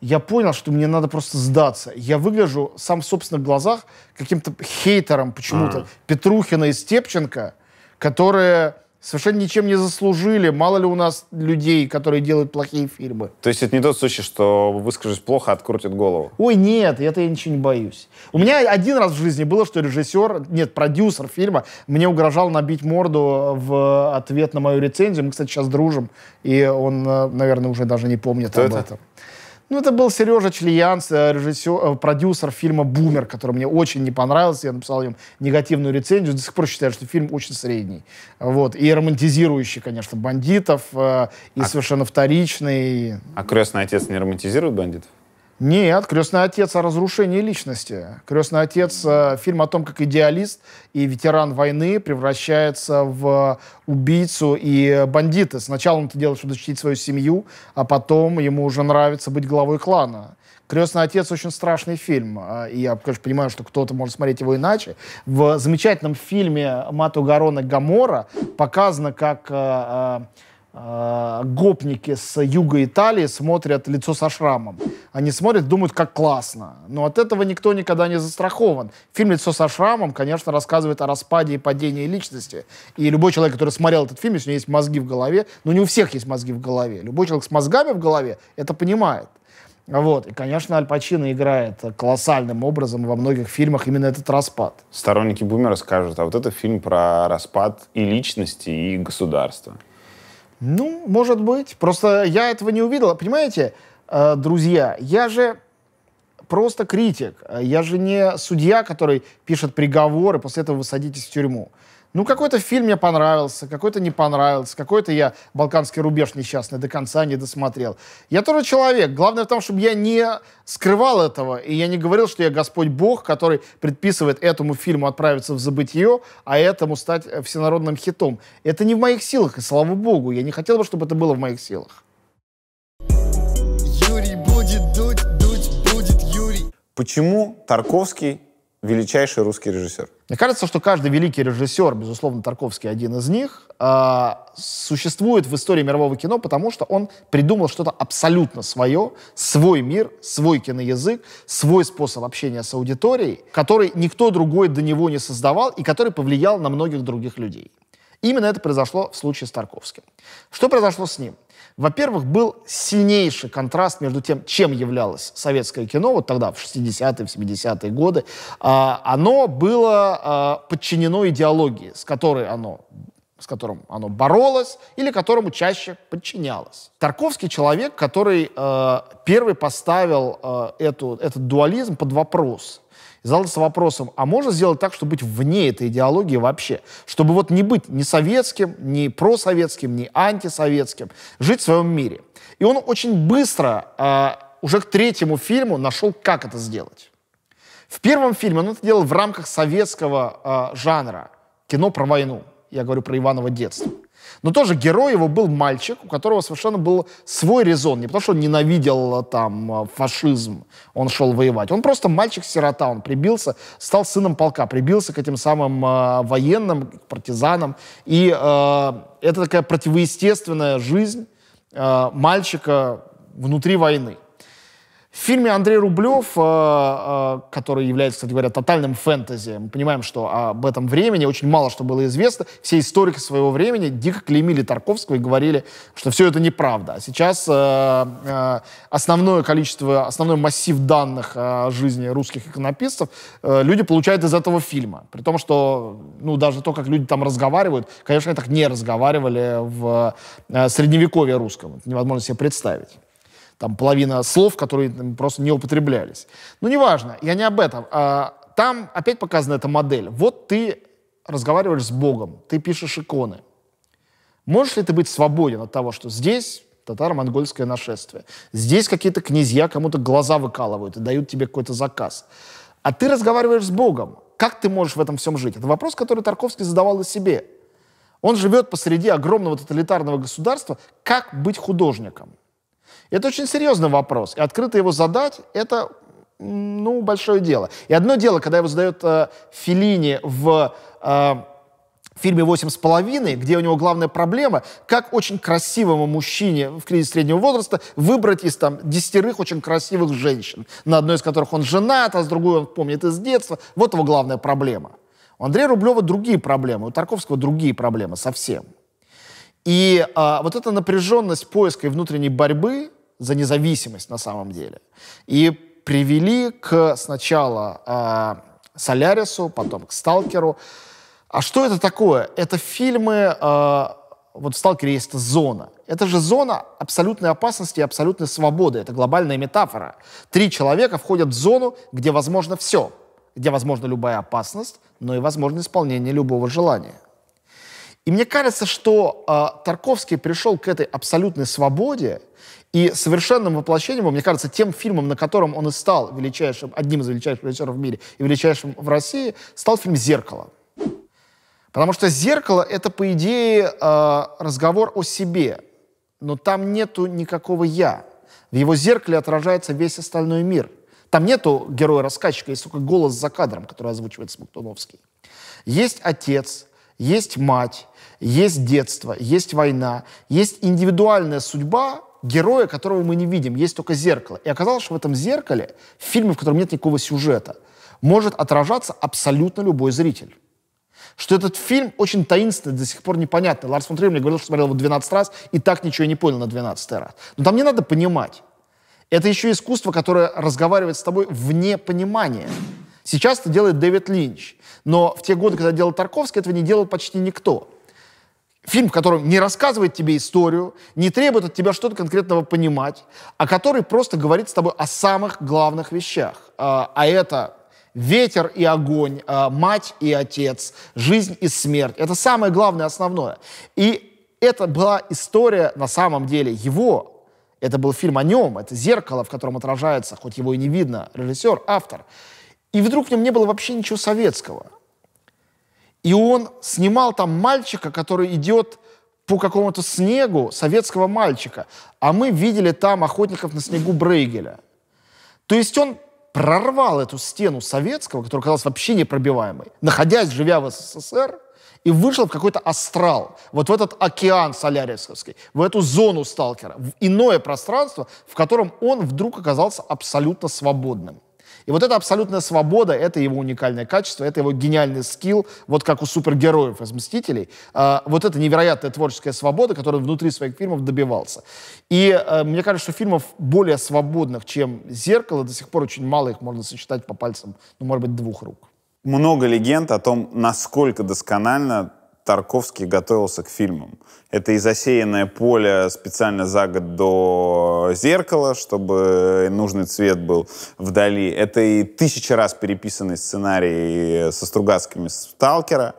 я понял, что мне надо просто сдаться. Я выгляжу сам в собственных глазах каким-то хейтером почему-то. А. Петрухина и Степченко, которые совершенно ничем не заслужили. Мало ли у нас людей, которые делают плохие фильмы. То есть это не тот случай, что выскажусь плохо, открутит голову? Ой, нет, это я ничего не боюсь. У меня один раз в жизни было, что режиссер, нет, продюсер фильма мне угрожал набить морду в ответ на мою рецензию. Мы, кстати, сейчас дружим, и он, э, наверное, уже даже не помнит Кто об это? этом. Ну, это был Сережа Члиянц, э, режиссер, э, продюсер фильма «Бумер», который мне очень не понравился. Я написал им негативную рецензию. До сих пор считаю, что фильм очень средний. Вот. И романтизирующий, конечно, бандитов, э, и а... совершенно вторичный. А «Крестный отец» не романтизирует бандитов? Нет, «Крестный отец» о разрушении личности. «Крестный отец» — э, фильм о том, как идеалист и ветеран войны превращается в убийцу и бандита. Сначала он это делает, чтобы защитить свою семью, а потом ему уже нравится быть главой клана. «Крестный отец» — очень страшный фильм. Э, и я, конечно, понимаю, что кто-то может смотреть его иначе. В замечательном фильме Мату Гарона «Гамора» показано, как э, а, гопники с юга Италии смотрят лицо со шрамом. Они смотрят, думают, как классно. Но от этого никто никогда не застрахован. Фильм «Лицо со шрамом», конечно, рассказывает о распаде и падении личности. И любой человек, который смотрел этот фильм, если у него есть мозги в голове, но ну, не у всех есть мозги в голове. Любой человек с мозгами в голове это понимает. Вот. И, конечно, Аль Пачино играет колоссальным образом во многих фильмах именно этот распад. Сторонники бумера скажут, а вот это фильм про распад и личности, и государства. Ну, может быть. Просто я этого не увидел. Понимаете, э, друзья, я же просто критик. Э, я же не судья, который пишет приговоры, после этого вы садитесь в тюрьму. Ну, какой-то фильм мне понравился, какой-то не понравился, какой-то я «Балканский рубеж» несчастный до конца не досмотрел. Я тоже человек. Главное в том, чтобы я не скрывал этого, и я не говорил, что я Господь Бог, который предписывает этому фильму отправиться в забытье, а этому стать э, всенародным хитом. Это не в моих силах, и слава Богу, я не хотел бы, чтобы это было в моих силах. Юрий будет дуть, дуть будет Юрий. Почему Тарковский величайший русский режиссер? Мне кажется, что каждый великий режиссер, безусловно, Тарковский один из них, э, существует в истории мирового кино, потому что он придумал что-то абсолютно свое, свой мир, свой киноязык, свой способ общения с аудиторией, который никто другой до него не создавал и который повлиял на многих других людей. Именно это произошло в случае с Тарковским. Что произошло с ним? Во-первых, был сильнейший контраст между тем, чем являлось советское кино, вот тогда, в 60-е, в 70-е годы. А, оно было а, подчинено идеологии, с которой оно с которым оно боролось или которому чаще подчинялось. Тарковский человек, который э, первый поставил э, эту, этот дуализм под вопрос и задался вопросом, а можно сделать так, чтобы быть вне этой идеологии вообще? Чтобы вот не быть ни советским, ни просоветским, ни антисоветским, жить в своем мире. И он очень быстро, э, уже к третьему фильму, нашел, как это сделать. В первом фильме он ну, это делал в рамках советского э, жанра кино про войну. Я говорю про Иваново детство. Но тоже герой его был мальчик, у которого совершенно был свой резон. Не потому, что он ненавидел э, там э, фашизм, он шел воевать. Он просто мальчик-сирота, он прибился, стал сыном полка, прибился к этим самым э, военным, к партизанам. И э, это такая противоестественная жизнь э, мальчика внутри войны. В фильме Андрей Рублев, э, э, который является, кстати говоря, тотальным фэнтези, мы понимаем, что об этом времени очень мало что было известно. Все историки своего времени дико клеймили Тарковского и говорили, что все это неправда. А сейчас э, основное количество, основной массив данных о жизни русских иконописцев люди получают из этого фильма. При том, что ну, даже то, как люди там разговаривают, конечно, они так не разговаривали в средневековье русском. Это невозможно себе представить там половина слов, которые там, просто не употреблялись. Но ну, неважно, я не об этом. А, там опять показана эта модель. Вот ты разговариваешь с Богом, ты пишешь иконы. Можешь ли ты быть свободен от того, что здесь татаро-монгольское нашествие, здесь какие-то князья кому-то глаза выкалывают и дают тебе какой-то заказ, а ты разговариваешь с Богом. Как ты можешь в этом всем жить? Это вопрос, который Тарковский задавал и себе. Он живет посреди огромного тоталитарного государства. Как быть художником? Это очень серьезный вопрос. И открыто его задать — это ну, большое дело. И одно дело, когда его задает э, Филини в э, фильме «Восемь с половиной», где у него главная проблема, как очень красивому мужчине в кризис среднего возраста выбрать из там десятерых очень красивых женщин, на одной из которых он женат, а с другой он помнит из детства. Вот его главная проблема. У Андрея Рублева другие проблемы, у Тарковского другие проблемы совсем. И а, вот эта напряженность поиска и внутренней борьбы, за независимость на самом деле. И привели к сначала э, Солярису, потом к Сталкеру. А что это такое? Это фильмы, э, вот в Сталкере есть зона. Это же зона абсолютной опасности и абсолютной свободы. Это глобальная метафора. Три человека входят в зону, где возможно все. Где возможна любая опасность, но и возможно исполнение любого желания. И мне кажется, что э, Тарковский пришел к этой абсолютной свободе и совершенным воплощением, мне кажется, тем фильмом, на котором он и стал величайшим, одним из величайших режиссеров в мире и величайшим в России, стал фильм «Зеркало». Потому что «Зеркало» — это, по идее, э, разговор о себе, но там нету никакого «я». В его зеркале отражается весь остальной мир. Там нету героя-рассказчика, есть только голос за кадром, который озвучивает Смоктуновский. Есть отец, есть мать, есть детство, есть война, есть индивидуальная судьба героя, которого мы не видим, есть только зеркало. И оказалось, что в этом зеркале, в фильме, в котором нет никакого сюжета, может отражаться абсолютно любой зритель. Что этот фильм очень таинственный, до сих пор непонятный. Ларс фон Триер мне говорил, что смотрел его 12 раз и так ничего и не понял на 12 раз. Но там не надо понимать. Это еще искусство, которое разговаривает с тобой вне понимания. Сейчас это делает Дэвид Линч. Но в те годы, когда делал Тарковский, этого не делал почти никто. Фильм, в котором не рассказывает тебе историю, не требует от тебя что-то конкретного понимать, а который просто говорит с тобой о самых главных вещах. А, а это ветер и огонь, а, мать и отец, жизнь и смерть. Это самое главное, основное. И это была история, на самом деле, его, это был фильм о нем, это зеркало, в котором отражается, хоть его и не видно, режиссер, автор. И вдруг в нем не было вообще ничего советского. И он снимал там мальчика, который идет по какому-то снегу советского мальчика. А мы видели там охотников на снегу Брейгеля. То есть он прорвал эту стену советского, которая казалась вообще непробиваемой, находясь, живя в СССР, и вышел в какой-то астрал, вот в этот океан солярисовский, в эту зону сталкера, в иное пространство, в котором он вдруг оказался абсолютно свободным. И вот эта абсолютная свобода, это его уникальное качество, это его гениальный скилл, вот как у супергероев из «Мстителей». А, вот эта невероятная творческая свобода, которую он внутри своих фильмов добивался. И э, мне кажется, что фильмов более свободных, чем «Зеркало», до сих пор очень мало их можно сосчитать по пальцам, ну, может быть, двух рук. Много легенд о том, насколько досконально Тарковский готовился к фильмам. Это и засеянное поле специально за год до зеркала, чтобы нужный цвет был вдали. Это и тысячи раз переписанный сценарий со Стругацкими «Сталкера»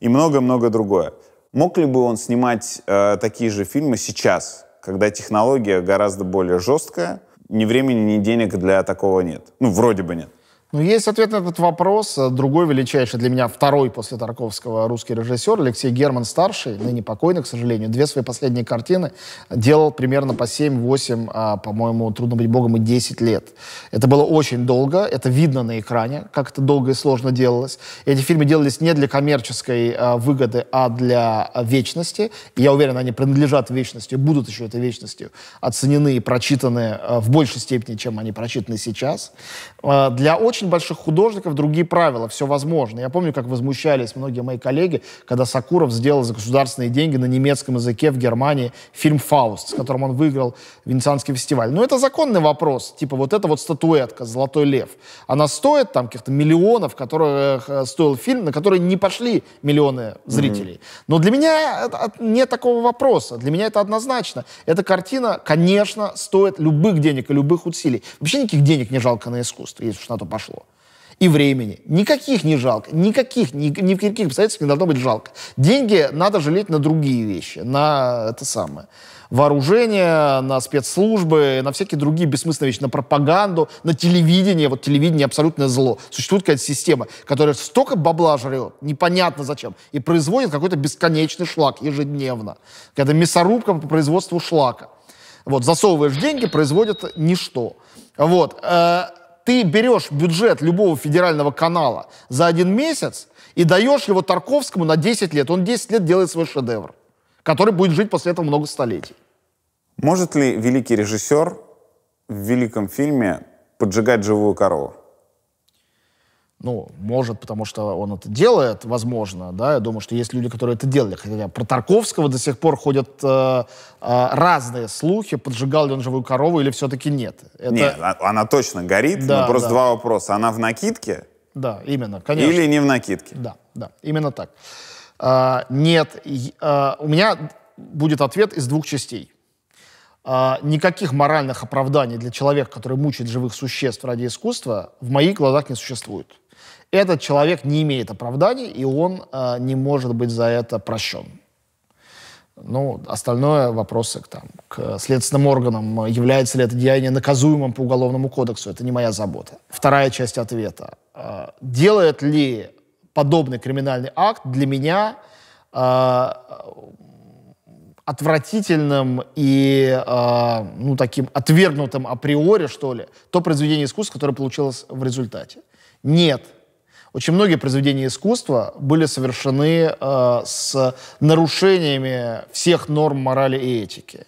и многое-многое другое. Мог ли бы он снимать э, такие же фильмы сейчас, когда технология гораздо более жесткая, ни времени, ни денег для такого нет? Ну, вроде бы нет. Ну, есть ответ на этот вопрос. Другой величайший для меня, второй после Тарковского русский режиссер, Алексей Герман Старший, ныне покойный, к сожалению, две свои последние картины делал примерно по 7-8, а, по-моему, трудно быть богом, и 10 лет. Это было очень долго, это видно на экране, как это долго и сложно делалось. Эти фильмы делались не для коммерческой а, выгоды, а для вечности. И я уверен, они принадлежат вечности, будут еще этой вечностью оценены и прочитаны а, в большей степени, чем они прочитаны сейчас. А, для очень больших художников другие правила, все возможно. Я помню, как возмущались многие мои коллеги, когда Сакуров сделал за государственные деньги на немецком языке в Германии фильм «Фауст», с которым он выиграл Венецианский фестиваль. Но ну, это законный вопрос, типа вот эта вот статуэтка «Золотой лев», она стоит там каких-то миллионов, которых э, стоил фильм, на который не пошли миллионы зрителей. Но для меня нет такого вопроса, для меня это однозначно. Эта картина, конечно, стоит любых денег и любых усилий. Вообще никаких денег не жалко на искусство количества, если уж на то пошло. И времени. Никаких не жалко. Никаких, ни, ни в каких обстоятельствах не должно быть жалко. Деньги надо жалеть на другие вещи, на это самое вооружение, на спецслужбы, на всякие другие бессмысленные вещи, на пропаганду, на телевидение. Вот телевидение абсолютное зло. Существует какая-то система, которая столько бабла жрет, непонятно зачем, и производит какой-то бесконечный шлак ежедневно. какая мясорубка по производству шлака. Вот, засовываешь деньги, производят ничто. Вот. Э, ты берешь бюджет любого федерального канала за один месяц и даешь его Тарковскому на 10 лет. Он 10 лет делает свой шедевр, который будет жить после этого много столетий. Может ли великий режиссер в великом фильме поджигать живую корову? Ну, может, потому что он это делает, возможно, да, я думаю, что есть люди, которые это делали, хотя про Тарковского до сих пор ходят э, э, разные слухи, поджигал ли он живую корову или все-таки нет. Это... Нет, а, она точно горит, да, но просто да. два вопроса, она в накидке? Да, именно, конечно. Или не в накидке? Да, да, именно так. Э, нет, э, у меня будет ответ из двух частей никаких моральных оправданий для человека, который мучает живых существ ради искусства, в моих глазах не существует этот человек не имеет оправданий, и он э, не может быть за это прощен. Ну, остальное вопросы там, к следственным органам. Является ли это деяние наказуемым по Уголовному кодексу? Это не моя забота. Вторая часть ответа. Э, делает ли подобный криминальный акт для меня э, отвратительным и э, ну, таким отвергнутым априори, что ли, то произведение искусства, которое получилось в результате? Нет очень многие произведения искусства были совершены э, с нарушениями всех норм морали и этики.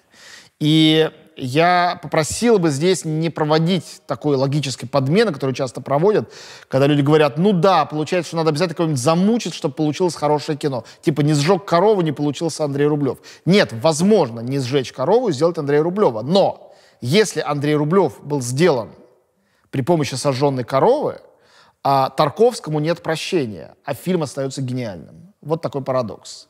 И я попросил бы здесь не проводить такой логической подмены, которую часто проводят, когда люди говорят, ну да, получается, что надо обязательно кого-нибудь замучить, чтобы получилось хорошее кино. Типа не сжег корову, не получился Андрей Рублев. Нет, возможно не сжечь корову и сделать Андрея Рублева. Но если Андрей Рублев был сделан при помощи сожженной коровы, а Тарковскому нет прощения, а фильм остается гениальным. Вот такой парадокс.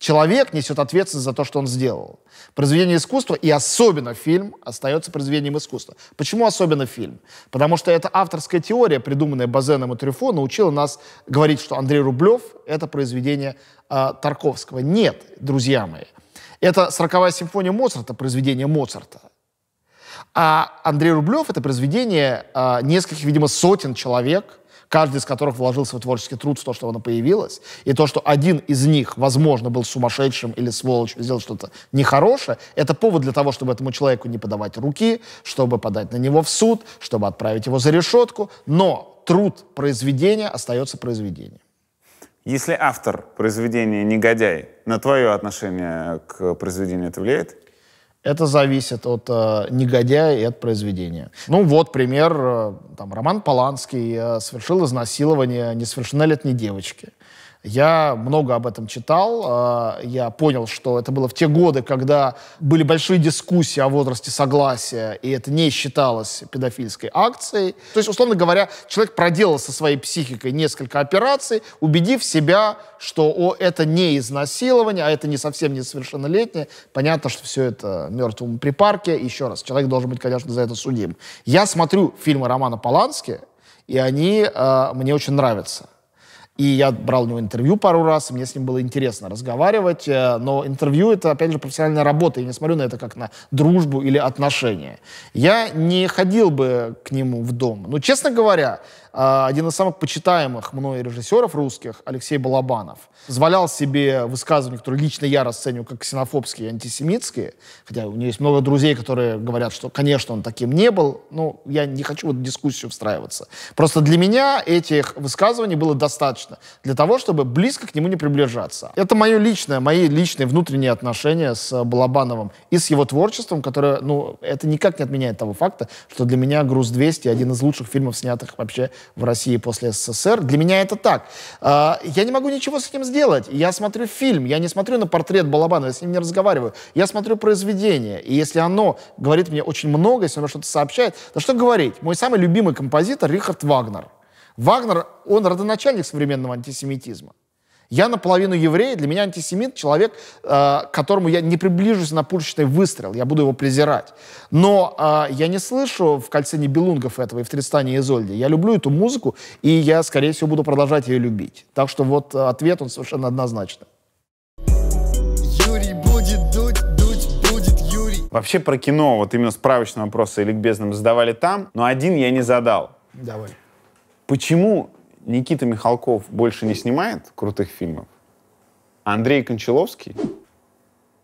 Человек несет ответственность за то, что он сделал. Произведение искусства, и особенно фильм, остается произведением искусства. Почему особенно фильм? Потому что эта авторская теория, придуманная Базеном и Трюфо, научила нас говорить, что Андрей Рублев — это произведение э, Тарковского. Нет, друзья мои. Это «Сороковая симфония Моцарта», произведение Моцарта. А Андрей Рублев — это произведение э, нескольких, видимо, сотен человек — каждый из которых вложил свой творческий труд в то, что она появилась, и то, что один из них, возможно, был сумасшедшим или сволочью, сделал что-то нехорошее, это повод для того, чтобы этому человеку не подавать руки, чтобы подать на него в суд, чтобы отправить его за решетку, но труд произведения остается произведением. Если автор произведения негодяй, на твое отношение к произведению это влияет? Это зависит от э, негодяя и от произведения. Ну вот пример, э, там Роман Поланский э, совершил изнасилование несовершеннолетней девочки. Я много об этом читал. А, я понял, что это было в те годы, когда были большие дискуссии о возрасте согласия, и это не считалось педофильской акцией. То есть, условно говоря, человек проделал со своей психикой несколько операций, убедив себя, что о, это не изнасилование, а это не совсем несовершеннолетнее. Понятно, что все это мертвому припарке. Еще раз, человек должен быть, конечно, за это судим. Я смотрю фильмы Романа Полански, и они э, мне очень нравятся. И я брал у него интервью пару раз, и мне с ним было интересно разговаривать. Э, но интервью — это, опять же, профессиональная работа. Я не смотрю на это как на дружбу или отношения. Я не ходил бы к нему в дом. Но, ну, честно говоря, а, один из самых почитаемых мной режиссеров русских, Алексей Балабанов, позволял себе высказывания, которые лично я расцениваю как ксенофобские и антисемитские, хотя у него есть много друзей, которые говорят, что, конечно, он таким не был, но я не хочу в эту дискуссию встраиваться. Просто для меня этих высказываний было достаточно для того, чтобы близко к нему не приближаться. Это мое личное, мои личные внутренние отношения с Балабановым и с его творчеством, которое, ну, это никак не отменяет того факта, что для меня «Груз-200» один из лучших фильмов, снятых вообще в России после СССР. Для меня это так. А, я не могу ничего с этим сделать. Я смотрю фильм, я не смотрю на портрет Балабанова, я с ним не разговариваю. Я смотрю произведение. И если оно говорит мне очень много, если оно что-то сообщает, то что говорить? Мой самый любимый композитор Рихард Вагнер. Вагнер, он родоначальник современного антисемитизма. Я наполовину еврей, для меня антисемит — человек, э, которому я не приближусь на пушечный выстрел, я буду его презирать. Но э, я не слышу в «Кольце Небелунгов» этого и в «Тристане и Изольде». Я люблю эту музыку, и я, скорее всего, буду продолжать ее любить. Так что вот э, ответ, он совершенно однозначный. Вообще про кино, вот именно справочные вопросы или к ликбезным задавали там, но один я не задал. Давай. Почему Никита Михалков больше не снимает крутых фильмов, а Андрей Кончаловский,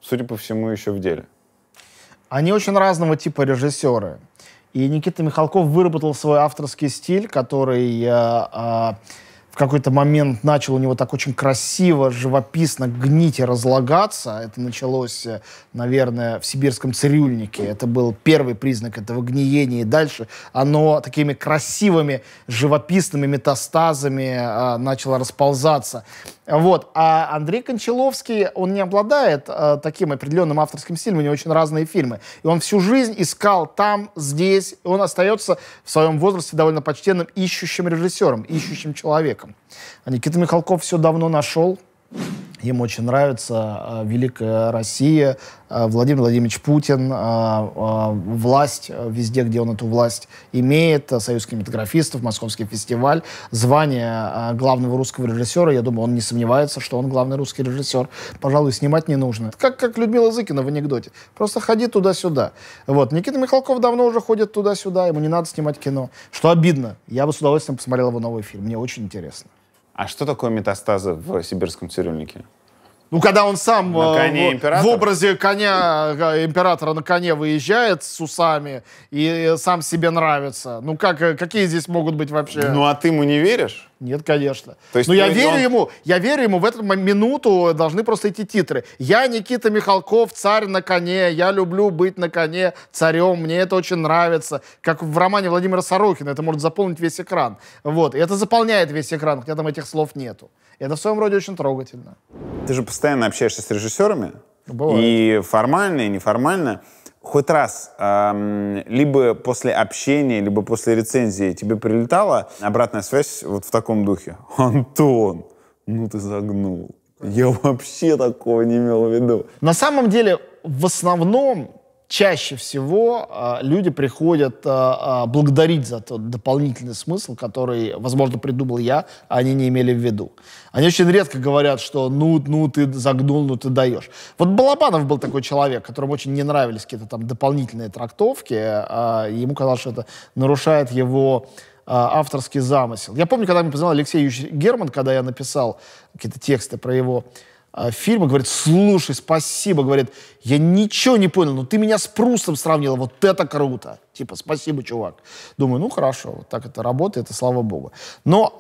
судя по всему, еще в деле. Они очень разного типа режиссеры. И Никита Михалков выработал свой авторский стиль, который э, э, какой-то момент начал у него так очень красиво, живописно гнить и разлагаться. Это началось, э, наверное, в сибирском цирюльнике. Это был первый признак этого гниения. И дальше оно такими красивыми живописными метастазами э, начало расползаться. Вот. А Андрей Кончаловский, он не обладает э, таким определенным авторским стилем, у него очень разные фильмы. И он всю жизнь искал там, здесь. И он остается в своем возрасте довольно почтенным ищущим режиссером, ищущим человеком. А Никита Михалков все давно нашел, им очень нравится а, Великая Россия, а, Владимир Владимирович Путин, а, власть везде, где он эту власть имеет, Союз кинематографистов, Московский фестиваль, звание главного русского режиссера, я думаю, он не сомневается, что он главный русский режиссер. Пожалуй, снимать не нужно. Как, как Людмила Зыкина в анекдоте. Просто ходи туда-сюда. Вот. Никита Михалков давно уже ходит туда-сюда, ему не надо снимать кино. Что обидно. Я бы с удовольствием посмотрел его новый фильм. Мне очень интересно. А что такое метастазы в сибирском цирюльнике? Ну, когда он сам э, в, в образе коня э, императора на коне выезжает с усами и э, сам себе нравится. Ну, как, какие здесь могут быть вообще... Ну, а ты ему не веришь? Нет, конечно. То есть Но я верю он... ему, я верю ему, в эту минуту должны просто идти титры. Я Никита Михалков, царь на коне, я люблю быть на коне царем, мне это очень нравится. Как в романе Владимира Сорокина, это может заполнить весь экран. Вот, и это заполняет весь экран, хотя там этих слов нету. И это в своем роде очень трогательно. Ты же постоянно общаешься с режиссерами? Бывает. И формально, и неформально хоть раз эм, либо после общения, либо после рецензии тебе прилетала обратная связь вот в таком духе? Антон, ну ты загнул. Я вообще такого не имел в виду. На самом деле, в основном чаще всего э, люди приходят э, благодарить за тот дополнительный смысл, который, возможно, придумал я, а они не имели в виду. Они очень редко говорят, что ну, ну ты загнул, ну ты даешь. Вот Балабанов был такой человек, которому очень не нравились какие-то там дополнительные трактовки, э, ему казалось, что это нарушает его авторский замысел. Я помню, когда мне позвонил Алексей Юрьевич Герман, когда я написал какие-то тексты про его а, фильма, говорит, слушай, спасибо, говорит, я ничего не понял, но ты меня с Прустом сравнила, вот это круто. Типа, спасибо, чувак. Думаю, ну хорошо, вот так это работает, и слава богу. Но,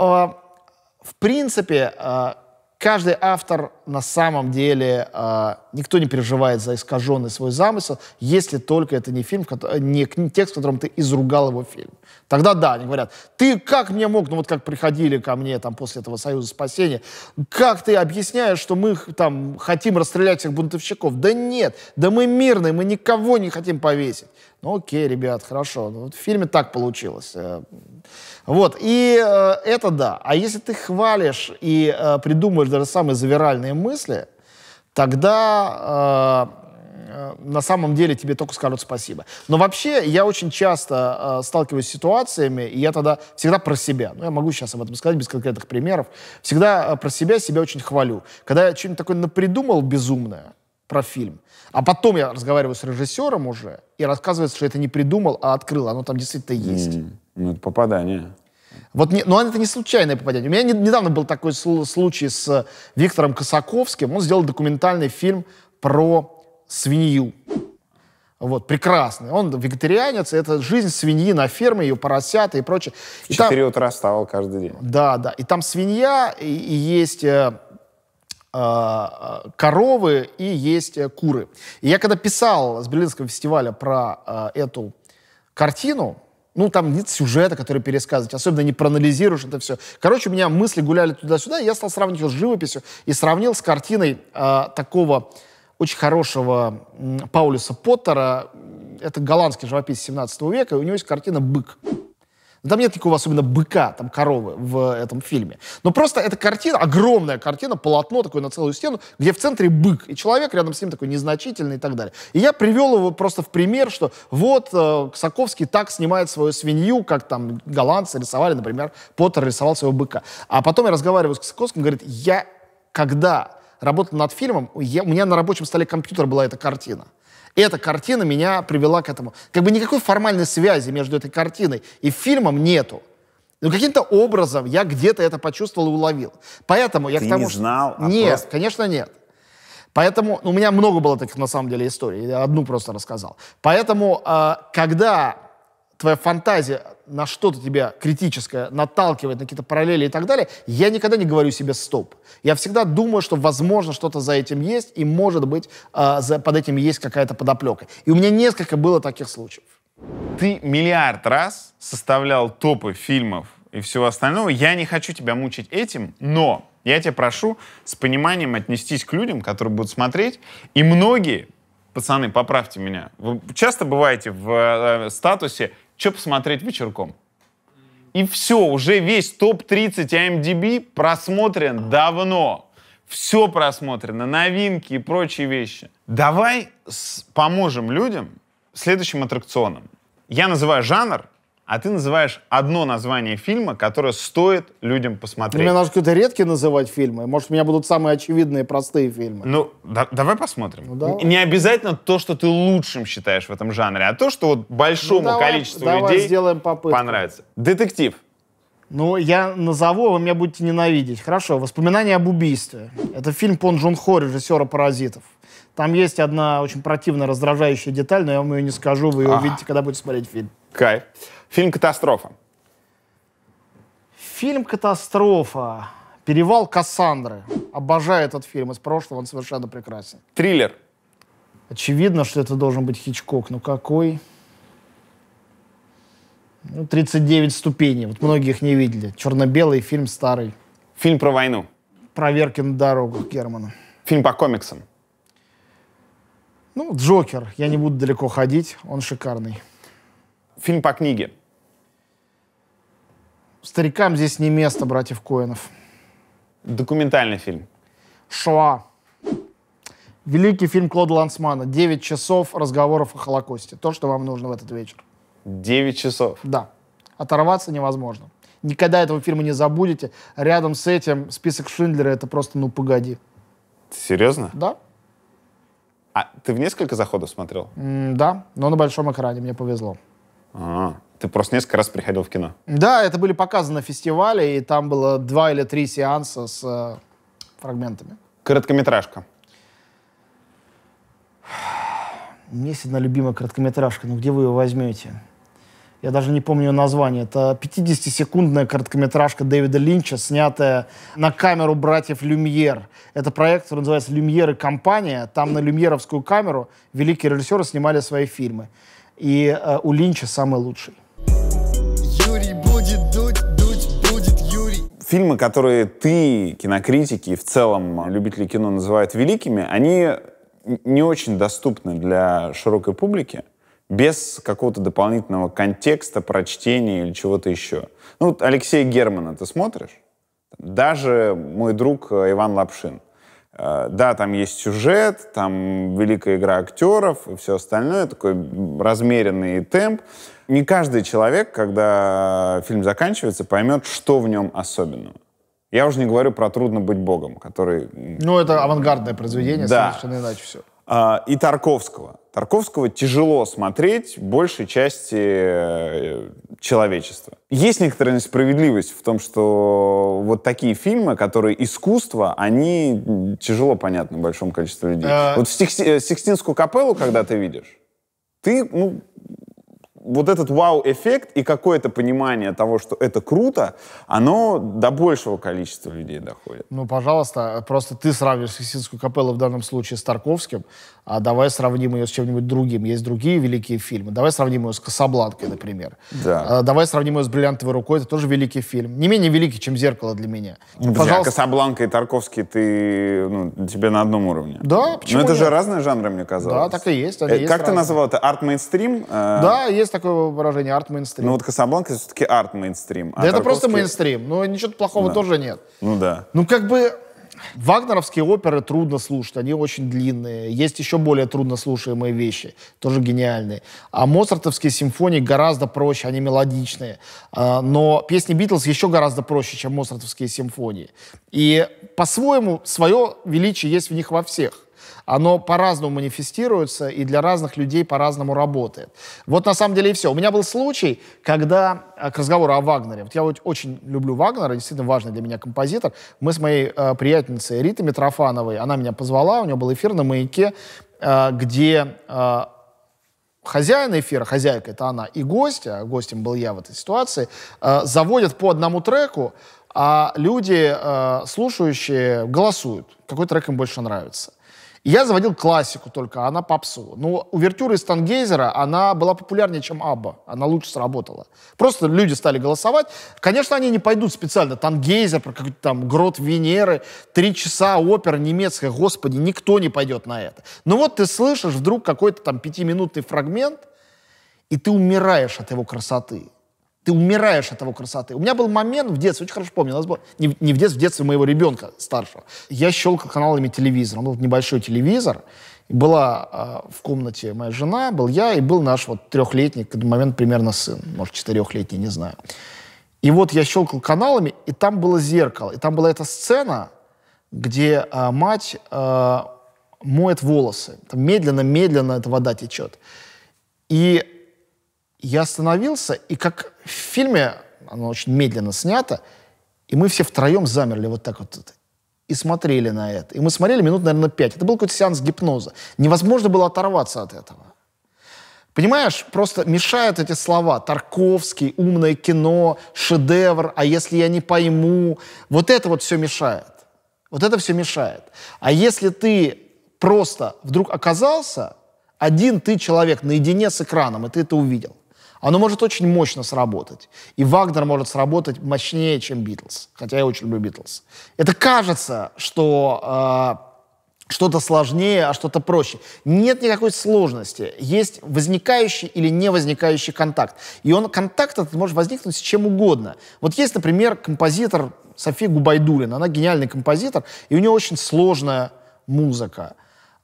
э, в принципе, э, каждый автор на самом деле, э, никто не переживает за искаженный свой замысел, если только это не фильм, не, не текст, в котором ты изругал его фильм. Тогда да, они говорят, ты как мне мог, ну вот как приходили ко мне там после этого Союза спасения, как ты объясняешь, что мы там хотим расстрелять всех бунтовщиков? Да нет, да мы мирные, мы никого не хотим повесить. Ну окей, ребят, хорошо, ну, вот в фильме так получилось. Э, вот, и э, это да. А если ты хвалишь и э, придумываешь даже самые завиральные мысли, тогда э, э, на самом деле тебе только скажут спасибо. Но вообще я очень часто э, сталкиваюсь с ситуациями, и я тогда всегда про себя, ну я могу сейчас об этом сказать без конкретных примеров, всегда э, про себя себя очень хвалю. Когда я что-нибудь такое напридумал безумное, про фильм. А потом я разговариваю с режиссером уже, и рассказывается, что это не придумал, а открыл. Оно там действительно есть. ну, это попадание. Вот не, но ну, это не случайное попадание. У меня не, недавно был такой случай с Виктором Косаковским. Он сделал документальный фильм про свинью. Вот, прекрасный. Он вегетарианец, это жизнь свиньи на ферме, ее поросята и прочее. Четыре утра вставал каждый день. Да, да. И там свинья, и, и есть э, э, коровы, и есть э, куры. И я когда писал с Берлинского фестиваля про э, эту картину, ну, там нет сюжета, который пересказывать, особенно не проанализируешь это все. Короче, у меня мысли гуляли туда-сюда, и я стал сравнивать ее с живописью и сравнил с картиной э, такого очень хорошего Паулиса Поттера. Это голландский живописец 17 века, и у него есть картина «Бык». Но там нет никакого особенно быка, там коровы в этом фильме. Но просто эта картина, огромная картина, полотно такое на целую стену, где в центре бык, и человек рядом с ним такой незначительный и так далее. И я привел его просто в пример, что вот э, Ксаковский так снимает свою свинью, как там голландцы рисовали, например, Поттер рисовал своего быка. А потом я разговариваю с Ксаковским, говорит, я когда работал над фильмом, я, у меня на рабочем столе компьютер была эта картина эта картина меня привела к этому. Как бы никакой формальной связи между этой картиной и фильмом нету. Но ну, каким-то образом я где-то это почувствовал и уловил. Поэтому я к тому... не знал? Что... А нет, просто... конечно, нет. Поэтому ну, у меня много было таких, на самом деле, историй. Я одну просто рассказал. Поэтому, э, когда твоя фантазия на что-то тебя критическое наталкивает, на какие-то параллели и так далее, я никогда не говорю себе «стоп». Я всегда думаю, что, возможно, что-то за этим есть, и, может быть, э, за, под этим есть какая-то подоплека. И у меня несколько было таких случаев. Ты миллиард раз составлял топы фильмов и всего остального. Я не хочу тебя мучить этим, но я тебя прошу с пониманием отнестись к людям, которые будут смотреть. И многие пацаны, поправьте меня. Вы часто бываете в э, статусе что посмотреть вечерком. И все, уже весь топ-30 IMDb эм просмотрен давно. Все просмотрено, новинки и прочие вещи. Давай с, поможем людям следующим аттракционом. Я называю жанр, а ты называешь одно название фильма, которое стоит людям посмотреть. Ну, мне нужно какие-то редкие называть фильмы. Может, у меня будут самые очевидные, простые фильмы. Ну, да, давай посмотрим. Ну, давай. Не обязательно то, что ты лучшим считаешь в этом жанре, а то, что вот большому ну, давай, количеству давай людей сделаем попытку. понравится. Детектив. Ну, я назову, вы меня будете ненавидеть. Хорошо, «Воспоминания об убийстве». Это фильм Пон Джон Хо, режиссера «Паразитов». Там есть одна очень противная, раздражающая деталь, но я вам ее не скажу, вы ее а. увидите, когда будете смотреть фильм. Кайф. Фильм «Катастрофа». Фильм «Катастрофа». «Перевал Кассандры». Обожаю этот фильм из прошлого, он совершенно прекрасен. Триллер. Очевидно, что это должен быть Хичкок, но ну какой? Ну, 39 ступеней, вот многие их не видели. Черно-белый фильм старый. Фильм про войну. Проверки на дорогах Германа. Фильм по комиксам. Ну, Джокер. Я не буду далеко ходить, он шикарный. Фильм по книге. Старикам здесь не место, братьев Коинов. Документальный фильм. Шоа. Великий фильм Клода Лансмана. Девять часов разговоров о Холокосте. То, что вам нужно в этот вечер. Девять часов? Да. Оторваться невозможно. Никогда этого фильма не забудете. Рядом с этим список Шиндлера — это просто «ну погоди». Серьезно? Да. А ты в несколько заходов смотрел? М да, но на большом экране, мне повезло. А, ты просто несколько раз приходил в кино? Да, это были показы на фестивале, и там было два или три сеанса с э, фрагментами. Короткометражка. Есть одна любимая короткометражка, но ну где вы ее возьмете? Я даже не помню ее название. Это 50-секундная короткометражка Дэвида Линча, снятая на камеру братьев Люмьер. Это проект, который называется «Люмьер и компания». Там на люмьеровскую камеру великие режиссеры снимали свои фильмы. И э, у Линча самый лучший. Юрий будет дуть, дуть будет Юрий. Фильмы, которые ты, кинокритики и в целом любители кино называют великими, они не очень доступны для широкой публики без какого-то дополнительного контекста, прочтения или чего-то еще. Ну вот Алексея Германа ты смотришь? Даже мой друг э, Иван Лапшин. Э, да, там есть сюжет, там великая игра актеров и все остальное, такой размеренный темп. Не каждый человек, когда фильм заканчивается, поймет, что в нем особенного. Я уже не говорю про «Трудно быть богом», который... Ну, это авангардное произведение, да. совершенно иначе все. А, и Тарковского. Тарковского тяжело смотреть большей части э, человечества. Есть некоторая несправедливость в том, что вот такие фильмы, которые искусство, они тяжело понятны большому количеству людей. А. Вот э, Сикстинскую капеллу, когда ты видишь, ты, ну, вот этот вау-эффект и какое-то понимание того, что это круто, оно до большего количества людей доходит. Ну, пожалуйста, просто ты сравнишь Сикстинскую капеллу в данном случае с Тарковским, а давай сравним ее с чем-нибудь другим. Есть другие великие фильмы. Давай сравним ее с «Касабланкой», например. Да. А, давай сравним ее с «Бриллиантовой рукой». Это тоже великий фильм. Не менее великий, чем «Зеркало» для меня. Ну, пожалуйста. «Касабланка» и Тарковский ты, ну, тебе на одном уровне. Да, ну, почему Но это нет? же разные жанры, мне казалось. Да, так и есть. Они э, есть как разные. ты назвал это? Арт-мейнстрим? Э? Да, есть такое выражение, арт-мейнстрим. Ну вот Касабланка все-таки арт-мейнстрим. А да Тарковский... это просто мейнстрим, но ничего плохого да. тоже нет. Ну да. Ну как бы Вагнеровские оперы трудно слушать, они очень длинные. Есть еще более трудно слушаемые вещи, тоже гениальные. А моцартовские симфонии гораздо проще, они мелодичные. А, но песни Битлз еще гораздо проще, чем моцартовские симфонии. И по-своему свое величие есть в них во всех оно по-разному манифестируется и для разных людей по-разному работает. Вот на самом деле и все. У меня был случай, когда э, к разговору о Вагнере. Вот я вот очень люблю Вагнера, действительно важный для меня композитор. Мы с моей э, приятельницей Ритой Митрофановой, она меня позвала, у нее был эфир на «Маяке», э, где э, хозяин эфира, хозяйка это она, и гостя, а гостем был я в этой ситуации, э, заводят по одному треку, а люди, э, слушающие, голосуют, какой трек им больше нравится. Я заводил классику только, а она попсу. Но ну, увертюра из Тангейзера, она была популярнее, чем Абба. Она лучше сработала. Просто люди стали голосовать. Конечно, они не пойдут специально. Тангейзер, про какой-то там грот Венеры, три часа опера немецкая. Господи, никто не пойдет на это. Но вот ты слышишь вдруг какой-то там пятиминутный фрагмент, и ты умираешь от его красоты. Ты умираешь от его красоты. У меня был момент в детстве, очень хорошо помню, у нас был, не, не в детстве, в детстве моего ребенка старшего. Я щелкал каналами телевизора. Он был небольшой телевизор. Была э, в комнате моя жена, был я, и был наш вот трехлетний, к этому момент примерно сын, может, четырехлетний, не знаю. И вот я щелкал каналами, и там было зеркало. И там была эта сцена, где э, мать э, моет волосы. Медленно-медленно эта вода течет. И я остановился, и как в фильме оно очень медленно снято, и мы все втроем замерли вот так вот и смотрели на это. И мы смотрели минут, наверное, пять. Это был какой-то сеанс гипноза. Невозможно было оторваться от этого. Понимаешь, просто мешают эти слова. Тарковский, умное кино, шедевр, а если я не пойму? Вот это вот все мешает. Вот это все мешает. А если ты просто вдруг оказался, один ты человек наедине с экраном, и ты это увидел – оно может очень мощно сработать. И Вагнер может сработать мощнее, чем Битлз. Хотя я очень люблю Битлз. Это кажется, что э, что-то сложнее, а что-то проще. Нет никакой сложности. Есть возникающий или не возникающий контакт. И он, контакт этот может возникнуть с чем угодно. Вот есть, например, композитор София Губайдулина. Она гениальный композитор, и у нее очень сложная музыка.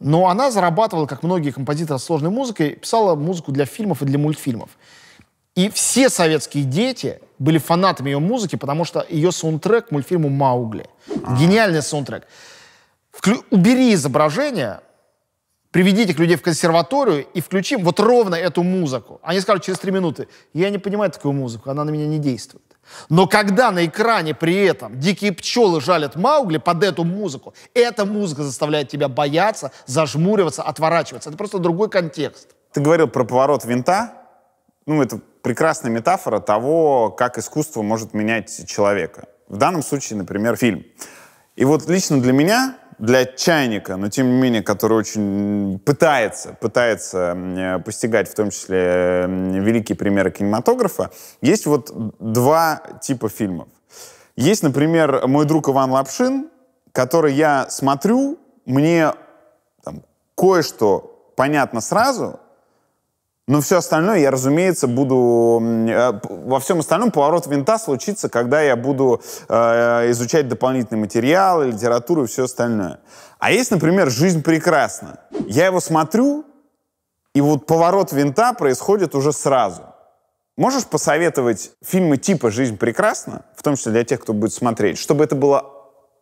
Но она зарабатывала, как многие композиторы с сложной музыкой, писала музыку для фильмов и для мультфильмов. И все советские дети были фанатами ее музыки, потому что ее саундтрек к мультфильму «Маугли». А-а-а. Гениальный саундтрек. Вклю... Убери изображение, приведите к людей в консерваторию и включим вот ровно эту музыку. Они скажут через три минуты, я не понимаю такую музыку, она на меня не действует. Но когда на экране при этом дикие пчелы жалят Маугли под эту музыку, эта музыка заставляет тебя бояться, зажмуриваться, отворачиваться. Это просто другой контекст. Ты говорил про поворот винта, ну, это прекрасная метафора того, как искусство может менять человека. В данном случае, например, фильм. И вот лично для меня, для чайника, но тем не менее, который очень пытается, пытается э, постигать в том числе великие примеры кинематографа, есть вот два типа фильмов. Есть, например, мой друг Иван Лапшин, который я смотрю, мне кое-что понятно сразу, но все остальное я, разумеется, буду... Э, во всем остальном поворот винта случится, когда я буду э, э изучать дополнительные материалы, литературу и все остальное. А есть, например, «Жизнь прекрасна». Я его смотрю, и вот поворот винта происходит уже сразу. Можешь посоветовать фильмы типа «Жизнь прекрасна», в том числе для тех, кто будет смотреть, чтобы это было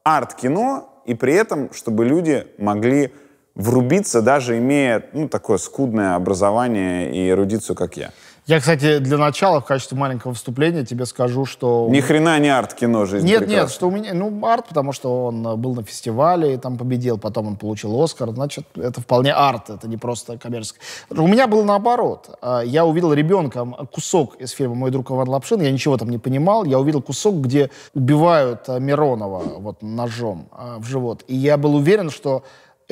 арт-кино, и при этом, чтобы люди могли врубиться, даже имея ну, такое скудное образование и эрудицию, как я. Я, кстати, для начала в качестве маленького вступления тебе скажу, что... Ни хрена не арт-кино жизнь Нет, прекрасна. нет, что у меня... Ну, арт, потому что он э, был на фестивале, и там победил, потом он получил Оскар, значит, это вполне арт, это не просто коммерческое. У меня было наоборот. Э, я увидел ребенка кусок из фильма «Мой друг Иван Лапшин», я ничего там не понимал, я увидел кусок, где убивают э, Миронова вот ножом в живот. И я был уверен, что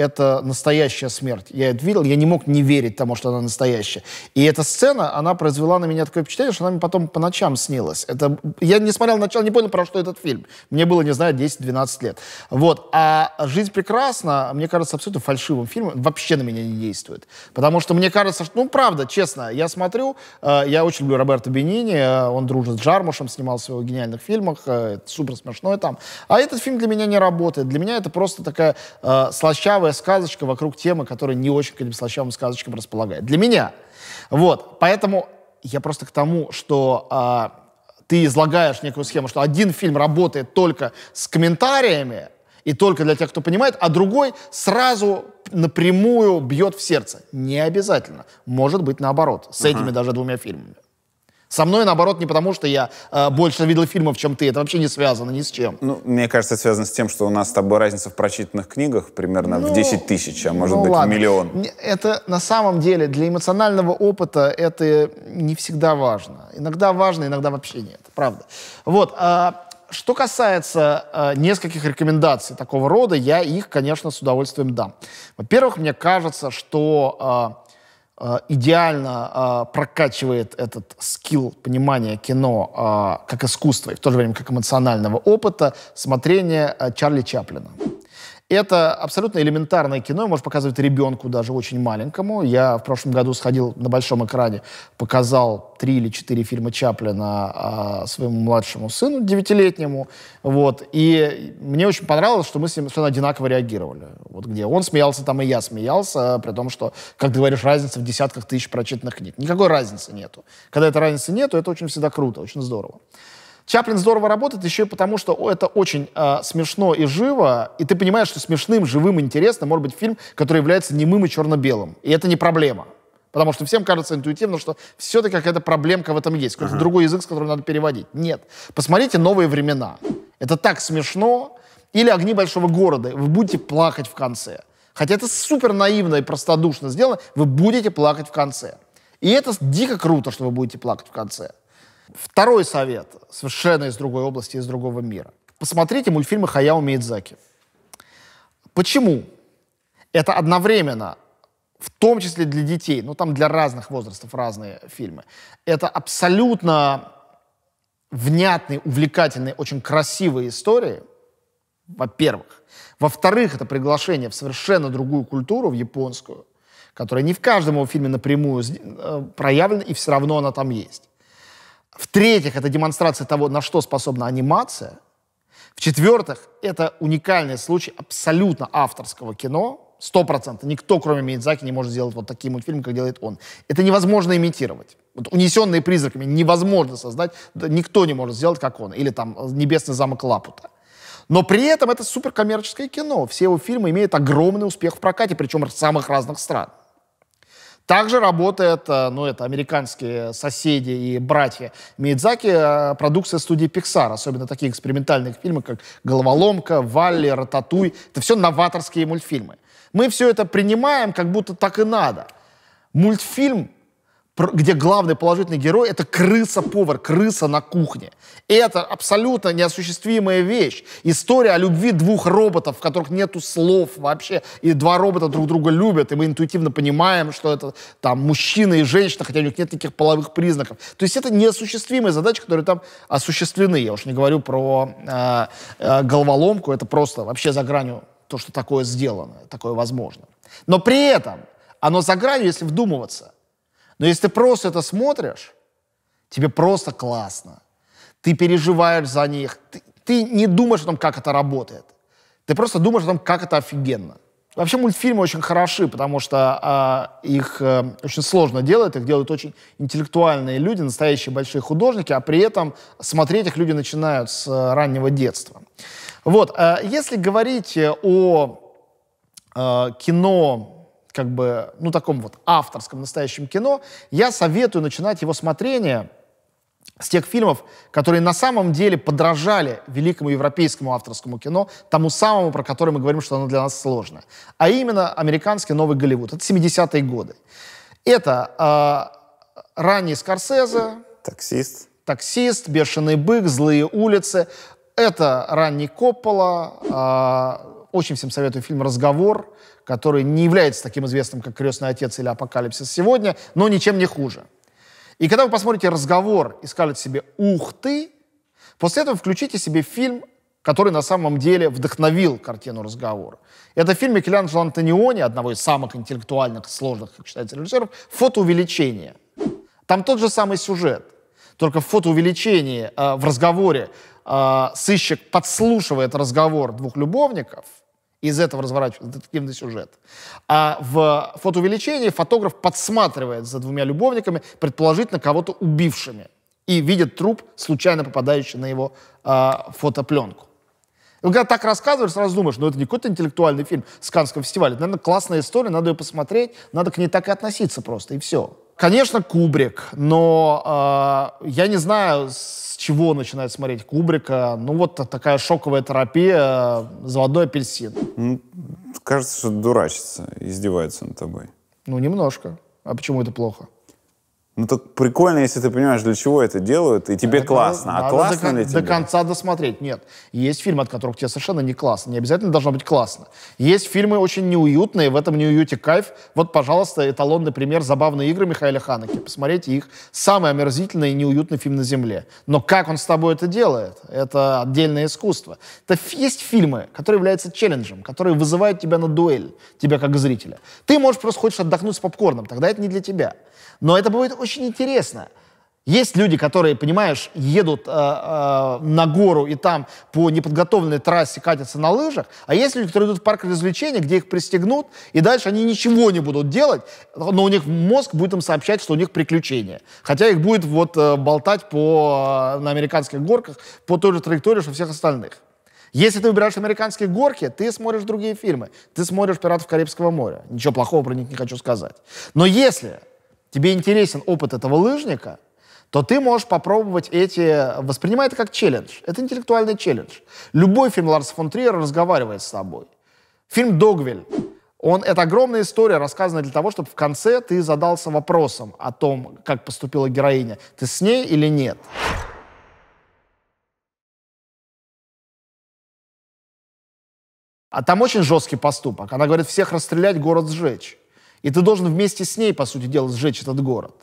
это настоящая смерть. Я это видел, я не мог не верить тому, что она настоящая. И эта сцена, она произвела на меня такое впечатление, что она мне потом по ночам снилась. Это, я не смотрел начало, не понял, про что этот фильм. Мне было, не знаю, 10-12 лет. Вот. А «Жизнь прекрасна», мне кажется, абсолютно фальшивым фильмом, вообще на меня не действует. Потому что мне кажется, что, ну, правда, честно, я смотрю, э, я очень люблю Роберта Бенини, э, он дружит с Джармушем, снимался в его гениальных фильмах, э, супер смешной там. А этот фильм для меня не работает. Для меня это просто такая э, слащавая новая сказочка вокруг темы, которая не очень к этим слащавым сказочкам располагает. Для меня. Вот. Поэтому я просто к тому, что а, ты излагаешь некую схему, что один фильм работает только с комментариями и только для тех, кто понимает, а другой сразу напрямую бьет в сердце. Не обязательно. Может быть наоборот, с uh-huh. этими даже двумя фильмами. Со мной, наоборот, не потому, что я э, больше видел фильмов, чем ты. Это вообще не связано ни с чем. Ну, мне кажется, это связано с тем, что у нас с тобой разница в прочитанных книгах примерно ну, в 10 тысяч, а может ну, быть, ладно. в миллион. Это на самом деле для эмоционального опыта это не всегда важно. Иногда важно, иногда вообще нет. Правда. Вот. А, что касается э, нескольких рекомендаций такого рода, я их, конечно, с удовольствием дам. Во-первых, мне кажется, что а, Э, идеально э, прокачивает этот скилл понимания кино э, как искусства и в то же время как эмоционального опыта смотрения Чарли Чаплина. Это абсолютно элементарное кино, Можешь показывать ребенку даже очень маленькому. Я в прошлом году сходил на большом экране, показал три или четыре фильма Чаплина а, своему младшему сыну, девятилетнему. Вот. И мне очень понравилось, что мы с ним совершенно одинаково реагировали. Вот где он смеялся, там и я смеялся, при том, что, как ты говоришь, разница в десятках тысяч прочитанных книг. Никакой разницы нету. Когда этой разницы нету, это очень всегда круто, очень здорово. Чаплин здорово работает еще и потому, что о, это очень э, смешно и живо, и ты понимаешь, что смешным, живым, интересным может быть фильм, который является немым и черно-белым. И это не проблема. Потому что всем кажется интуитивно, что все-таки какая-то проблемка в этом есть. Какой-то ага. другой язык, с которым надо переводить. Нет. Посмотрите «Новые времена». Это так смешно. Или «Огни большого города». Вы будете плакать в конце. Хотя это супер наивно и простодушно сделано. Вы будете плакать в конце. И это дико круто, что вы будете плакать в конце. Второй совет, совершенно из другой области, из другого мира. Посмотрите мультфильмы Хаяо Миядзаки. Почему? Это одновременно в том числе для детей, ну там для разных возрастов разные фильмы. Это абсолютно внятные, увлекательные, очень красивые истории, во-первых. Во-вторых, это приглашение в совершенно другую культуру, в японскую, которая не в каждом его фильме напрямую э, проявлена, и все равно она там есть. В-третьих, это демонстрация того, на что способна анимация. В-четвертых, это уникальный случай абсолютно авторского кино, сто процентов. Никто, кроме Миядзаки, не может сделать вот такие мультфильмы, как делает он. Это невозможно имитировать. Вот «Унесенные призраками» невозможно создать. Никто не может сделать, как он. Или там «Небесный замок Лапута». Но при этом это суперкоммерческое кино. Все его фильмы имеют огромный успех в прокате, причем в самых разных стран. Также работает, э, ну, это американские соседи и братья Миядзаки, э, продукция студии Pixar, особенно такие экспериментальные фильмы, как «Головоломка», «Валли», «Рататуй». Это все новаторские мультфильмы. Мы все это принимаем, как будто так и надо. Мультфильм где главный положительный герой — это крыса-повар, крыса на кухне. Это абсолютно неосуществимая вещь. История о любви двух роботов, в которых нету слов вообще, и два робота друг друга любят, и мы интуитивно понимаем, что это там мужчина и женщина, хотя у них нет никаких половых признаков. То есть это неосуществимые задачи, которые там осуществлены. Я уж не говорю про э, э, головоломку, это просто вообще за гранью то, что такое сделано, такое возможно. Но при этом оно за гранью, если вдумываться — но если ты просто это смотришь, тебе просто классно. Ты переживаешь за них. Ты, ты не думаешь о том, как это работает. Ты просто думаешь о том, как это офигенно. Вообще мультфильмы очень хороши, потому что э, их э, очень сложно делать, их делают очень интеллектуальные люди, настоящие большие художники, а при этом смотреть их люди начинают с э, раннего детства. Вот, э, если говорить о э, кино как бы, ну, таком вот авторском настоящем кино, я советую начинать его смотрение с тех фильмов, которые на самом деле подражали великому европейскому авторскому кино, тому самому, про который мы говорим, что оно для нас сложно. А именно американский новый Голливуд. Это 70-е годы. Это э, ранний Скорсезе. Таксист. Таксист, Бешеный бык, Злые улицы. Это ранний Коппола, а, очень всем советую фильм «Разговор», который не является таким известным, как «Крестный отец» или «Апокалипсис» сегодня, но ничем не хуже. И когда вы посмотрите «Разговор» и скажете себе «Ух ты!», после этого включите себе фильм который на самом деле вдохновил картину «Разговор». Это фильм Микеланджело Антониони, одного из самых интеллектуальных, сложных, как считается, режиссеров, «Фотоувеличение». Там тот же самый сюжет, только в фотоувеличении, э, в разговоре э, сыщик подслушивает разговор двух любовников – из этого разворачивается детективный сюжет. А в фотоувеличении фотограф подсматривает за двумя любовниками, предположительно кого-то убившими, и видит труп, случайно попадающий на его э, фотопленку. И когда так рассказываешь, сразу думаешь, ну это не какой-то интеллектуальный фильм с Каннского фестиваля, это, наверное, классная история, надо ее посмотреть, надо к ней так и относиться просто, и все. Конечно, Кубрик, но э, я не знаю, с чего начинает смотреть Кубрика. Ну вот такая шоковая терапия, а, заводной апельсин. Ну, кажется, что дурачится, издевается над тобой. Ну, немножко. А почему это плохо? Ну так прикольно, если ты понимаешь, для чего это делают, и тебе это классно. А классно до, ли тебе? До конца досмотреть. Нет. Есть фильмы, от которых тебе совершенно не классно. Не обязательно должно быть классно. Есть фильмы очень неуютные, в этом неуюте кайф. Вот, пожалуйста, эталонный пример забавной игры» Михаила Ханеки. Посмотрите их. Самый омерзительный и неуютный фильм на Земле. Но как он с тобой это делает? Это отдельное искусство. Это есть фильмы, которые являются челленджем, которые вызывают тебя на дуэль, тебя как зрителя. Ты можешь просто хочешь отдохнуть с попкорном, тогда это не для тебя. Но это будет очень очень интересно. Есть люди, которые, понимаешь, едут э, э, на гору и там по неподготовленной трассе катятся на лыжах, а есть люди, которые идут в парк развлечений, где их пристегнут, и дальше они ничего не будут делать, но у них мозг будет им сообщать, что у них приключения. Хотя их будет вот э, болтать по, э, на американских горках по той же траектории, что всех остальных. Если ты выбираешь американские горки, ты смотришь другие фильмы. Ты смотришь «Пиратов Карибского моря». Ничего плохого про них не хочу сказать. Но если тебе интересен опыт этого лыжника, то ты можешь попробовать эти... Воспринимай это как челлендж. Это интеллектуальный челлендж. Любой фильм Ларса фон Триера разговаривает с тобой. Фильм «Догвиль». Он, это огромная история, рассказанная для того, чтобы в конце ты задался вопросом о том, как поступила героиня. Ты с ней или нет? А там очень жесткий поступок. Она говорит, всех расстрелять, город сжечь. И ты должен вместе с ней, по сути дела, сжечь этот город.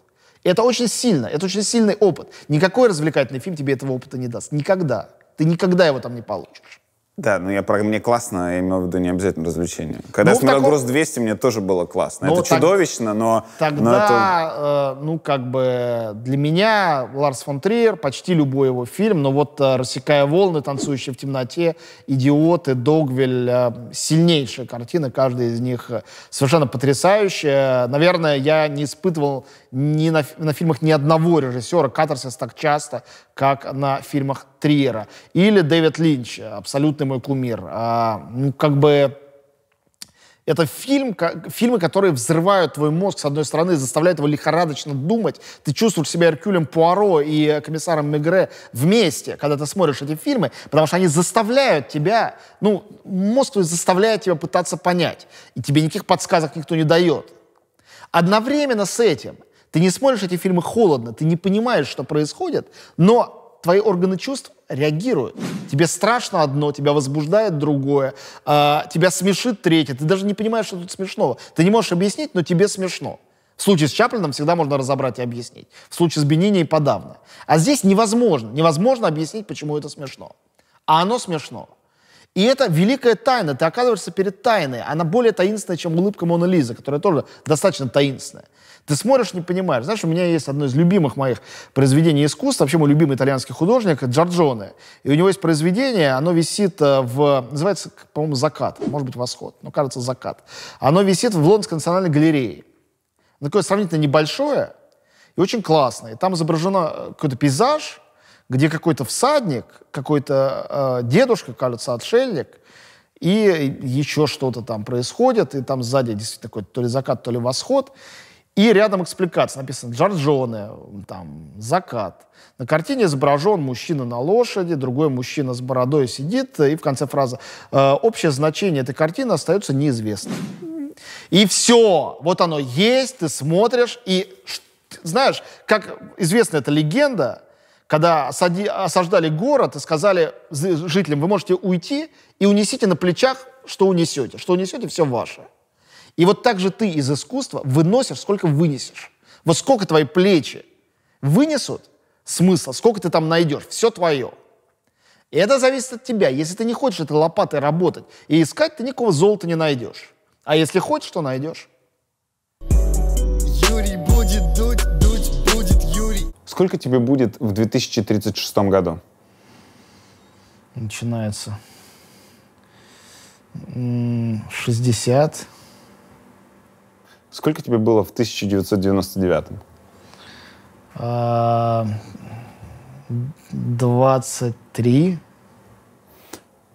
И это очень сильно, это очень сильный опыт. Никакой развлекательный фильм тебе этого опыта не даст. Никогда. Ты никогда его там не получишь. Да, но ну, я про мне классно, я имею в виду не обязательно развлечение. Когда ну, я смотрел таком... груз 200, мне тоже было классно. Ну, это так... чудовищно, но. Тогда, но это... э, ну, как бы для меня Ларс фон Триер, почти любой его фильм, но вот э, Рассекая волны, танцующие в темноте, идиоты, Догвиль э, сильнейшая картина, каждая из них э, совершенно потрясающая. Наверное, я не испытывал ни на, на фильмах ни одного режиссера катарсис так часто, как на фильмах Триера. Или Дэвид Линч, э, абсолютный мой кумир. А, ну, как бы это фильм, как, фильмы, которые взрывают твой мозг, с одной стороны, заставляют его лихорадочно думать. Ты чувствуешь себя Эркюлем Пуаро и э, комиссаром Мегре вместе, когда ты смотришь эти фильмы, потому что они заставляют тебя, ну, мозг твой заставляет тебя пытаться понять. И тебе никаких подсказок никто не дает. Одновременно с этим ты не смотришь эти фильмы холодно, ты не понимаешь, что происходит, но твои органы чувств реагируют. Тебе страшно одно, тебя возбуждает другое, э, тебя смешит третье. Ты даже не понимаешь, что тут смешного. Ты не можешь объяснить, но тебе смешно. В случае с Чаплином всегда можно разобрать и объяснить. В случае с Бенини подавно. А здесь невозможно. Невозможно объяснить, почему это смешно. А оно смешно. И это великая тайна. Ты оказываешься перед тайной. Она более таинственная, чем улыбка Мона Лизы, которая тоже достаточно таинственная. Ты смотришь, не понимаешь. Знаешь, у меня есть одно из любимых моих произведений искусства, вообще мой любимый итальянский художник Джорджоне. И у него есть произведение, оно висит э, в... Называется, по-моему, «Закат». Может быть, «Восход». Но, кажется, «Закат». Оно висит в Лондонской национальной галерее. Оно такое сравнительно небольшое и очень классное. там изображено э, какой-то пейзаж, где какой-то всадник, какой-то э, дедушка, кажется, отшельник, и э, еще что-то там происходит, и там сзади действительно такой то ли закат, то ли восход. И рядом экспликация написано «Джорджоне», там, «Закат». На картине изображен мужчина на лошади, другой мужчина с бородой сидит, и в конце фраза «Э, «Общее значение этой картины остается неизвестным». И все, вот оно есть, ты смотришь, и знаешь, как известна эта легенда, когда осади, осаждали город и сказали жителям, вы можете уйти и унесите на плечах, что унесете. Что унесете, все ваше. И вот так же ты из искусства выносишь, сколько вынесешь. Вот сколько твои плечи вынесут смысла, сколько ты там найдешь, все твое. И это зависит от тебя. Если ты не хочешь этой лопатой работать и искать, ты никакого золота не найдешь. А если хочешь, то найдешь. Юрий будет дуть, дуть будет Юрий. Сколько тебе будет в 2036 году? Начинается 60, Сколько тебе было в 1999? 23. А,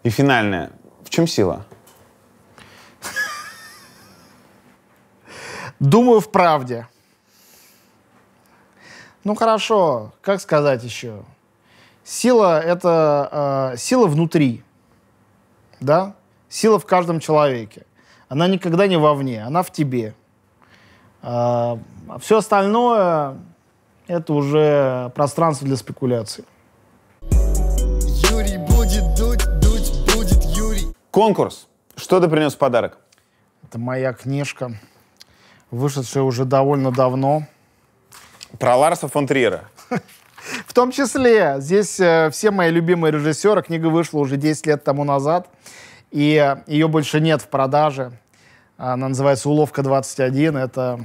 И финальное. В чем сила? Думаю, в правде. Ну хорошо, как сказать еще? Сила — это э, сила внутри, да? Сила в каждом человеке. Она никогда не вовне, она в тебе. А, все остальное это уже пространство для спекуляций. Юрий будет дуть, дуть будет Юрий. Конкурс. Что ты принес в подарок? Это моя книжка, вышедшая уже довольно давно. Про Ларса фон Триера. В том числе, здесь э, все мои любимые режиссеры. Книга вышла уже 10 лет тому назад, и э, ее больше нет в продаже. Она называется «Уловка-21». Это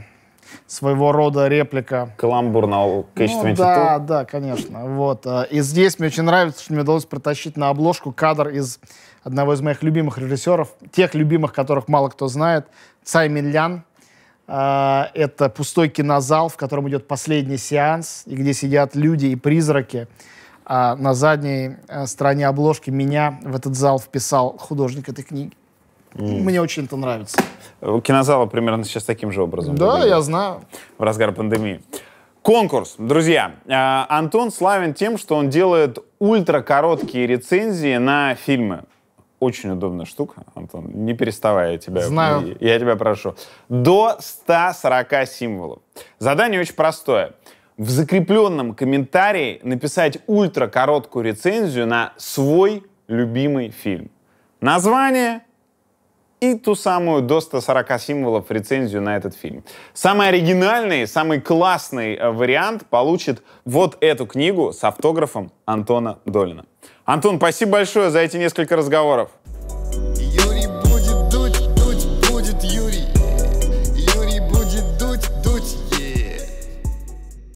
своего рода реплика. Каламбур на качестве ну, Да, да, конечно. Вот. И здесь мне очень нравится, что мне удалось протащить на обложку кадр из одного из моих любимых режиссеров, тех любимых, которых мало кто знает, Цай Лян а, Это пустой кинозал, в котором идет последний сеанс, и где сидят люди и призраки. А на задней э, стороне обложки меня в этот зал вписал художник этой книги. Mm. Мне очень это нравится. Кинозала примерно сейчас таким же образом. Да, я знаю. В разгар пандемии. Конкурс, друзья. А, Антон славен тем, что он делает ультракороткие рецензии на фильмы. Очень удобная штука, Антон. Не переставая тебя. Знаю. Я тебя прошу. До 140 символов. Задание очень простое. В закрепленном комментарии написать ультракороткую рецензию на свой любимый фильм. Название, и ту самую до 140 символов рецензию на этот фильм. Самый оригинальный, самый классный э, вариант получит вот эту книгу с автографом Антона Долина. Антон, спасибо большое за эти несколько разговоров.